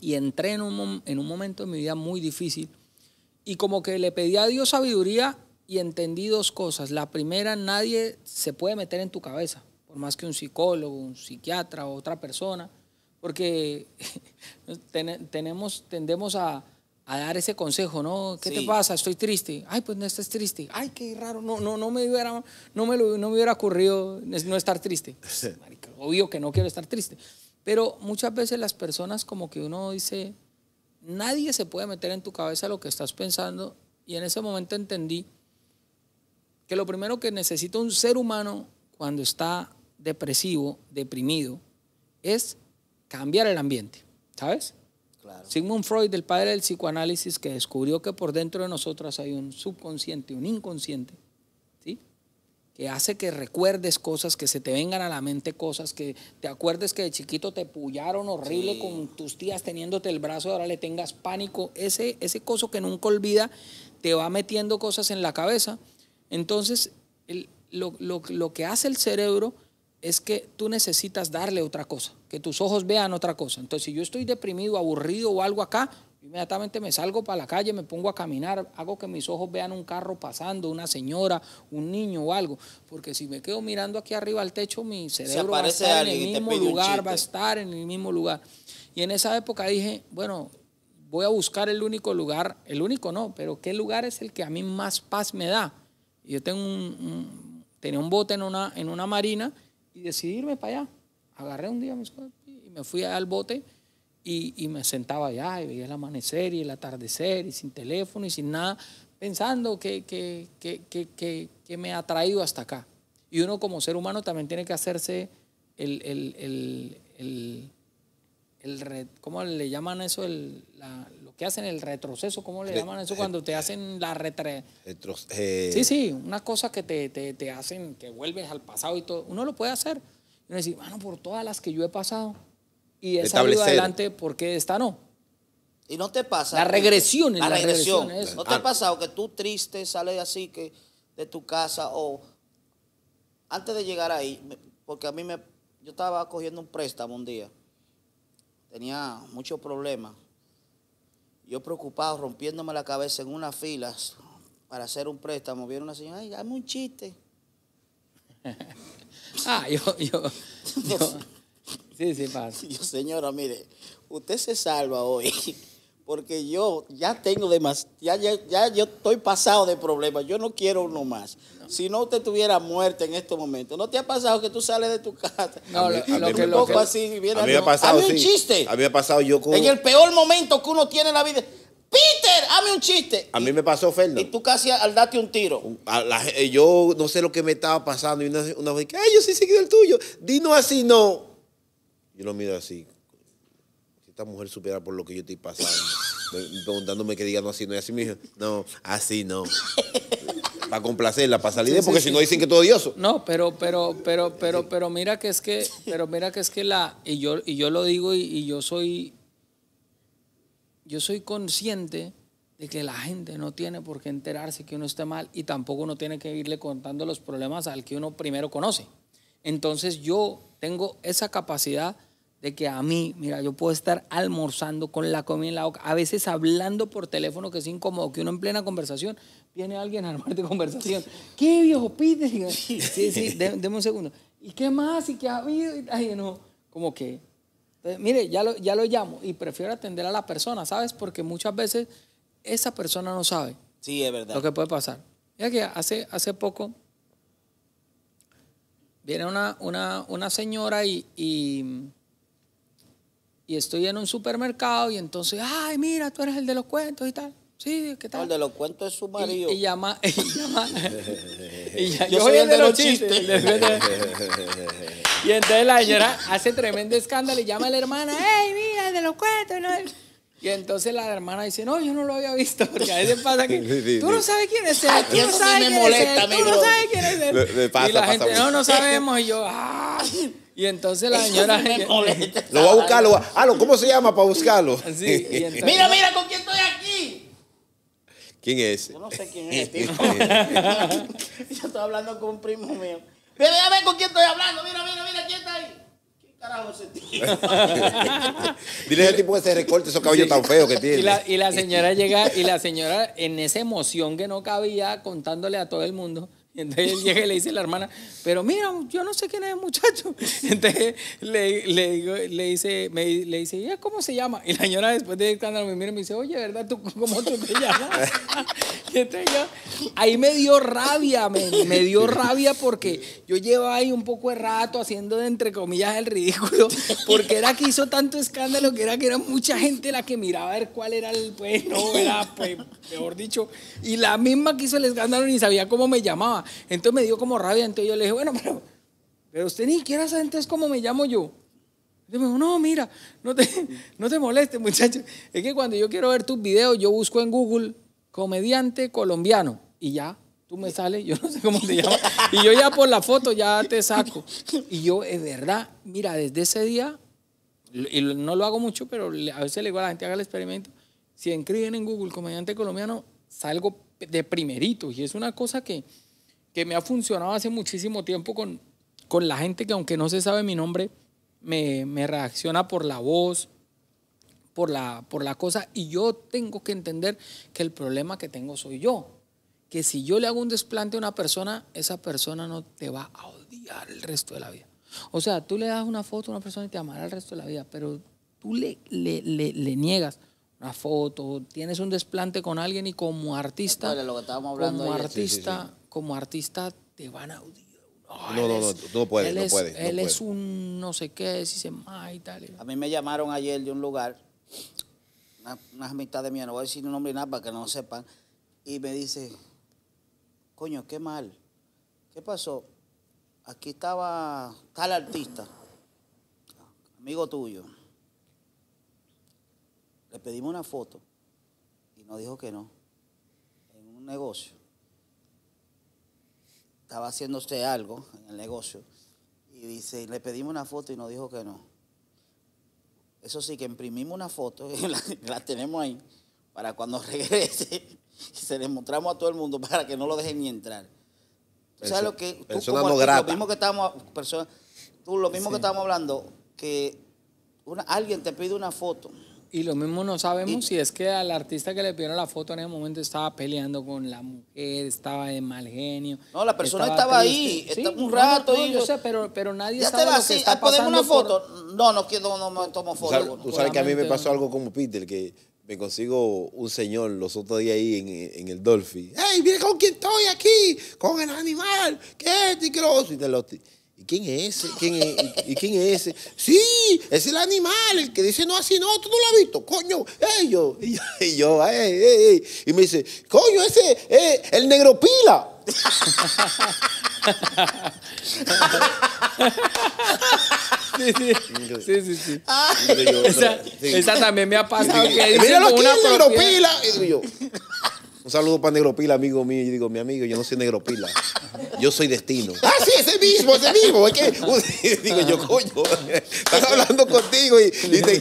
Y entré en un, en un momento de mi vida muy difícil y como que le pedí a Dios sabiduría y entendí dos cosas. La primera, nadie se puede meter en tu cabeza, por más que un psicólogo, un psiquiatra o otra persona, porque [LAUGHS] tenemos, tendemos a, dar ese consejo, ¿no? ¿Qué te pasa? Estoy triste. Ay, pues no estás triste. Ay, qué raro. No, no, no me hubiera, no me, no me hubiera ocurrido no estar triste. [LAUGHS] obvio que no quiero estar triste. Pero muchas veces las personas como que uno dice, Nadie se puede meter en tu cabeza lo que estás pensando y en ese momento entendí que lo primero que necesita un ser humano cuando está depresivo, deprimido, es cambiar el ambiente, ¿sabes? Sigmund Freud, el padre del psicoanálisis, que descubrió que por dentro de nosotras hay un subconsciente, un inconsciente, que hace que recuerdes cosas, que se te vengan a la mente cosas, que te acuerdes que de chiquito te pullaron horrible con tus tías teniéndote el brazo, ahora le tengas pánico, ese, ese coso que nunca olvida te va metiendo cosas en la cabeza. Entonces, lo, lo que hace el cerebro es que tú necesitas darle otra cosa, que tus ojos vean otra cosa. Entonces, si yo estoy deprimido, aburrido o algo acá, Inmediatamente me salgo para la calle, me pongo a caminar, hago que mis ojos vean un carro pasando, una señora, un niño o algo, porque si me quedo mirando aquí arriba al techo, mi cerebro va a estar en el mismo lugar, va a estar en el mismo lugar. Y en esa época dije, bueno, voy a buscar el único lugar, el único no, pero qué lugar es el que a mí más paz me da. Yo tengo un, tenía un bote en una, en una marina y decidí irme para allá. Agarré un día mis y me fui al bote y, me sentaba allá y veía el amanecer y el atardecer y sin teléfono y sin nada, pensando que, que, me ha traído hasta acá. Y uno como ser humano también tiene que hacerse el, el, el, el el ¿cómo le llaman eso? El, lo que hacen el retroceso, ¿cómo le llaman eso cuando te eh, hacen la retre... Sí, eh, sí, una cosa que te, te, te, hacen, que vuelves al pasado y todo. Uno lo puede hacer. uno dice, mano, por todas las que yo he pasado, y esa ayuda adelante, porque está no? Y no te pasa. La regresión. La, la regresión. no te ha pasado que tú triste sales así que de tu casa o antes de llegar ahí, porque a mí me, yo estaba cogiendo un préstamo un día, tenía muchos problemas, yo preocupado, rompiéndome la cabeza en unas filas para hacer un préstamo, Vieron una señora, ay, dame un chiste. [LAUGHS] ah, yo, yo. [LAUGHS] Sí, sí, pasa. [LAUGHS] señora, mire, usted se salva hoy [LAUGHS] porque yo ya tengo demasiado, ya, ya, yo estoy pasado de problemas, yo no quiero uno más. Si no, usted tuviera muerte en este momento ¿No te ha pasado que tú sales de tu casa? No, lo, que, lo así a mí me ha pasado, chiste. A pasado yo con... En el peor momento que uno tiene en la vida. Peter, hazme un chiste. A mí me pasó, Fernando. Y tú casi al darte un tiro. Eh, yo no sé lo que me estaba pasando y una, una vez, ay, yo sí he el tuyo. Dino así, no yo lo miro así. Si esta mujer supera por lo que yo estoy pasando, preguntándome [LAUGHS] que diga no así, no es así, me dijo, no, así no. para complacerla, para salir, sí, porque si no dicen que todo odioso. No, pero, pero, pero, pero, pero mira que es que, pero mira que es que la, y yo, y yo lo digo, y, yo soy, yo soy consciente de que la gente no tiene por qué enterarse que uno esté mal y tampoco uno tiene que irle contando los problemas al que uno primero conoce. Entonces yo tengo esa capacidad de que a mí, mira, yo puedo estar almorzando con la comida en la boca, a veces hablando por teléfono que es incómodo, que uno en plena conversación, viene alguien a de conversación. [LAUGHS] ¿Qué viejo pide? Sí, sí, sí un segundo. ¿Y qué más? ¿Y qué ha habido? Ay, no, como que. Eh, mire, ya lo, ya lo llamo y prefiero atender a la persona, ¿sabes? Porque muchas veces esa persona no sabe. Sí, es verdad. Lo que puede pasar. Mira que hace, hace poco viene una, una, una señora y y estoy en un supermercado y entonces, ay, mira, tú eres el de los cuentos y tal. Sí, ¿qué tal? El de los cuentos es su marido. Y, llama, [LAUGHS] llama. yo, soy el, de, los chistes. [LAUGHS] y entonces la señora hace tremendo escándalo y llama a la hermana, hey, mira, el de los cuentos. Y entonces la hermana dice, no, yo no lo había visto, porque a veces pasa que [LAUGHS] tú no sabes quién es él, tú no sabes quién es tú no sabes quién es él. Y la gente, no, no sabemos, y yo, ah. Y entonces la señora. [LAUGHS] [LAUGHS] lo va a buscar, lo va, a. ¿cómo se llama para buscarlo? [LAUGHS] mira, mira con quién estoy aquí. ¿Quién es? Yo no sé quién es, tío. Este, Yo estoy hablando con un primo mío. Mira, mira, ver con quién estoy hablando. Mira, mira, mira, quién está ahí. ¿Qué Carajo, es tío. Este Dile ese tipo que se recorte esos cabellos tan feos que tiene. y la señora llega, y la señora en esa emoción que no cabía, contándole a todo el mundo, [LAUGHS] Entonces y le dice a la hermana, pero mira, yo no sé quién es el muchacho. [LAUGHS] Entonces le, le, dice, me, le dice, cómo se llama? Y la señora después de escándalo me mira y me dice, oye, ¿verdad? ¿Tú cómo tú te llamas? [LAUGHS] ahí me dio rabia, me, dio rabia porque yo llevaba ahí un poco de rato haciendo, de, entre comillas, el ridículo, porque era que hizo tanto escándalo que era que era mucha gente la que miraba a ver cuál era el, pues, no, era, pues, mejor dicho, y la misma que hizo el escándalo ni sabía cómo me llamaba. Entonces me dio como rabia, entonces yo le dije, bueno, [LAUGHS] pero, usted ni siquiera saber entonces cómo me llamo yo. Yo me dijo, no, mira, no te, [LAUGHS] no te moleste muchacho. Es que cuando yo quiero ver tus videos, yo busco en Google comediante colombiano y ya, tú me sales, yo no sé cómo te llama Y yo ya por la foto ya te saco. Y yo, es verdad, mira, desde ese día, y no lo hago mucho, pero a veces le digo a la gente, haga el experimento. Si escriben en Google comediante colombiano, salgo de primerito. Y es una cosa que que me ha funcionado hace muchísimo tiempo con, con la gente que aunque no se sabe mi nombre, me, reacciona por la voz, por la, por la cosa, y yo tengo que entender que el problema que tengo soy yo. Que si yo le hago un desplante a una persona, esa persona no te va a odiar el resto de la vida. O sea, tú le das una foto a una persona y te amará el resto de la vida, pero tú le, le, niegas una foto, tienes un desplante con alguien y como artista, como artista, como artista te van a audir. No, no, no, no, no puedes, él es un no sé qué, si se más y tal. A mí me llamaron ayer de un lugar, una una de mía, no voy a decir un nombre ni nada para que no lo sepan, y me dice, coño, qué mal, ¿qué pasó? Aquí estaba tal artista, amigo tuyo. Le pedimos una foto y nos dijo que no, en un negocio estaba haciéndose algo en el negocio y dice, le pedimos una foto y nos dijo que no. Eso sí, que imprimimos una foto y [LAUGHS] la, tenemos ahí para cuando [LAUGHS] regrese y se le mostramos a todo el mundo para que no lo dejen ni entrar. ¿Tú lo que? Tú mismo que estamos tú lo mismo que hablando, que alguien te pide una foto y lo mismo no sabemos si es que al artista que le pidieron la foto en ese momento estaba peleando con la mujer, estaba de mal genio. No, la persona estaba, ahí, un rato. yo, sé, pero, pero nadie estaba. sabe ah, una foto? No, no quiero, no, me tomo foto. Tú sabes, que a mí me pasó algo como Peter, que me consigo un señor los otros días ahí en, el Dolphy. ¡Ey, mire con quién estoy aquí! ¡Con el animal! ¿Qué es? Este y que lo... ¿Y quién es ese? ¿Quién es, y, quién es ese? Sí, es el animal, el que dice no así, no, tú no lo has visto, coño, ellos. [LAUGHS] y yo, ey, ey. y me dice, coño, ese es el negro Sí, sí, ah, sí. esa, también me ha pasado. lo que Míralo el una pila. Y yo, un saludo para negro pila, amigo mío. Y digo, mi amigo, yo no soy negro yo soy destino. Ah, sí, ese mismo, ese mismo. Es que, [LAUGHS] digo yo, ah. coño, estás hablando contigo y, te, y, ¿me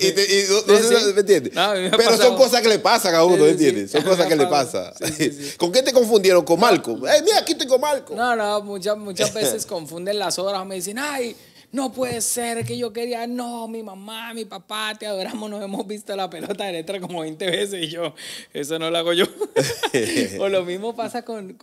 entiendes? Pero son cosas que le pasan a uno, ¿me entiendes? Son cosas que le pasan. [LAUGHS] ¿Con qué te confundieron? ¿Con Marco Eh, mira, aquí estoy con Marco No, no, muchas, muchas [LAUGHS] veces confunden las horas. Me dicen, ay no puede ser que yo quería, no, mi mamá, mi papá, te adoramos, nos hemos visto la pelota de letra como 20 veces y yo, eso no lo hago yo. [LAUGHS] o lo mismo pasa con,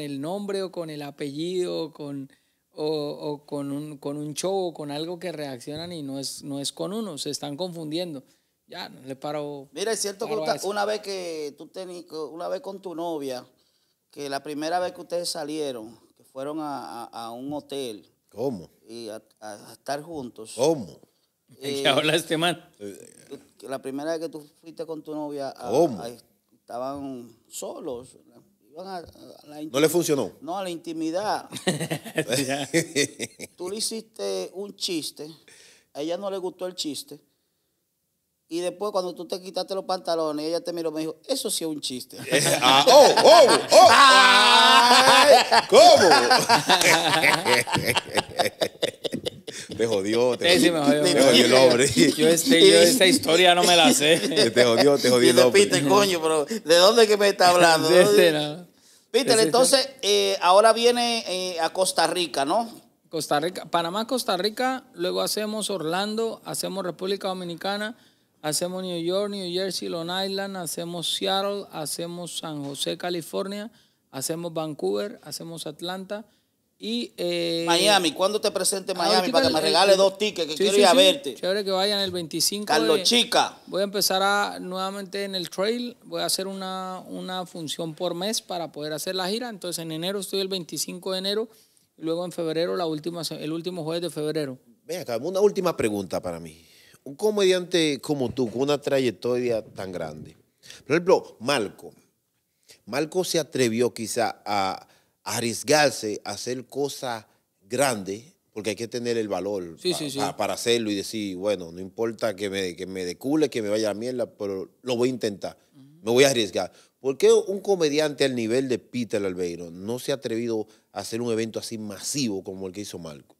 el nombre o con el apellido con, o, con, un, show o con algo que reaccionan y no es, no es con uno, se están confundiendo. Ya, le paro. Mira, es cierto que una vez que tú tenías, una vez con tu novia, que la primera vez que ustedes salieron, que fueron a un hotel, ¿Cómo? Y a, estar juntos. ¿Cómo? Eh, ¿Y ¿Qué hablaste, man? la primera vez que tú fuiste con tu novia, estaban solos. no le funcionó. No, a la intimidad. [LAUGHS] tú le hiciste un chiste, a ella no le gustó el chiste y después, cuando tú te quitaste los pantalones, ella te miró y me dijo, eso sí es un chiste. [LAUGHS] Eh, ah, ¡Oh, oh, oh! ¿Cómo? [LAUGHS] te jodió, te jodió, el hombre. Yo, esta historia no me la sé. te jodió, te jodió el hombre. Pite, coño, pero ¿de dónde que me está hablando? [LAUGHS] De entonces, eh, ahora viene eh, a Costa Rica, ¿no? Costa Rica, Panamá, Costa Rica, luego hacemos Orlando, hacemos República Dominicana, Hacemos New York, New Jersey, Long Island, hacemos Seattle, hacemos San José, California, hacemos Vancouver, hacemos Atlanta y... Eh, Miami, ¿cuándo te presente ah, Miami para que me regales eh, dos tickets que quiero ir a verte? Chévere que vayan el 25 Carlos Chica. Voy a empezar nuevamente en el trail, voy a hacer una, una función por mes para poder hacer la gira, entonces en enero estoy el 25 de enero y luego en febrero la última, el último jueves de febrero. Venga, una última pregunta para mí un comediante como tú, con una trayectoria tan grande, por ejemplo, Marco, Marco se atrevió quizá a arriesgarse a hacer cosas grandes, porque hay que tener el valor para hacerlo y decir, bueno, no importa que me, que me decule, que me vaya a la mierda, pero lo voy a intentar, me voy a arriesgar. ¿Por qué un comediante al nivel de Peter Albeiro no se ha atrevido a hacer un evento así masivo como el que hizo Marco?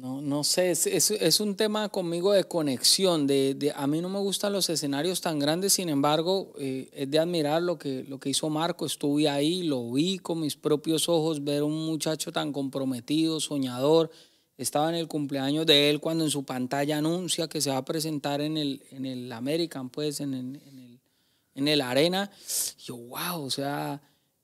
No, no sé, es, es, un tema conmigo de conexión. De, a mí no me gustan los escenarios tan grandes, sin embargo, eh, es de admirar lo que, lo que hizo Marco. Estuve ahí, lo vi con mis propios ojos, ver un muchacho tan comprometido, soñador. Estaba en el cumpleaños de él cuando en su pantalla anuncia que se va a presentar en el, en el American, pues, en, el, en el Arena. yo, wow, o sea,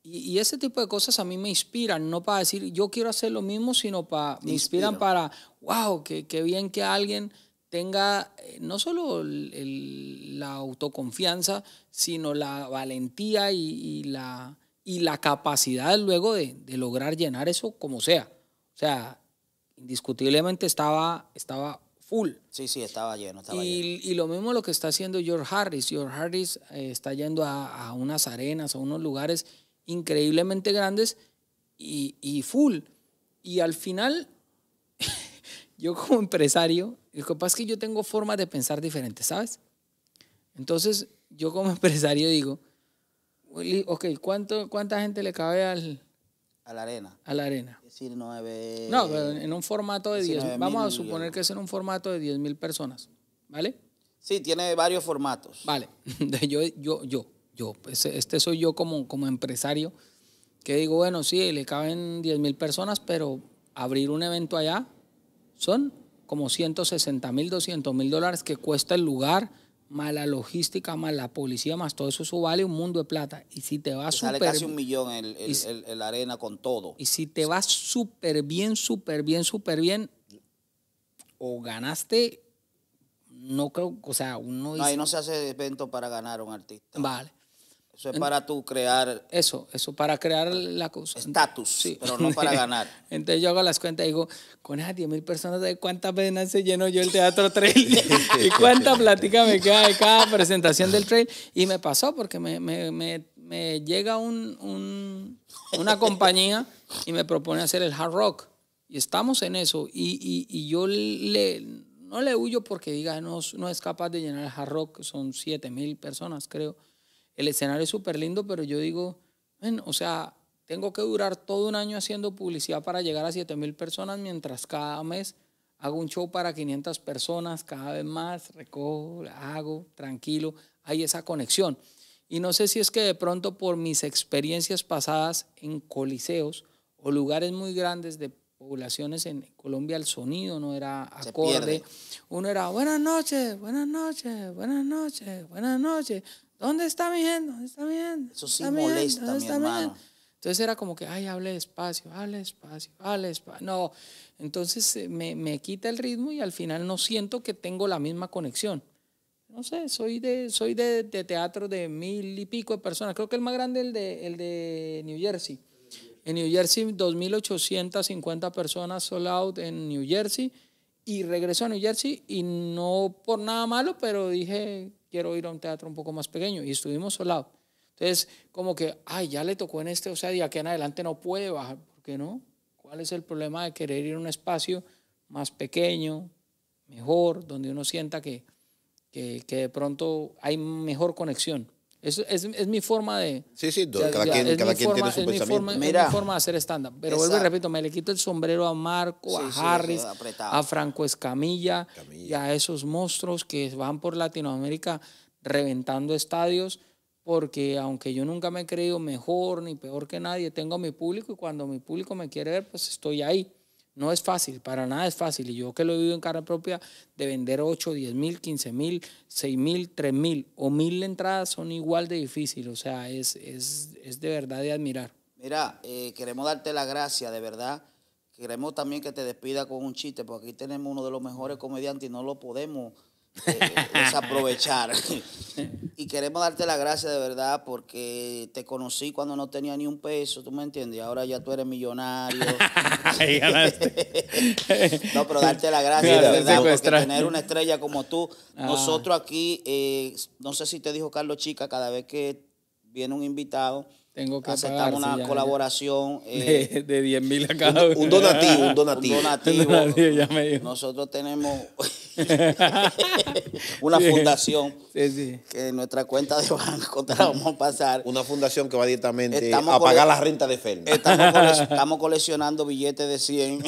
y, ese tipo de cosas a mí me inspiran, no para decir yo quiero hacer lo mismo, sino para, me inspiran para, wow, qué que bien que alguien tenga eh, no solo la autoconfianza, sino la valentía y, la, y la capacidad luego de, lograr llenar eso como sea. O sea, indiscutiblemente estaba, estaba full. Sí, sí, estaba lleno. Estaba y, lleno. y lo mismo lo que está haciendo George Harris. George Harris eh, está yendo a, a unas arenas, a unos lugares increíblemente grandes y, y full. Y al final, [LAUGHS] yo como empresario, el que pasa es que yo tengo formas de pensar diferentes, ¿sabes? Entonces, yo como [LAUGHS] empresario digo, ok, ¿cuánto, ¿cuánta gente le cabe al, a la arena. A la arena. decir, No, en un formato de 10. vamos a suponer que es en un formato de 10 mil personas. ¿Vale? Sí, tiene varios formatos. Vale. [LAUGHS] yo, yo, yo. Yo, este soy yo como, como empresario, que digo, bueno, sí, le caben 10 mil personas, pero abrir un evento allá son como 160 mil, 200 mil dólares que cuesta el lugar, más la logística, más la policía, más todo eso, eso vale un mundo de plata. Y si te vas súper... Sale casi un millón el, el, arena con todo. Y si te vas súper bien, súper bien, súper bien, o ganaste, no creo, o sea, uno... ahí no se hace evento para ganar a un artista. Vale. Eso es para tú crear. Eso, eso, para crear la cosa. Estatus, sí. pero no para [LAUGHS] ganar. Entonces yo hago las cuentas y digo, con esas 10 mil personas, de cuántas veces se llenó yo el teatro trail? [LAUGHS] ¿Y cuánta plática me queda de cada presentación del trail? Y me pasó porque me, llega un, una compañía y me propone hacer el hard rock. Y estamos en eso. Y, yo le, no le huyo porque diga, no, no es capaz de llenar el hard rock, son 7 mil personas, creo el escenario es súper lindo, pero yo digo, bueno, o sea, tengo que durar todo un año haciendo publicidad para llegar a 7000 personas, mientras cada mes hago un show para 500 personas, cada vez más, recojo, hago, tranquilo, hay esa conexión. Y no sé si es que de pronto por mis experiencias pasadas en coliseos o lugares muy grandes de poblaciones en Colombia, el sonido no era acorde. Uno era buenas noches, buenas noches, buenas noches, buenas noches. ¿Dónde está mi gente? ¿Dónde está bien? Eso sí molesta, mi hermano. Entonces era como que, ay, hable despacio, hable despacio, hable despacio. No, entonces eh, me, me, quita el ritmo y al final no siento que tengo la misma conexión. No sé, soy de, soy de, de teatro de mil y pico de personas. Creo que el más grande es el de, el de New Jersey. En New Jersey, 2.850 personas sold out en New Jersey. Y regreso a New Jersey y no por nada malo, pero dije, quiero ir a un teatro un poco más pequeño y estuvimos solados. Entonces, como que, ay, ya le tocó en este, o sea, de aquí en adelante no puede bajar, ¿por qué no? ¿Cuál es el problema de querer ir a un espacio más pequeño, mejor, donde uno sienta que, que de pronto hay mejor conexión? Es, es, mi forma de. cada, quien, mi forma de hacer estándar, Pero vuelvo y repito, me le quito el sombrero a Marco, a Harris, a Franco Escamilla y a esos monstruos que van por Latinoamérica reventando estadios. Porque aunque yo nunca me he creído mejor ni peor que nadie, tengo a mi público y cuando mi público me quiere ver, pues estoy ahí. No es fácil, para nada es fácil. Y yo que lo he vivido en cara propia, de vender 8, 10 mil, 15 mil, 6 mil, 3 mil o mil entradas son igual de difícil. O sea, es, es, es de verdad de admirar. Mira, eh, queremos darte la gracia, de verdad. Queremos también que te despida con un chiste, porque aquí tenemos uno de los mejores comediantes y no lo podemos desaprovechar. Eh, [LAUGHS] y queremos darte la gracia de verdad porque te conocí cuando no tenía ni un peso, ¿tú me entiendes? Ahora ya tú eres millonario. [LAUGHS] [LAUGHS] no, pero darte la gracia de verdad porque tener una estrella como tú. Ah. Nosotros aquí, eh, no sé si te dijo Carlos Chica, cada vez que viene un invitado, tengo que aceptamos una colaboración [LAUGHS] eh, de, 10.000 mil a cada un, un donativo, [LAUGHS] un donativo. donativo. [LAUGHS] Nosotros tenemos una fundación que en nuestra cuenta de banco te la vamos a pasar. Una fundación que va directamente a pagar la renta de Fernando Estamos, estamos coleccionando billetes de 100.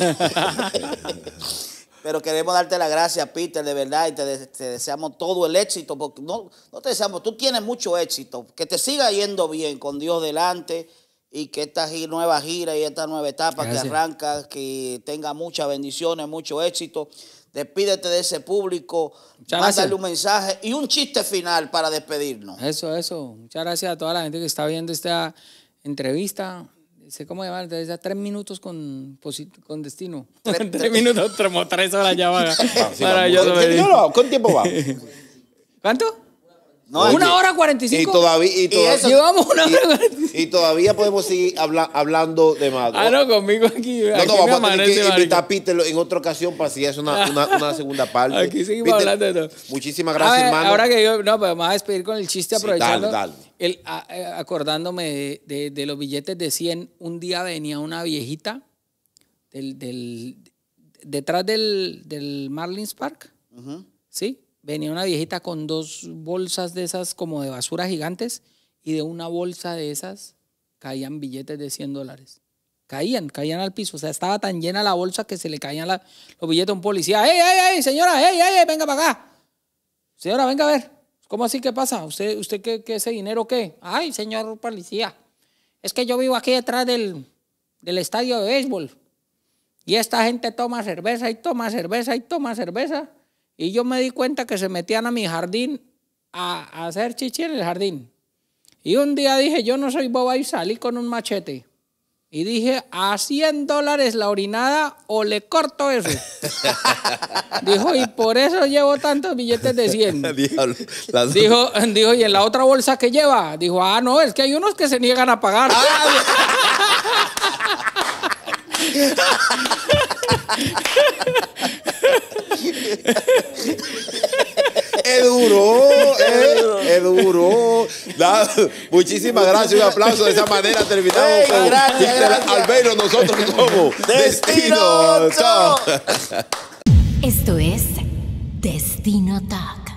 Pero queremos darte las gracias, Peter, de verdad, y te, deseamos todo el éxito, porque no, no te deseamos, tú tienes mucho éxito, que te siga yendo bien con Dios delante y que esta nueva gira y esta nueva etapa que arranca, que tenga muchas bendiciones, mucho éxito. Despídete de ese público, mándale un mensaje y un chiste final para despedirnos. Eso, eso. Muchas gracias a toda la gente que está viendo esta entrevista cómo llamar, debe tres minutos con, con destino. [LAUGHS] Tres, minutos, tres horas ya va. [LAUGHS] Ah, con tiempo va. [LAUGHS] ¿Cuánto? una hora cuarenta y todavía, y todavía, una hora y todavía podemos seguir hablando de más. Ah, no, conmigo aquí. No, no, vamos a tener que invitar a Peter en otra ocasión para si es una, segunda [LAUGHS] parte. Aquí seguimos hablando de todo. Muchísimas gracias, hermano. Ahora que yo, no, pero pues vamos a despedir con el chiste aprovechando. dale, dale. Eh, acordándome de, los billetes de 100, un día venía una viejita detrás del, Marlins Park, ¿sí? venía una viejita con dos bolsas de esas como de basura gigantes y de una bolsa de esas caían billetes de 100 dólares. Caían, caían al piso. O sea, estaba tan llena la bolsa que se le caían los billetes a un policía. ¡Ey, ey, ey, señora! ¡Ey, ey, ey! Venga para acá. Señora, venga a ver. ¿Cómo así? ¿Qué pasa? ¿Usted, usted qué, qué ese dinero qué? Ay, señor policía. Es que yo vivo aquí detrás del, del estadio de béisbol. Y esta gente toma cerveza y toma cerveza y toma cerveza. Y yo me di cuenta que se metían a mi jardín a, hacer chichi en el jardín. Y un día dije, yo no soy boba y salí con un machete. Y dije, a 100 dólares la orinada o le corto eso. [LAUGHS] dijo, y por eso llevo tantos billetes de 100. [LAUGHS] dijo, dijo, y en la otra bolsa que lleva. Dijo, ah, no, es que hay unos que se niegan a pagar. Ah, Eduro Eduro muchísimas gracias, un aplauso. De esa manera terminamos al verlo nosotros como Destino, Esto es Destino Talk.